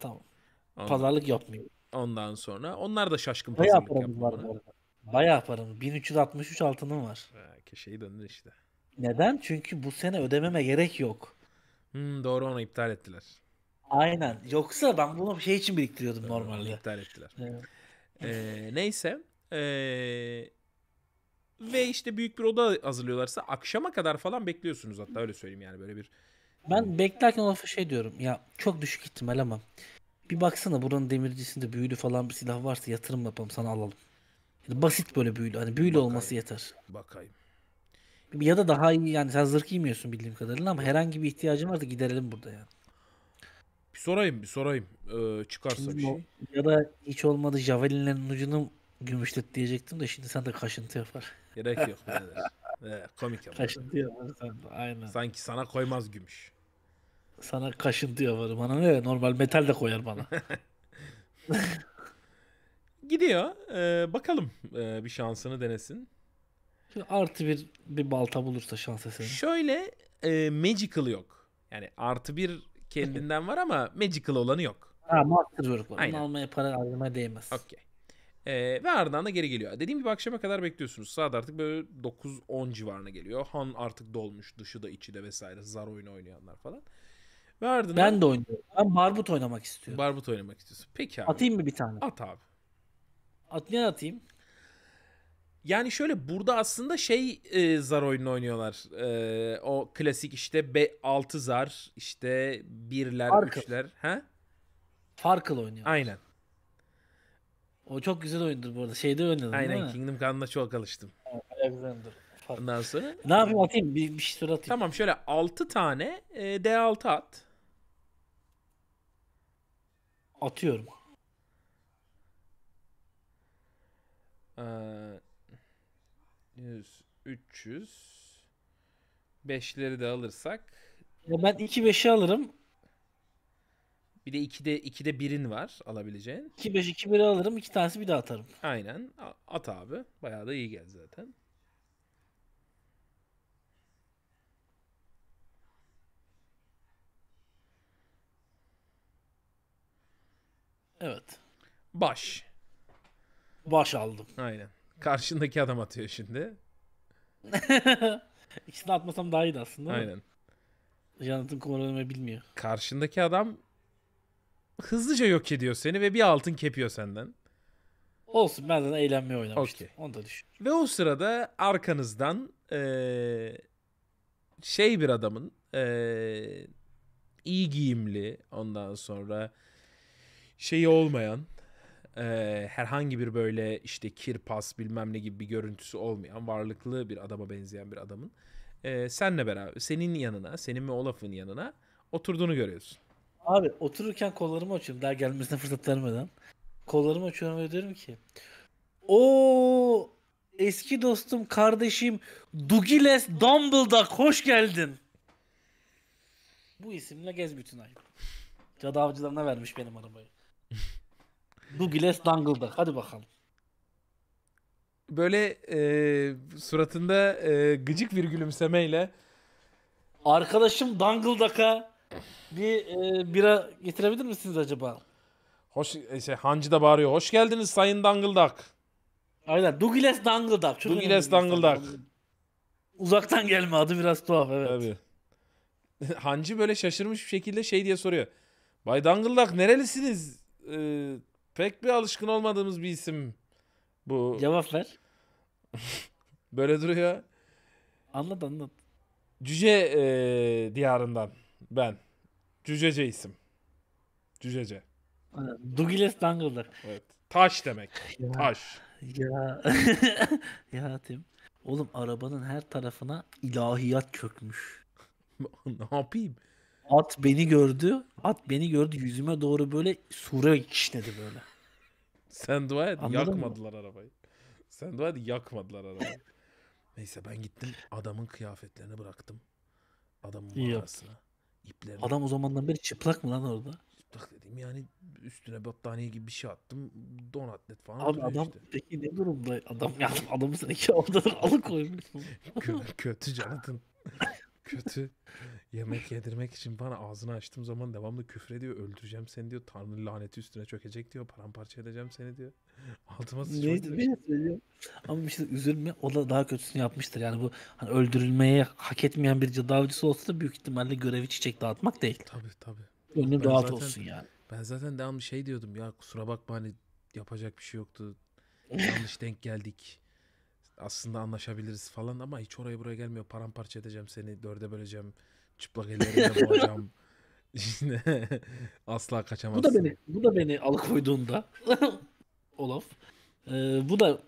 Tamam. Ondan, Pazarlık yapmıyor. Ondan sonra. Onlar da şaşkın Bayağı pazarlık yapmıyor. Bayağı param. 1363 altınım var. Ha, köşeyi döndü işte. Neden? Çünkü bu sene ödememe gerek yok. Hmm, doğru onu iptal ettiler. Aynen. Yoksa ben bunu şey için biriktiriyordum doğru, normalde. İptal ettiler. Evet. Ee, neyse. Ee, ve işte büyük bir oda hazırlıyorlarsa akşama kadar falan bekliyorsunuz hatta öyle söyleyeyim yani böyle bir. Ben beklerken o şey diyorum ya çok düşük ihtimal ama bir baksana buranın demircisinde büyülü falan bir silah varsa yatırım yapalım sana alalım. Yani basit böyle büyülü hani büyülü bakayım, olması yeter. Bakayım. Ya da daha iyi yani sen zırh giymiyorsun bildiğim kadarıyla ama herhangi bir ihtiyacın varsa giderelim burada yani. Bir sorayım bir sorayım. Ee, çıkarsa şimdi bir şey. Ya da hiç olmadı javelinlerin ucunu gümüşlet diyecektim de şimdi sen de kaşıntı yapar. Gerek yok. (laughs) ee, komik yapar. Kaşıntı yapar aynen. Sanki sana koymaz gümüş. Sana kaşıntı yapar bana ne normal metal de koyar bana. (laughs) Gidiyor. Ee, bakalım ee, bir şansını denesin. Şimdi artı bir bir balta bulursa şans eseri. Şöyle e, magical yok. Yani artı bir kendinden var ama magical olanı yok. Ha Masterwork var. Aynen. Onu almaya para harcamaya değmez. Okey. Ee, ve ardından da geri geliyor. Dediğim gibi akşama kadar bekliyorsunuz. Saat artık böyle 9-10 civarına geliyor. Han artık dolmuş. Dışı da içi de vesaire. Zar oyunu oynayanlar falan. Ve ardından... Ben de oynuyorum. Ben barbut oynamak istiyorum. Barbut oynamak istiyorsun. Peki abi. Atayım mı bir tane? At abi. At niye atayım? Yani şöyle burada aslında şey e, zar oyunu oynuyorlar. E, o klasik işte be, 6 zar, işte birler, Farklı. üçler. Ha? Farklı oynuyor. Aynen. O çok güzel oyundur bu arada. Şeyde oynadım Aynen Kingdom Come'da çok alıştım. Alexander. Ondan sonra. Ne yapayım atayım bir, bir şey atayım. Tamam şöyle 6 tane e, D6 at. Atıyorum. Ee, Henüz 300. 5'leri de alırsak. Ya ben 2 5'i alırım. Bir de 2'de 2'de birin var alabileceğin. 2 5 2 1 alırım. 2 tanesi bir de atarım. Aynen. At abi. Bayağı da iyi geldi zaten. Evet. Baş. Baş aldım. Aynen. Karşındaki adam atıyor şimdi. (laughs) İkisini atmasam daha iyiydi aslında. Aynen. Jonathan kumarını bilmiyor. Karşındaki adam hızlıca yok ediyor seni ve bir altın kepiyor senden. Olsun ben zaten eğlenmeye oynamıştım. Okay. Onu da düşün. Ve o sırada arkanızdan ee, şey bir adamın ee, iyi giyimli ondan sonra şeyi olmayan e, herhangi bir böyle işte kirpas bilmem ne gibi bir görüntüsü olmayan varlıklı bir adama benzeyen bir adamın e, senle beraber senin yanına senin ve Olaf'ın yanına oturduğunu görüyorsun. Abi otururken kollarımı açıyorum daha gelmesine fırsat vermeden. Kollarımı açıyorum ve diyorum ki o eski dostum kardeşim Dugiles Dumble'da hoş geldin. Bu isimle gez bütün ay. Cadı avcılarına vermiş benim arabayı. (laughs) Douglas Dangle'da. Hadi bakalım. Böyle e, suratında e, gıcık bir gülümsemeyle Arkadaşım Dangle'daka bir e, bira getirebilir misiniz acaba? Hoş e, şey, hancı da bağırıyor. Hoş geldiniz Sayın Dangıldak. Aynen. Douglas Dangle'dak. Çok Douglas önemli. Uzaktan gelme adı biraz tuhaf evet. Tabii. (laughs) Hancı böyle şaşırmış bir şekilde şey diye soruyor. Bay Dangıldak nerelisiniz? Ee, Pek bir alışkın olmadığımız bir isim bu. Cevap ver. (laughs) Böyle duruyor. Anlat anlat. Cüce e, diyarından ben. Cücece isim. Cücece. Douglas Dangle'dır. Evet. Taş demek. (laughs) Ya, Taş. Ya. (laughs) ya Tim. Oğlum arabanın her tarafına ilahiyat çökmüş. ne yapayım? At beni gördü. At beni gördü. Yüzüme doğru böyle sure işledi böyle. Sen dua et Anladın yakmadılar mı? arabayı. Sen dua et yakmadılar arabayı. Neyse ben gittim adamın kıyafetlerini bıraktım. Adamın İyi mağarasına. İplerini. Adam o zamandan beri çıplak mı lan orada? Çıplak dedim yani üstüne battaniye gibi bir şey attım. Don atlet falan. Abi adam işte. peki ne durumda? Adam (laughs) yani adamı sen iki aldadır alıkoymuş. Kötü Jonathan. (laughs) kötü yemek yedirmek için bana ağzını açtığım zaman devamlı küfür ediyor. Öldüreceğim seni diyor. Tanrı laneti üstüne çökecek diyor. Paramparça edeceğim seni diyor. (laughs) Altıma sıçmak Neydi beni söylüyor. Ama bir şey üzülme. O da daha kötüsünü yapmıştır. Yani bu hani öldürülmeye hak etmeyen bir cadı avcısı olsa da büyük ihtimalle görevi çiçek dağıtmak değil. Tabii tabii. Gönlüm rahat zaten, olsun yani. Ben zaten devamlı şey diyordum ya kusura bakma hani yapacak bir şey yoktu. (laughs) Yanlış denk geldik aslında anlaşabiliriz falan ama hiç oraya buraya gelmiyor. Paramparça edeceğim seni, dörde böleceğim, çıplak ellerimle (laughs) boğacağım. (laughs) asla kaçamazsın. Bu da beni, bu da beni alıkoyduğunda (laughs) Olaf. Ee, bu da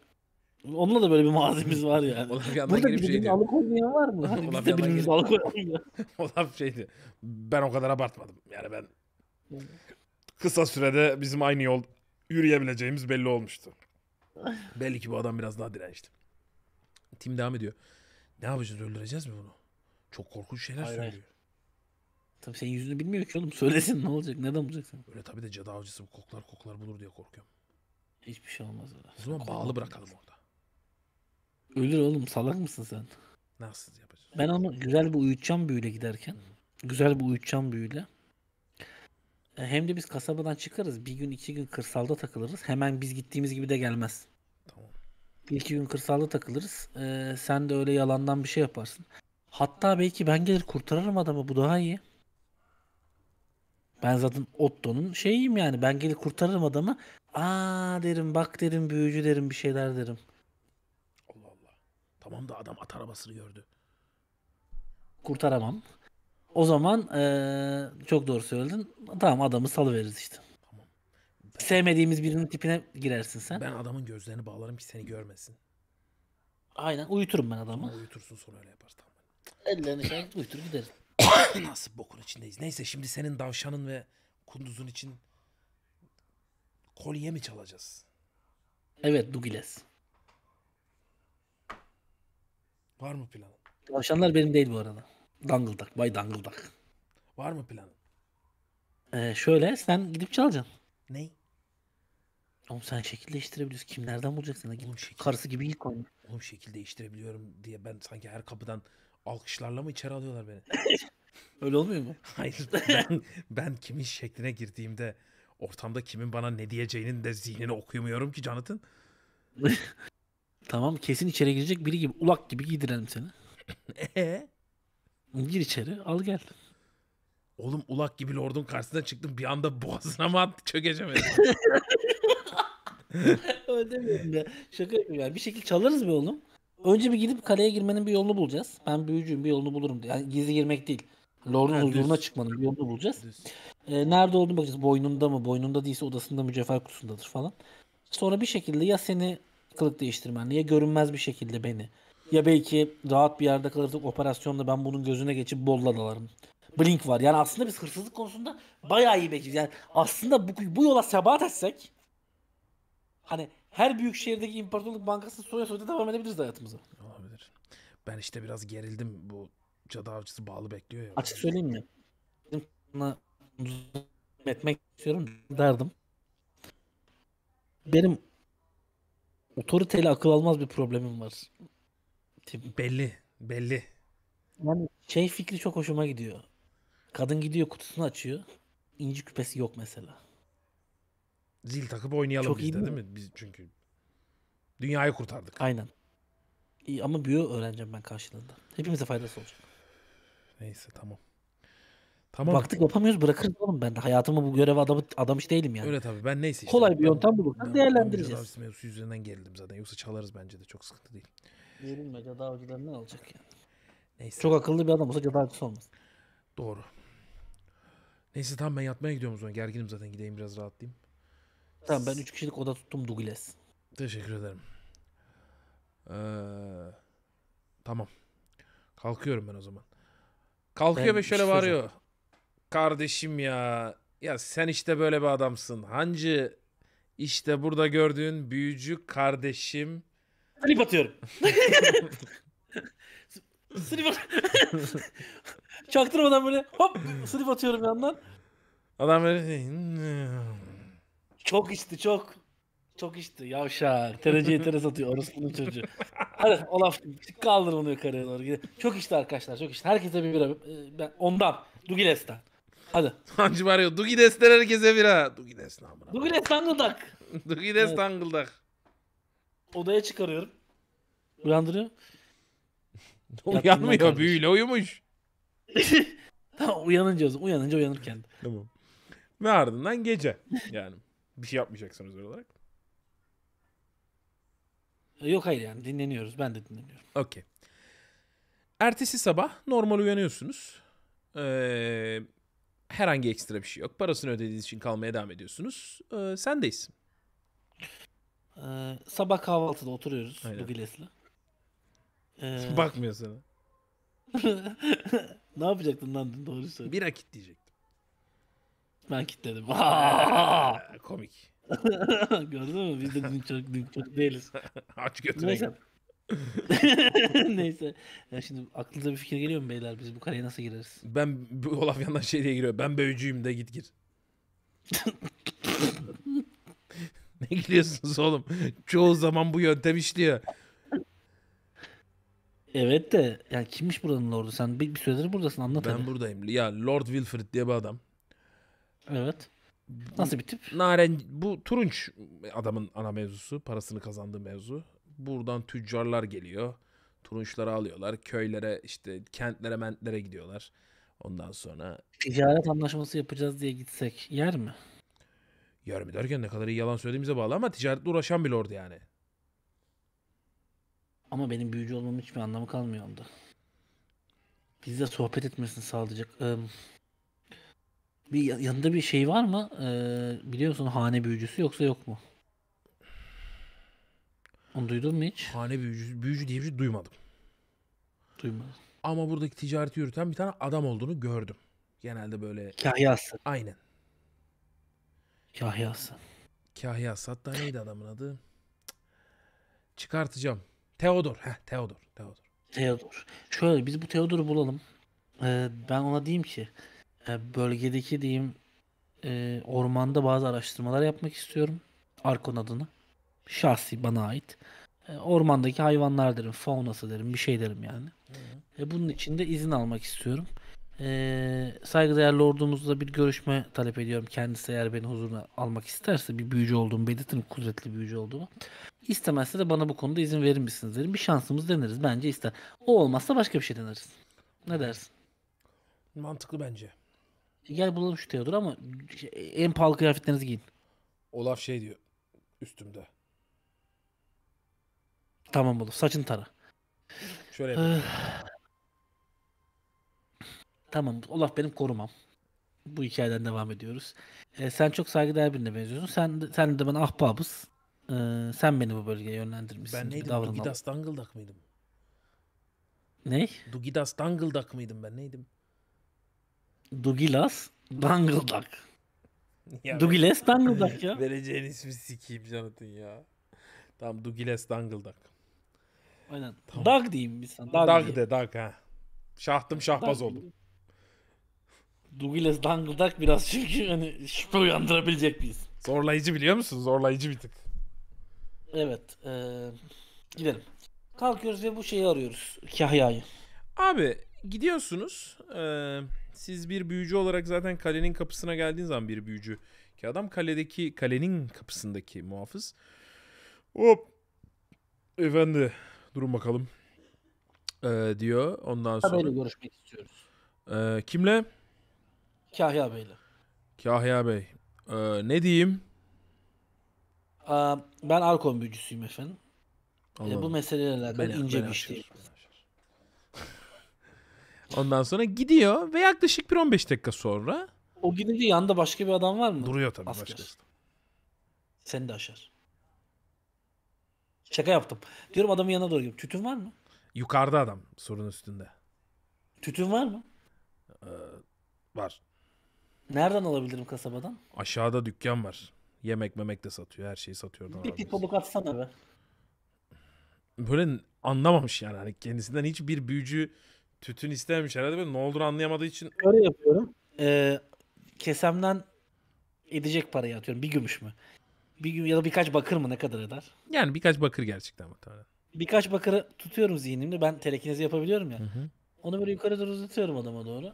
Onunla da böyle bir mazimiz var yani. Olaf yandan Burada gelip şey diyor. alıkoymayan var mı? Hani biz de birbirimizi alıkoyalım ya. Olaf şey diyor. Ben o kadar abartmadım. Yani ben kısa sürede bizim aynı yol yürüyebileceğimiz belli olmuştu. Belli ki bu adam biraz daha dirençli. Tim devam ediyor. Ne yapacağız öldüreceğiz mi bunu? Çok korkunç şeyler hayır, söylüyor. Hayır. Tabii senin yüzünü bilmiyor ki oğlum. (laughs) Söylesin ne olacak? Neden bulacaksın? Öyle tabii de cadı avcısı bu koklar koklar bulur diye korkuyorum. Hiçbir şey olmaz öyle. O zaman Korkmaz. bağlı bırakalım orada. Ölür oğlum salak mısın sen? Nasıl yapacağız? Ben onu güzel bir uyutacağım büyüyle giderken. Hı. Güzel bir uyutacağım büyüyle. E, hem de biz kasabadan çıkarız. Bir gün iki gün kırsalda takılırız. Hemen biz gittiğimiz gibi de gelmez. Bir iki gün kırsalda takılırız. Ee, sen de öyle yalandan bir şey yaparsın. Hatta belki ben gelir kurtarırım adamı. Bu daha iyi. Ben zaten Otto'nun şeyiyim yani. Ben gelir kurtarırım adamı. Aa derim bak derim büyücü derim bir şeyler derim. Allah Allah. Tamam da adam at arabasını gördü. Kurtaramam. O zaman ee, çok doğru söyledin. Tamam adamı salıveririz işte. Sevmediğimiz birinin tipine girersin sen. Ben adamın gözlerini bağlarım ki seni görmesin. Aynen uyuturum ben adamı. Ama uyutursun sonra öyle yaparız tamam. Ellerini şey uyutur gideriz. (coughs) Nasıl bokun içindeyiz. Neyse şimdi senin davşanın ve kunduzun için kolye mi çalacağız? Evet Dugiles. Var mı planın? Davşanlar benim değil bu arada. Dangıldak. Bay Dangıldak. Var mı planın? Ee, şöyle sen gidip çalacaksın. Ney? Oğlum sen şekil değiştirebiliyorsun. Kimlerden bulacaksın? Oğlum şekil- Karısı gibi ilk oyun. Oğlum şekil değiştirebiliyorum diye ben sanki her kapıdan alkışlarla mı içeri alıyorlar beni? (laughs) Öyle olmuyor mu? (laughs) Hayır ben, ben kimin şekline girdiğimde ortamda kimin bana ne diyeceğinin de zihnini okuyamıyorum ki Canıt'ın. (laughs) Tamam kesin içeri girecek biri gibi. Ulak gibi giydirelim seni. Ee? Gir içeri al gel. Oğlum ulak gibi lordun karşısına çıktım bir anda boğazına mı attı çökeceğim (laughs) Öldemiyorum ya. Şaka yapıyorum yani. Bir şekilde çalarız mı oğlum? Önce bir gidip kaleye girmenin bir yolunu bulacağız. Ben büyücüyüm bir yolunu bulurum. diye. Yani gizli girmek değil. Lord'un Neredeyiz? huzuruna çıkmanın bir yolunu bulacağız. Ee, nerede olduğunu bakacağız. Boynunda mı? Boynunda değilse odasında mücevher kutusundadır falan. Sonra bir şekilde ya seni kılık değiştirmenle ya görünmez bir şekilde beni. Ya belki rahat bir yerde kalırsak operasyonda ben bunun gözüne geçip bolla dalarım. Blink var. Yani aslında biz hırsızlık konusunda bayağı iyi bekiz. Yani aslında bu, bu yola sebat etsek hani her büyük şehirdeki imparatorluk bankasını soya soya devam edebiliriz de hayatımıza. Olabilir. Ben işte biraz gerildim bu cadı avcısı bağlı bekliyor ya. Açık söyleyeyim mi? Bizim etmek istiyorum derdim. Benim otoriteyle akıl almaz bir problemim var. Belli. Belli. Yani şey fikri çok hoşuma gidiyor. Kadın gidiyor kutusunu açıyor. İnci küpesi yok mesela. Zil takıp oynayalım Çok biz iyi de, değil mi? Biz çünkü dünyayı kurtardık. Aynen. İyi, ama büyü öğreneceğim ben karşılığında. Hepimize faydası olacak. Neyse tamam. Tamam. Baktık yapamıyoruz bırakırız oğlum ben de. Hayatımı bu görev adamı adamış değilim yani. Öyle tabii ben neyse işte. Kolay bir yöntem bulursak değerlendireceğiz. Mevzusu yüzünden gerildim zaten. Yoksa çalarız bence de çok sıkıntı değil. Gerilme cadı avcıları ne olacak yani. Neyse. Çok akıllı bir adam olsa cadı avcısı olmaz. Doğru. Neyse tamam ben yatmaya gidiyorum o zaman. Gerginim zaten gideyim biraz rahatlayayım. Tamam ben 3 kişilik oda tuttum Douglas. Teşekkür ederim. Ee, tamam. Kalkıyorum ben o zaman. Kalkıyor Ben ve şöyle bir bağırıyor. Kardeşim ya. Ya sen işte böyle bir adamsın. Hancı işte burada gördüğün büyücü kardeşim. Slip atıyorum. slip (laughs) at- Çaktırmadan böyle hop slip atıyorum yandan. Adam böyle çok içti çok. Çok içti yavşak. Tereciye tere satıyor orospunun çocuğu. Hadi Olaf kaldır onu yukarıya doğru. Çok içti arkadaşlar çok içti. Herkese bir bira. E, ben, ondan. Dugiles'ten. Hadi. Hancı var ya. Dugiles'ten herkese bira. Dugiles namına. Dugiles tangıldak. Dugiles evet. tangıldak. Odaya çıkarıyorum. Uyandırıyorum. (laughs) Uyanmıyor. Büyüyle uyumuş. (laughs) tamam uyanınca o zaman. Uyanınca uyanırken. Tamam. Ve ardından gece. Yani. Bir şey yapmayacaksınız öyle olarak. Yok hayır yani dinleniyoruz. Ben de dinleniyorum. Okey. Ertesi sabah normal uyanıyorsunuz. Ee, herhangi ekstra bir şey yok. Parasını ödediğiniz için kalmaya devam ediyorsunuz. Ee, sendeyiz. Ee, sabah kahvaltıda oturuyoruz Aynen. bu Gilles'le. Ee... Bakmıyor sana. (laughs) ne yapacaktın lan doğru söyle. Bir akit diyecek. Ben kilitledim. Ee, (laughs) komik. Gördün mü? Biz de dün çok, dün çok değiliz. (laughs) Aç götüne. Neyse. (laughs) Neyse. Ya şimdi aklınıza bir fikir geliyor mu beyler? Biz bu kareye nasıl gireriz? Ben bu Olaf yandan şey diye giriyor. Ben böğücüyüm de git gir. ne gülüyorsunuz oğlum? Çoğu zaman bu yöntem işliyor. Evet de ya kimmiş buranın lordu? Sen bir, bir süredir buradasın anlat Ben hadi. buradayım. Ya Lord Wilfred diye bir adam. Evet. Nasıl bir tip? Naren bu turunç adamın ana mevzusu, parasını kazandığı mevzu. Buradan tüccarlar geliyor. Turunçları alıyorlar. Köylere işte kentlere mentlere gidiyorlar. Ondan sonra ticaret anlaşması yapacağız diye gitsek yer mi? Yer mi derken ne kadar iyi yalan söylediğimize bağlı ama ticaretle uğraşan bir lord yani. Ama benim büyücü olmamın hiçbir anlamı kalmıyor onda. Bizle sohbet etmesini sağlayacak. Ee, bir yanında bir şey var mı? Ee, biliyorsun hane büyücüsü yoksa yok mu? Onu duydun mu hiç? Hane büyücüsü, büyücü diye bir şey duymadım. Duymadım. Ama buradaki ticareti yürüten bir tane adam olduğunu gördüm. Genelde böyle... Kahyası. Aynen. Kahyası. Kahyası. Hatta neydi adamın adı? Çıkartacağım. teodor Heh, teodor teodor teodor Şöyle biz bu teodoru bulalım. Ee, ben ona diyeyim ki e, bölgedeki diyeyim e, ormanda bazı araştırmalar yapmak istiyorum. Arkon adını, Şahsi bana ait. E, ormandaki hayvanlar derim, faunası derim, bir şey derim yani. Hı. E, bunun için de izin almak istiyorum. E, saygıdeğer lordumuzla bir görüşme talep ediyorum. Kendisi eğer beni huzuruna almak isterse bir büyücü olduğumu belirtirim, kudretli büyücü olduğumu. İstemezse de bana bu konuda izin verir misiniz derim. Bir şansımız deneriz. Bence ister. O olmazsa başka bir şey deneriz. Ne dersin? Mantıklı bence. Gel bulalım şu Theodor'u ama şey, en pahalı kıyafetlerinizi giyin. Olaf şey diyor üstümde. Tamam oğlum saçın tara. Şöyle öh. tamam Olaf benim korumam. Bu hikayeden devam ediyoruz. Ee, sen çok saygıdeğer birine benziyorsun. Sen, sen de ben ahbabız. Ee, sen beni bu bölgeye yönlendirmişsin. Ben neydim? Davranalım. Dugidas Dangledak mıydım? Ne? Dugidas Dangledak mıydım ben neydim? Dugilas Dangleduck. Ya Dugilas Dangleduck ya. Vereceğin ismi sikeyim Jonathan ya. Tamam Dugilas Dangleduck. Aynen. Tamam. Dag diyeyim biz sana. Dag, dag de Dag ha. Şahtım şahbaz dag. oldum. Douglas Dangledak biraz çünkü hani şüphe uyandırabilecek biz. Zorlayıcı biliyor musun? Zorlayıcı bir tık. Evet. Ee, gidelim. Kalkıyoruz ve bu şeyi arıyoruz. Kahya'yı. Abi gidiyorsunuz. Eee siz bir büyücü olarak zaten kalenin kapısına geldiğiniz zaman bir büyücü ki adam kaledeki kalenin kapısındaki muhafız. Hop. Efendi durun bakalım. Ee, diyor. Ondan sonra. Böyle görüşmek istiyoruz. Ee, kimle? Kahya Bey'le. Kahya Bey. Ee, ne diyeyim? Ee, ben Arkon büyücüsüyüm efendim. Ee, bu meselelerle ben, ince ben bir şey. Ondan sonra gidiyor ve yaklaşık bir 15 dakika sonra o gidince yanında başka bir adam var mı? duruyor tabii Asker. başkası. Seni de aşar. Şaka yaptım. Diyorum adamın yanına doğru gidiyorum. Tütün var mı? Yukarıda adam sorun üstünde. Tütün var mı? Ee, var. Nereden alabilirim kasabadan? Aşağıda dükkan var. Yemek memek de satıyor. Her şeyi satıyor. Bir alabilirsin. pitbulluk atsana be. Böyle anlamamış yani. Hani kendisinden hiçbir büyücü Tütün istememiş herhalde. Ben ne olduğunu anlayamadığı için. Öyle yapıyorum. Ee, kesemden edecek parayı atıyorum. Bir gümüş mü? Bir güm ya da birkaç bakır mı ne kadar eder? Yani birkaç bakır gerçekten muhtemelen. Birkaç bakırı tutuyorum zihnimde. Ben telekinizi yapabiliyorum ya. Hı hı. Onu böyle yukarı doğru uzatıyorum adama doğru.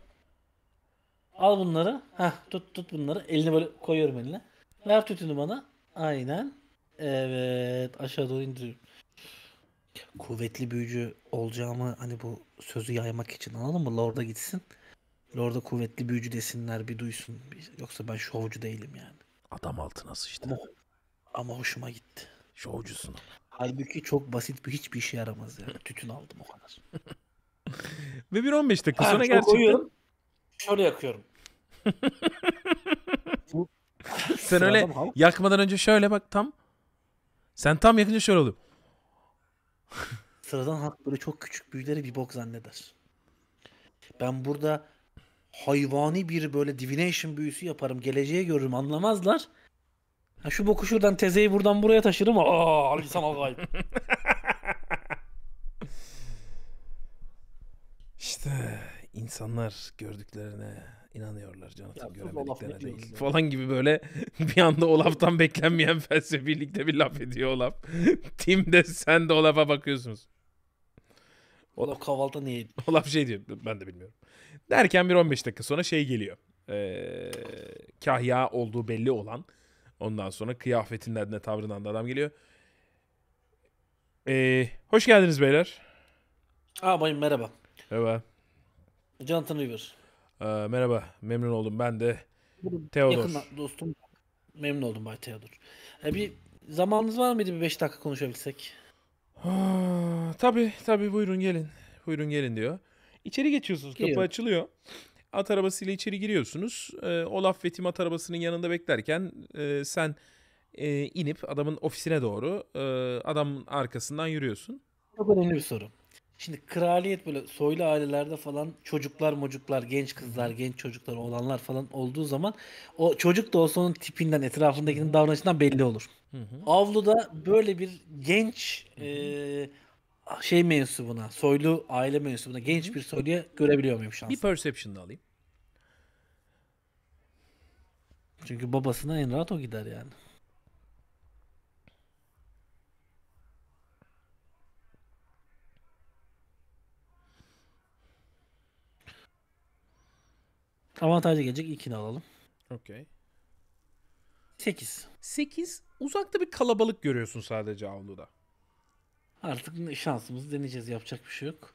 Al bunları. Ha, tut tut bunları. Elini böyle koyuyorum eline. Ver tütünü bana. Aynen. Evet aşağı doğru indiriyorum kuvvetli büyücü olacağımı hani bu sözü yaymak için anladın mı? Lord'a gitsin. Lord'a kuvvetli büyücü desinler bir duysun. Yoksa ben şovcu değilim yani. Adam altına sıçtı. Ama, ama hoşuma gitti. Şovcusun. Halbuki çok basit bir hiçbir işe yaramaz yani. (laughs) Tütün aldım o kadar. Ve bir 15 dakika sonra gerçekten... Şöyle yakıyorum. (laughs) Sen öyle yakmadan önce şöyle bak tam. Sen tam yakınca şöyle oluyor. (laughs) Sıradan halk böyle çok küçük büyüleri bir bok zanneder. Ben burada hayvani bir böyle divination büyüsü yaparım. Geleceğe görürüm anlamazlar. Ha şu boku şuradan tezeyi buradan buraya taşırım. Aa sana gayb. (laughs) İşte insanlar gördüklerine inanıyorlar Jonathan göremediklerine değil falan gibi böyle (laughs) bir anda Olaf'tan beklenmeyen felsefilikte bir laf ediyor Olaf. (laughs) Tim de sen de Olaf'a bakıyorsunuz. Olaf kahvaltı niye? Olaf şey diyor ben de bilmiyorum. Derken bir 15 dakika sonra şey geliyor. Ee, kahya olduğu belli olan ondan sonra kıyafetinden de tavrından da adam geliyor. Ee, hoş geldiniz beyler. bayım merhaba. Merhaba. Jonathan River. Ee, merhaba, memnun oldum. Ben de Teodor. Yakın dostum. Memnun oldum Bay Teodor. Ee, bir zamanınız var mıydı bir 5 dakika konuşabilsek? Tabi, tabi. buyurun gelin. Buyurun gelin diyor. İçeri geçiyorsunuz. Giriyorum. Kapı açılıyor. At arabasıyla içeri giriyorsunuz. Ee, Olaf ve Tim at arabasının yanında beklerken e, sen e, inip adamın ofisine doğru e, adamın arkasından yürüyorsun. Çok önemli bir soru. Şimdi kraliyet böyle soylu ailelerde falan çocuklar mocuklar, genç kızlar, genç çocuklar, olanlar falan olduğu zaman o çocuk da olsa onun tipinden, etrafındakinin davranışından belli olur. Hı hı. Avluda böyle bir genç hı hı. E, şey mensubuna, soylu aile mensubuna, genç hı hı. bir soyluya görebiliyor muyum şansı? Bir perception da alayım. Çünkü babasına en rahat o gider yani. Avantajlı gelecek ikini alalım. Okey. 8. 8. Uzakta bir kalabalık görüyorsun sadece avluda. Artık şansımızı deneyeceğiz. Yapacak bir şey yok.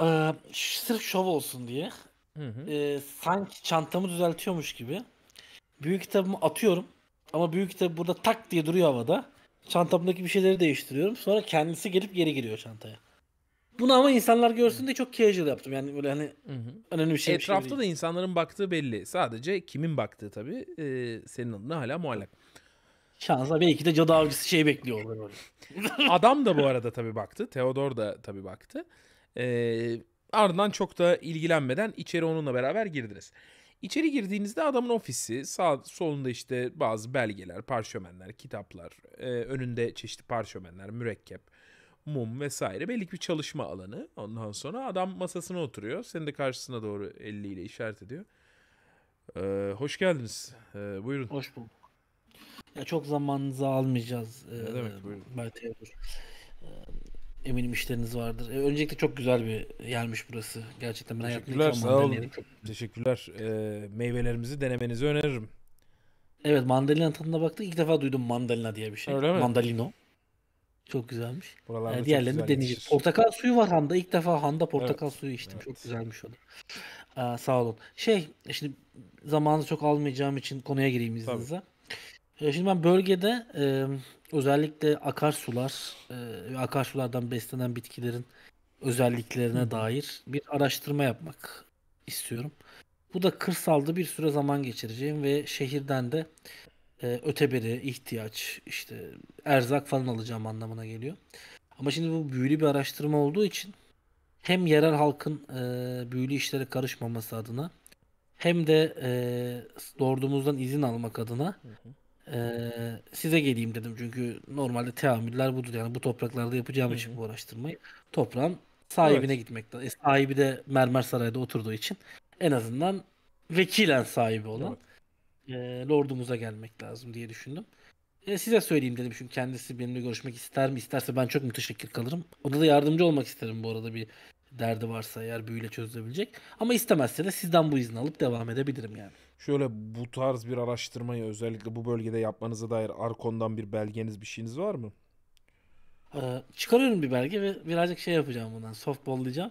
Ee, sırf şov olsun diye. Hı hı. Ee, sanki çantamı düzeltiyormuş gibi. Büyük kitabımı atıyorum. Ama büyük kitap burada tak diye duruyor havada. Çantamdaki bir şeyleri değiştiriyorum. Sonra kendisi gelip geri giriyor çantaya. Bunu ama insanlar görsün diye çok casual yaptım. Yani böyle hani hı hı. önemli bir şey. Etrafta bir şey da insanların baktığı belli. Sadece kimin baktığı tabii e, senin adına hala muallak. Şansa belki de cadı avcısı şey bekliyor (laughs) Adam da bu arada tabii baktı. Teodor da tabii baktı. E, ardından çok da ilgilenmeden içeri onunla beraber girdiniz. İçeri girdiğinizde adamın ofisi sağ solunda işte bazı belgeler, parşömenler, kitaplar, e, önünde çeşitli parşömenler, mürekkep, mum vesaire belli bir çalışma alanı. Ondan sonra adam masasına oturuyor. Seni de karşısına doğru elliyle işaret ediyor. Ee, hoş geldiniz. Ee, buyurun. Hoş bulduk. Ya çok zamanınızı almayacağız. Ee, ne demek buyurun. Mert Evdur. Ee, eminim işleriniz vardır. Ee, öncelikle çok güzel bir yermiş burası. Gerçekten ben Teşekkürler sağ olun. Çok... Teşekkürler. Ee, meyvelerimizi denemenizi öneririm. Evet mandalina tadına baktık. İlk defa duydum mandalina diye bir şey. Öyle mi? Mandalino. Çok güzelmiş. Buralarda yani diğerlerini güzel deneyeceğiz. Portakal suyu var Handa. İlk defa Handa portakal evet. suyu içtim. Evet. Çok güzelmiş o da. Ee, sağ olun. Şey şimdi zamanı çok almayacağım için konuya gireyim izninizle. Ee, şimdi ben bölgede e, özellikle akarsular e, ve akarsulardan beslenen bitkilerin özelliklerine Hı. dair bir araştırma yapmak istiyorum. Bu da kırsalda bir süre zaman geçireceğim ve şehirden de e, ee, öteberi, ihtiyaç, işte erzak falan alacağım anlamına geliyor. Ama şimdi bu büyülü bir araştırma olduğu için hem yerel halkın e, büyülü işlere karışmaması adına hem de e, lordumuzdan izin almak adına hı e, size geleyim dedim çünkü normalde teamüller budur yani bu topraklarda yapacağım için bu araştırmayı. Toprağın sahibine evet. gitmekte. E, sahibi de Mermer Saray'da oturduğu için en azından vekilen sahibi olan. Evet e, Lord'umuza gelmek lazım diye düşündüm. E, size söyleyeyim dedim çünkü kendisi benimle görüşmek ister mi? İsterse ben çok müteşekkir kalırım. Ona da yardımcı olmak isterim bu arada bir derdi varsa eğer büyüyle çözülebilecek. Ama istemezse de sizden bu izni alıp devam edebilirim yani. Şöyle bu tarz bir araştırmayı özellikle bu bölgede yapmanıza dair Arkon'dan bir belgeniz bir şeyiniz var mı? Ee, çıkarıyorum bir belge ve birazcık şey yapacağım bundan Softball diyeceğim.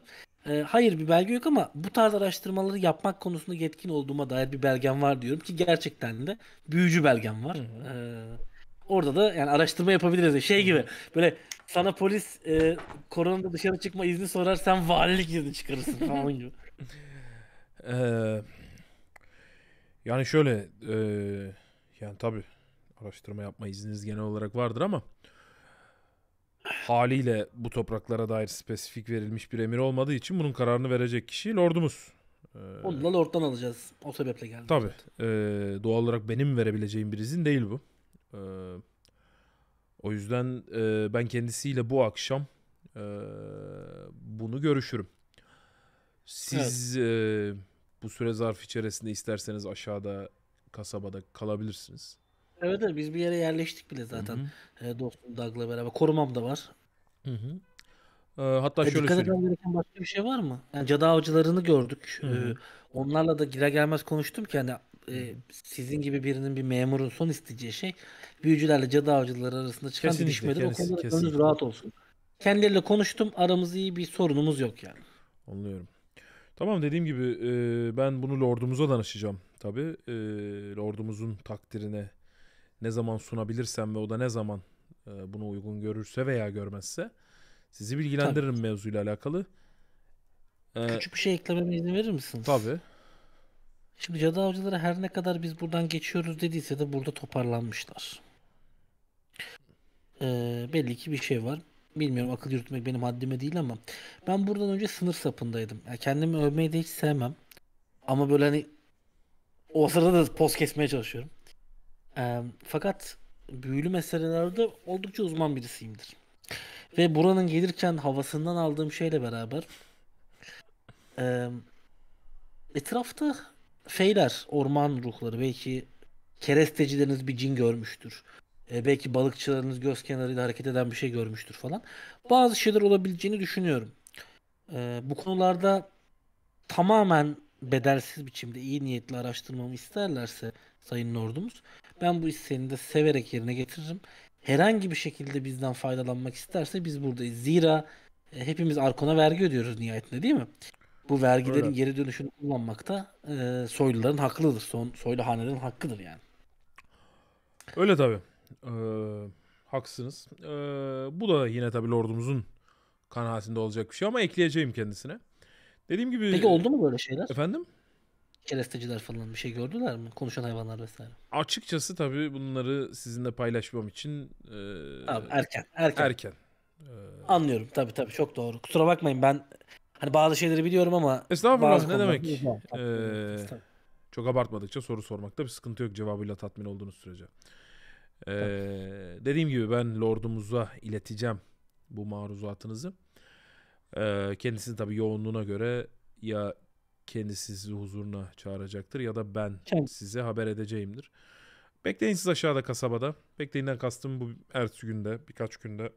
E, hayır bir belge yok ama bu tarz araştırmaları yapmak konusunda yetkin olduğuma dair bir belgem var diyorum ki gerçekten de büyücü belgem var. E, orada da yani araştırma yapabiliriz. Şey gibi böyle sana polis e, koronada dışarı çıkma izni sorar sen valilik izni çıkarırsın (laughs) falan gibi. Ee, yani şöyle e, yani tabi araştırma yapma izniniz genel olarak vardır ama haliyle bu topraklara dair spesifik verilmiş bir emir olmadığı için bunun kararını verecek kişi lordumuz. Ee, Onu da lorddan alacağız. O sebeple geldim. Tabii. E, doğal olarak benim verebileceğim bir izin değil bu. E, o yüzden e, ben kendisiyle bu akşam e, bunu görüşürüm. Siz evet. e, bu süre zarf içerisinde isterseniz aşağıda kasabada kalabilirsiniz. Evet evet biz bir yere yerleştik bile zaten. E, dostum Doug'la beraber. Korumam da var. Hı hı. Ee, hatta e, şöyle dikkat söyleyeyim. etmem gereken başka bir şey var mı? Yani cadı avcılarını gördük. Hı ee, onlarla da girer gelmez konuştum ki hani e, sizin gibi birinin bir memurun son isteyeceği şey büyücülerle cadı avcıları arasında çıkan Kesinlikle O konuda önünüz rahat olsun. Kendileriyle konuştum. aramız iyi bir sorunumuz yok yani. Anlıyorum. Tamam dediğim gibi e, ben bunu lordumuza danışacağım tabii. E, lordumuzun takdirine ne zaman sunabilirsem ve o da ne zaman e, bunu uygun görürse veya görmezse sizi bilgilendiririm tabii. mevzuyla alakalı. Ee, Küçük bir şey eklememe izin verir misin? Tabii. Şimdi cadı avcıları her ne kadar biz buradan geçiyoruz dediyse de burada toparlanmışlar. Ee, belli ki bir şey var. Bilmiyorum akıl yürütmek benim haddime değil ama ben buradan önce sınır sapındaydım. Yani kendimi övmeyi de hiç sevmem. Ama böyle hani o sırada da poz kesmeye çalışıyorum. E, fakat büyülü meselelerde oldukça uzman birisiyimdir. Ve buranın gelirken havasından aldığım şeyle beraber e, etrafta şeyler, orman ruhları belki kerestecileriniz bir cin görmüştür. E, belki balıkçılarınız göz kenarıyla hareket eden bir şey görmüştür falan. Bazı şeyler olabileceğini düşünüyorum. E, bu konularda tamamen bedelsiz biçimde iyi niyetli araştırmamı isterlerse sayın ordumuz ben bu isteğini de severek yerine getiririm. Herhangi bir şekilde bizden faydalanmak isterse biz buradayız. Zira e, hepimiz Arkon'a vergi ödüyoruz nihayetinde değil mi? Bu vergilerin Öyle. geri dönüşünü kullanmakta e, soyluların hakkıdır. Son, soylu hanelerin hakkıdır yani. Öyle tabii. Ee, haksınız. Ee, bu da yine tabii lordumuzun kanaatinde olacak bir şey ama ekleyeceğim kendisine. Dediğim gibi... Peki oldu mu böyle şeyler? Efendim? Keresteciler falan bir şey gördüler mi? Konuşan hayvanlar vesaire. Açıkçası tabii bunları sizinle paylaşmam için e, Abi erken. Erken. erken. E, Anlıyorum tabii tabii çok doğru. Kusura bakmayın ben hani bazı şeyleri biliyorum ama Estağfurullah bazı ne demek? Ee, çok abartmadıkça soru sormakta bir sıkıntı yok cevabıyla tatmin olduğunuz sürece. Ee, dediğim gibi ben lordumuza ileteceğim bu maruzatınızı. Ee, kendisi tabii yoğunluğuna göre ya kendisi sizi huzuruna çağıracaktır ya da ben size haber edeceğimdir. Bekleyin siz aşağıda kasabada. Bekleyinden kastım bu ertesi günde birkaç günde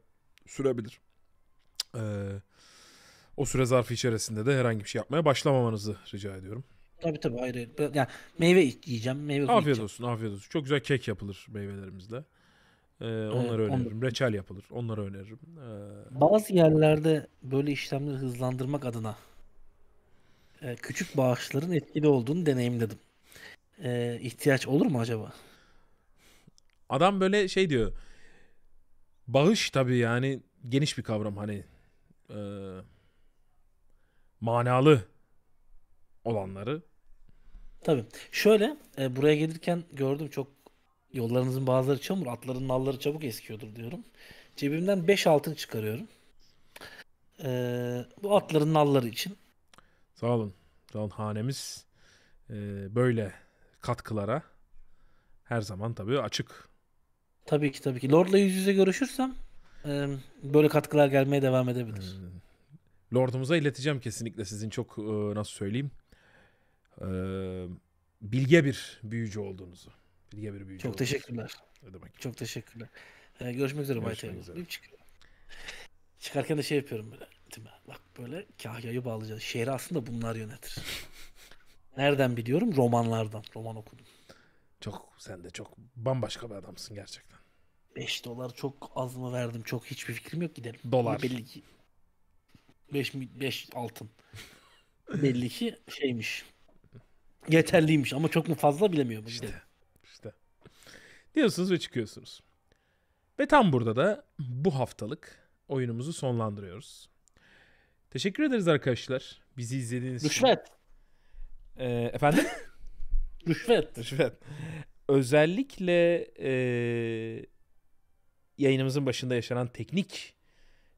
sürebilir. Ee, o süre zarfı içerisinde de herhangi bir şey yapmaya başlamamanızı rica ediyorum. Tabii tabii ayrı ayrı. Yani meyve yiyeceğim, meyve Afiyet içeceğim. olsun, afiyet olsun. Çok güzel kek yapılır meyvelerimizle. Ee, ee, onları onu da- öneririm. Reçel yapılır. Onları öneririm. Ee, Bazı yerlerde böyle işlemleri hızlandırmak adına e, küçük bağışların etkili olduğunu deneyimledim. E, ihtiyaç olur mu acaba? Adam böyle şey diyor. Bağış tabii yani geniş bir kavram hani e, manalı olanları. Tabii. Şöyle e, buraya gelirken gördüm çok yollarınızın bazıları çamur, atların nalları çabuk eskiyordur diyorum. Cebimden 5 altın çıkarıyorum. E, bu atların nalları için Sağ olun. Sağ olun. Hanemiz e, böyle katkılara her zaman tabii açık. Tabii ki tabii ki. Lord'la yüz yüze görüşürsem e, böyle katkılar gelmeye devam edebilir. E, Lord'umuza ileteceğim kesinlikle sizin çok e, nasıl söyleyeyim e, bilge bir büyücü olduğunuzu. Bilge bir büyücü. Çok teşekkürler. Ne demek? Çok teşekkürler. Ee, görüşmek üzere Bay Görüşmek üzere. Çıkarken de şey yapıyorum böyle. Değil mi? Bak böyle Kahya'yı bağlayacağız. Şehri aslında bunlar yönetir. Nereden biliyorum? Romanlardan. Roman okudum. Çok sen de çok bambaşka bir adamsın gerçekten. 5 dolar çok az mı verdim? Çok hiçbir fikrim yok gidelim. Dolar. belli ki 5 5 altın. belli ki şeymiş. Yeterliymiş ama çok mu fazla bilemiyorum. İşte. Gidelim. İşte. Diyorsunuz ve çıkıyorsunuz. Ve tam burada da bu haftalık oyunumuzu sonlandırıyoruz. Teşekkür ederiz arkadaşlar. Bizi izlediğiniz için. Rüşvet. Ee, efendim? (laughs) Rüşvet. Rüşvet. Özellikle e, yayınımızın başında yaşanan teknik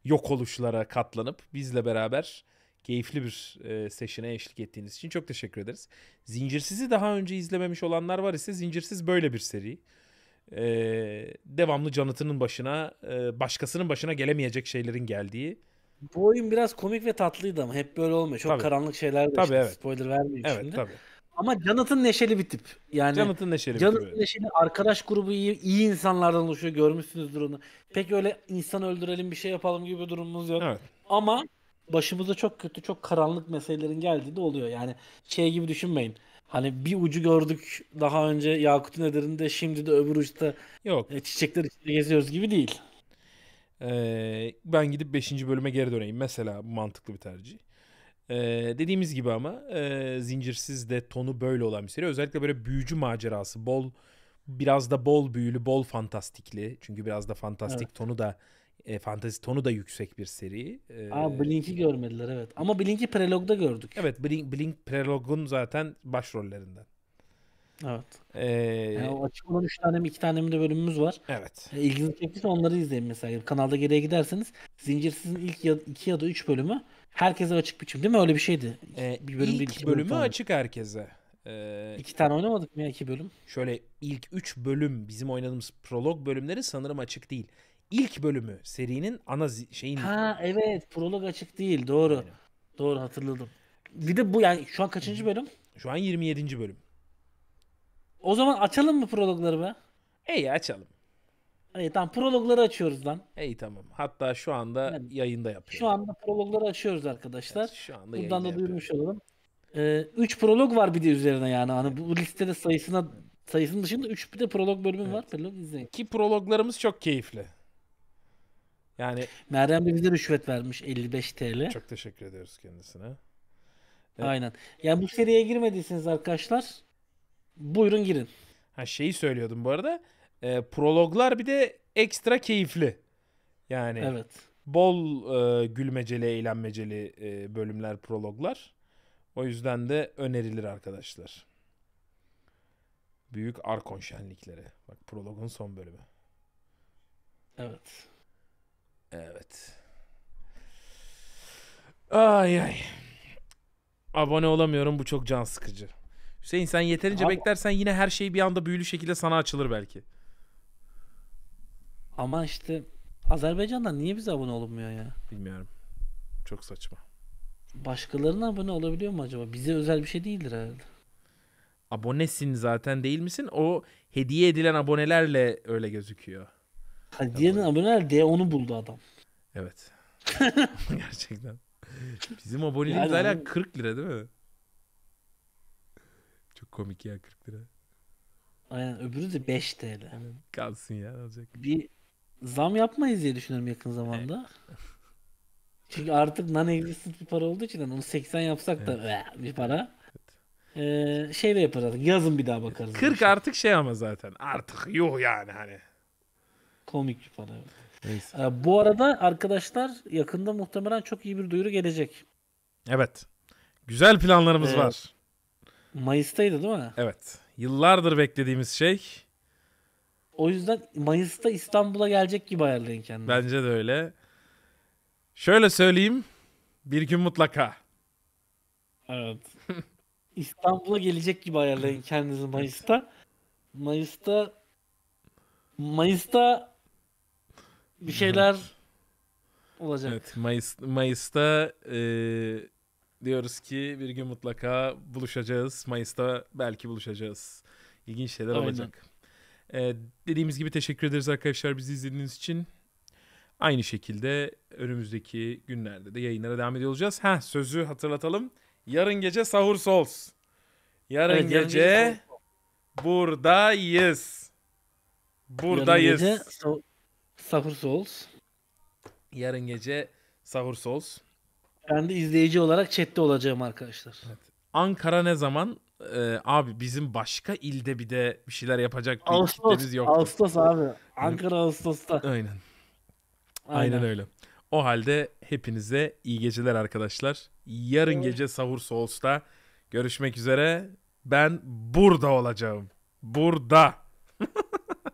yok oluşlara katlanıp bizle beraber keyifli bir e, session'e eşlik ettiğiniz için çok teşekkür ederiz. Zincirsiz'i daha önce izlememiş olanlar var ise Zincirsiz böyle bir seri. E, devamlı Jonathan'ın başına, e, başkasının başına gelemeyecek şeylerin geldiği bu oyun biraz komik ve tatlıydı ama hep böyle olmuyor. Çok Tabii. karanlık şeyler de. Tabii, işte. evet. Spoiler vermeyeyim Evet şimdi. tabii. Ama Jonathan neşeli bir tip. Yani Jonathan Neşeli bir tip. Neşeli arkadaş grubu iyi, iyi insanlardan oluşuyor. Görmüşsünüzdür onu. Pek öyle insan öldürelim bir şey yapalım gibi bir durumumuz yok. Evet. Ama başımıza çok kötü çok karanlık meselelerin geldiği de oluyor. Yani şey gibi düşünmeyin. Hani bir ucu gördük daha önce Yakut'un ederinde şimdi de öbür uçta Yok. E, çiçekler içinde geziyoruz gibi değil. Ee, ben gidip 5. bölüme geri döneyim. Mesela bu mantıklı bir tercih. Ee, dediğimiz gibi ama e, zincirsiz de tonu böyle olan bir seri. Özellikle böyle büyücü macerası, bol biraz da bol büyülü, bol fantastikli. Çünkü biraz da fantastik evet. tonu da e, fantezi tonu da yüksek bir seri. Ee, Aa Blink'i görmediler evet. Ama Blink'i prelogda gördük. Evet Blink, Blink prologun zaten başrollerinden. Evet. Ee, yani o açık olan 3 tane mi 2 tane mi de bölümümüz var. Evet. E, ilginizi çektiyse onları izleyin mesela. Kanalda geriye giderseniz Zincirsiz'in ilk 2 ya, ya da 3 bölümü herkese açık biçim değil mi? Öyle bir şeydi. Ee, bir bölüm ilk değil, iki bölümü bölüm açık herkese. Ee, iki tane oynamadık mı ya iki bölüm? Şöyle ilk üç bölüm bizim oynadığımız prolog bölümleri sanırım açık değil. İlk bölümü serinin ana şeyin. Ha evet prolog açık değil doğru. Aynen. Doğru hatırladım. Bir de bu yani şu an kaçıncı bölüm? Şu an 27. bölüm. O zaman açalım mı prologları be? İyi açalım. İyi tamam prologları açıyoruz lan. İyi tamam. Hatta şu anda yani, yayında yapıyoruz. Şu anda prologları açıyoruz arkadaşlar. Evet, şu anda Buradan da duyurmuş olalım. 3 ee, üç prolog var bir de üzerine yani. Hani bu listede sayısına sayısının dışında 3 bir de prolog bölümü evet. var. Prolog izleyin. Ki prologlarımız çok keyifli. Yani Meryem de bize rüşvet vermiş 55 TL. Çok teşekkür ediyoruz kendisine. Evet. Aynen. Yani bu seriye girmediyseniz arkadaşlar Buyurun girin. Ha şeyi söylüyordum bu arada. E, prologlar bir de ekstra keyifli. Yani evet. bol e, gülmeceli, eğlenmeceli e, bölümler, prologlar. O yüzden de önerilir arkadaşlar. Büyük Arkon şenlikleri. Bak prologun son bölümü. Evet. Evet. Ay ay. Abone olamıyorum bu çok can sıkıcı. Hüseyin sen yeterince Abi, beklersen yine her şey bir anda büyülü şekilde sana açılır belki. Ama işte Azerbaycan'dan niye bize abone olunmuyor ya? Bilmiyorum. Çok saçma. Başkalarına abone olabiliyor mu acaba? Bize özel bir şey değildir herhalde. Abonesin zaten değil misin? O hediye edilen abonelerle öyle gözüküyor. Hediyenin aboneler diye onu buldu adam. Evet. (laughs) Gerçekten. Bizim aboneliğimiz yani, hala 40 lira değil mi? komik ya 40 lira. Aynen öbürü de 5 TL. Kalsın ya olacak. Bir zam yapmayız diye düşünüyorum yakın zamanda. Evet. (laughs) Çünkü artık non existent bir para olduğu için hani onu 80 yapsak da evet. (laughs) bir para. Evet. Ee, şey de yaparız Yazın bir daha bakarız. 40 artık şey ama zaten. Artık yuh yani hani. Komik bir para. Neyse. Ee, bu arada arkadaşlar yakında muhtemelen çok iyi bir duyuru gelecek. Evet. Güzel planlarımız evet. var. Mayıs'taydı değil mi? Evet. Yıllardır beklediğimiz şey. O yüzden Mayıs'ta İstanbul'a gelecek gibi ayarlayın kendini. Bence de öyle. Şöyle söyleyeyim. Bir gün mutlaka. Evet. (laughs) İstanbul'a gelecek gibi ayarlayın kendinizi Mayıs'ta. Mayıs'ta Mayıs'ta bir şeyler (laughs) olacak. Evet, Mayıs Mayıs'ta e, diyoruz ki bir gün mutlaka buluşacağız. Mayıs'ta belki buluşacağız. İlginç şeyler Aynen. olacak. Ee, dediğimiz gibi teşekkür ederiz arkadaşlar bizi izlediğiniz için. Aynı şekilde önümüzdeki günlerde de yayınlara devam ediyor olacağız. Ha sözü hatırlatalım. Yarın gece sahur sols. Yarın evet, gece buradayız. Buradayız. Yarın gece sahur sols. Yarın gece sahur sols kendi izleyici olarak chatte olacağım arkadaşlar. Evet. Ankara ne zaman? Ee, abi bizim başka ilde bir de bir şeyler yapacak bir Ağustos, yok. Ağustos abi. Ankara Ağustos'ta. Aynen. Aynen. Aynen öyle. O halde hepinize iyi geceler arkadaşlar. Yarın evet. gece Sahur Souls'ta görüşmek üzere. Ben burada olacağım. Burada.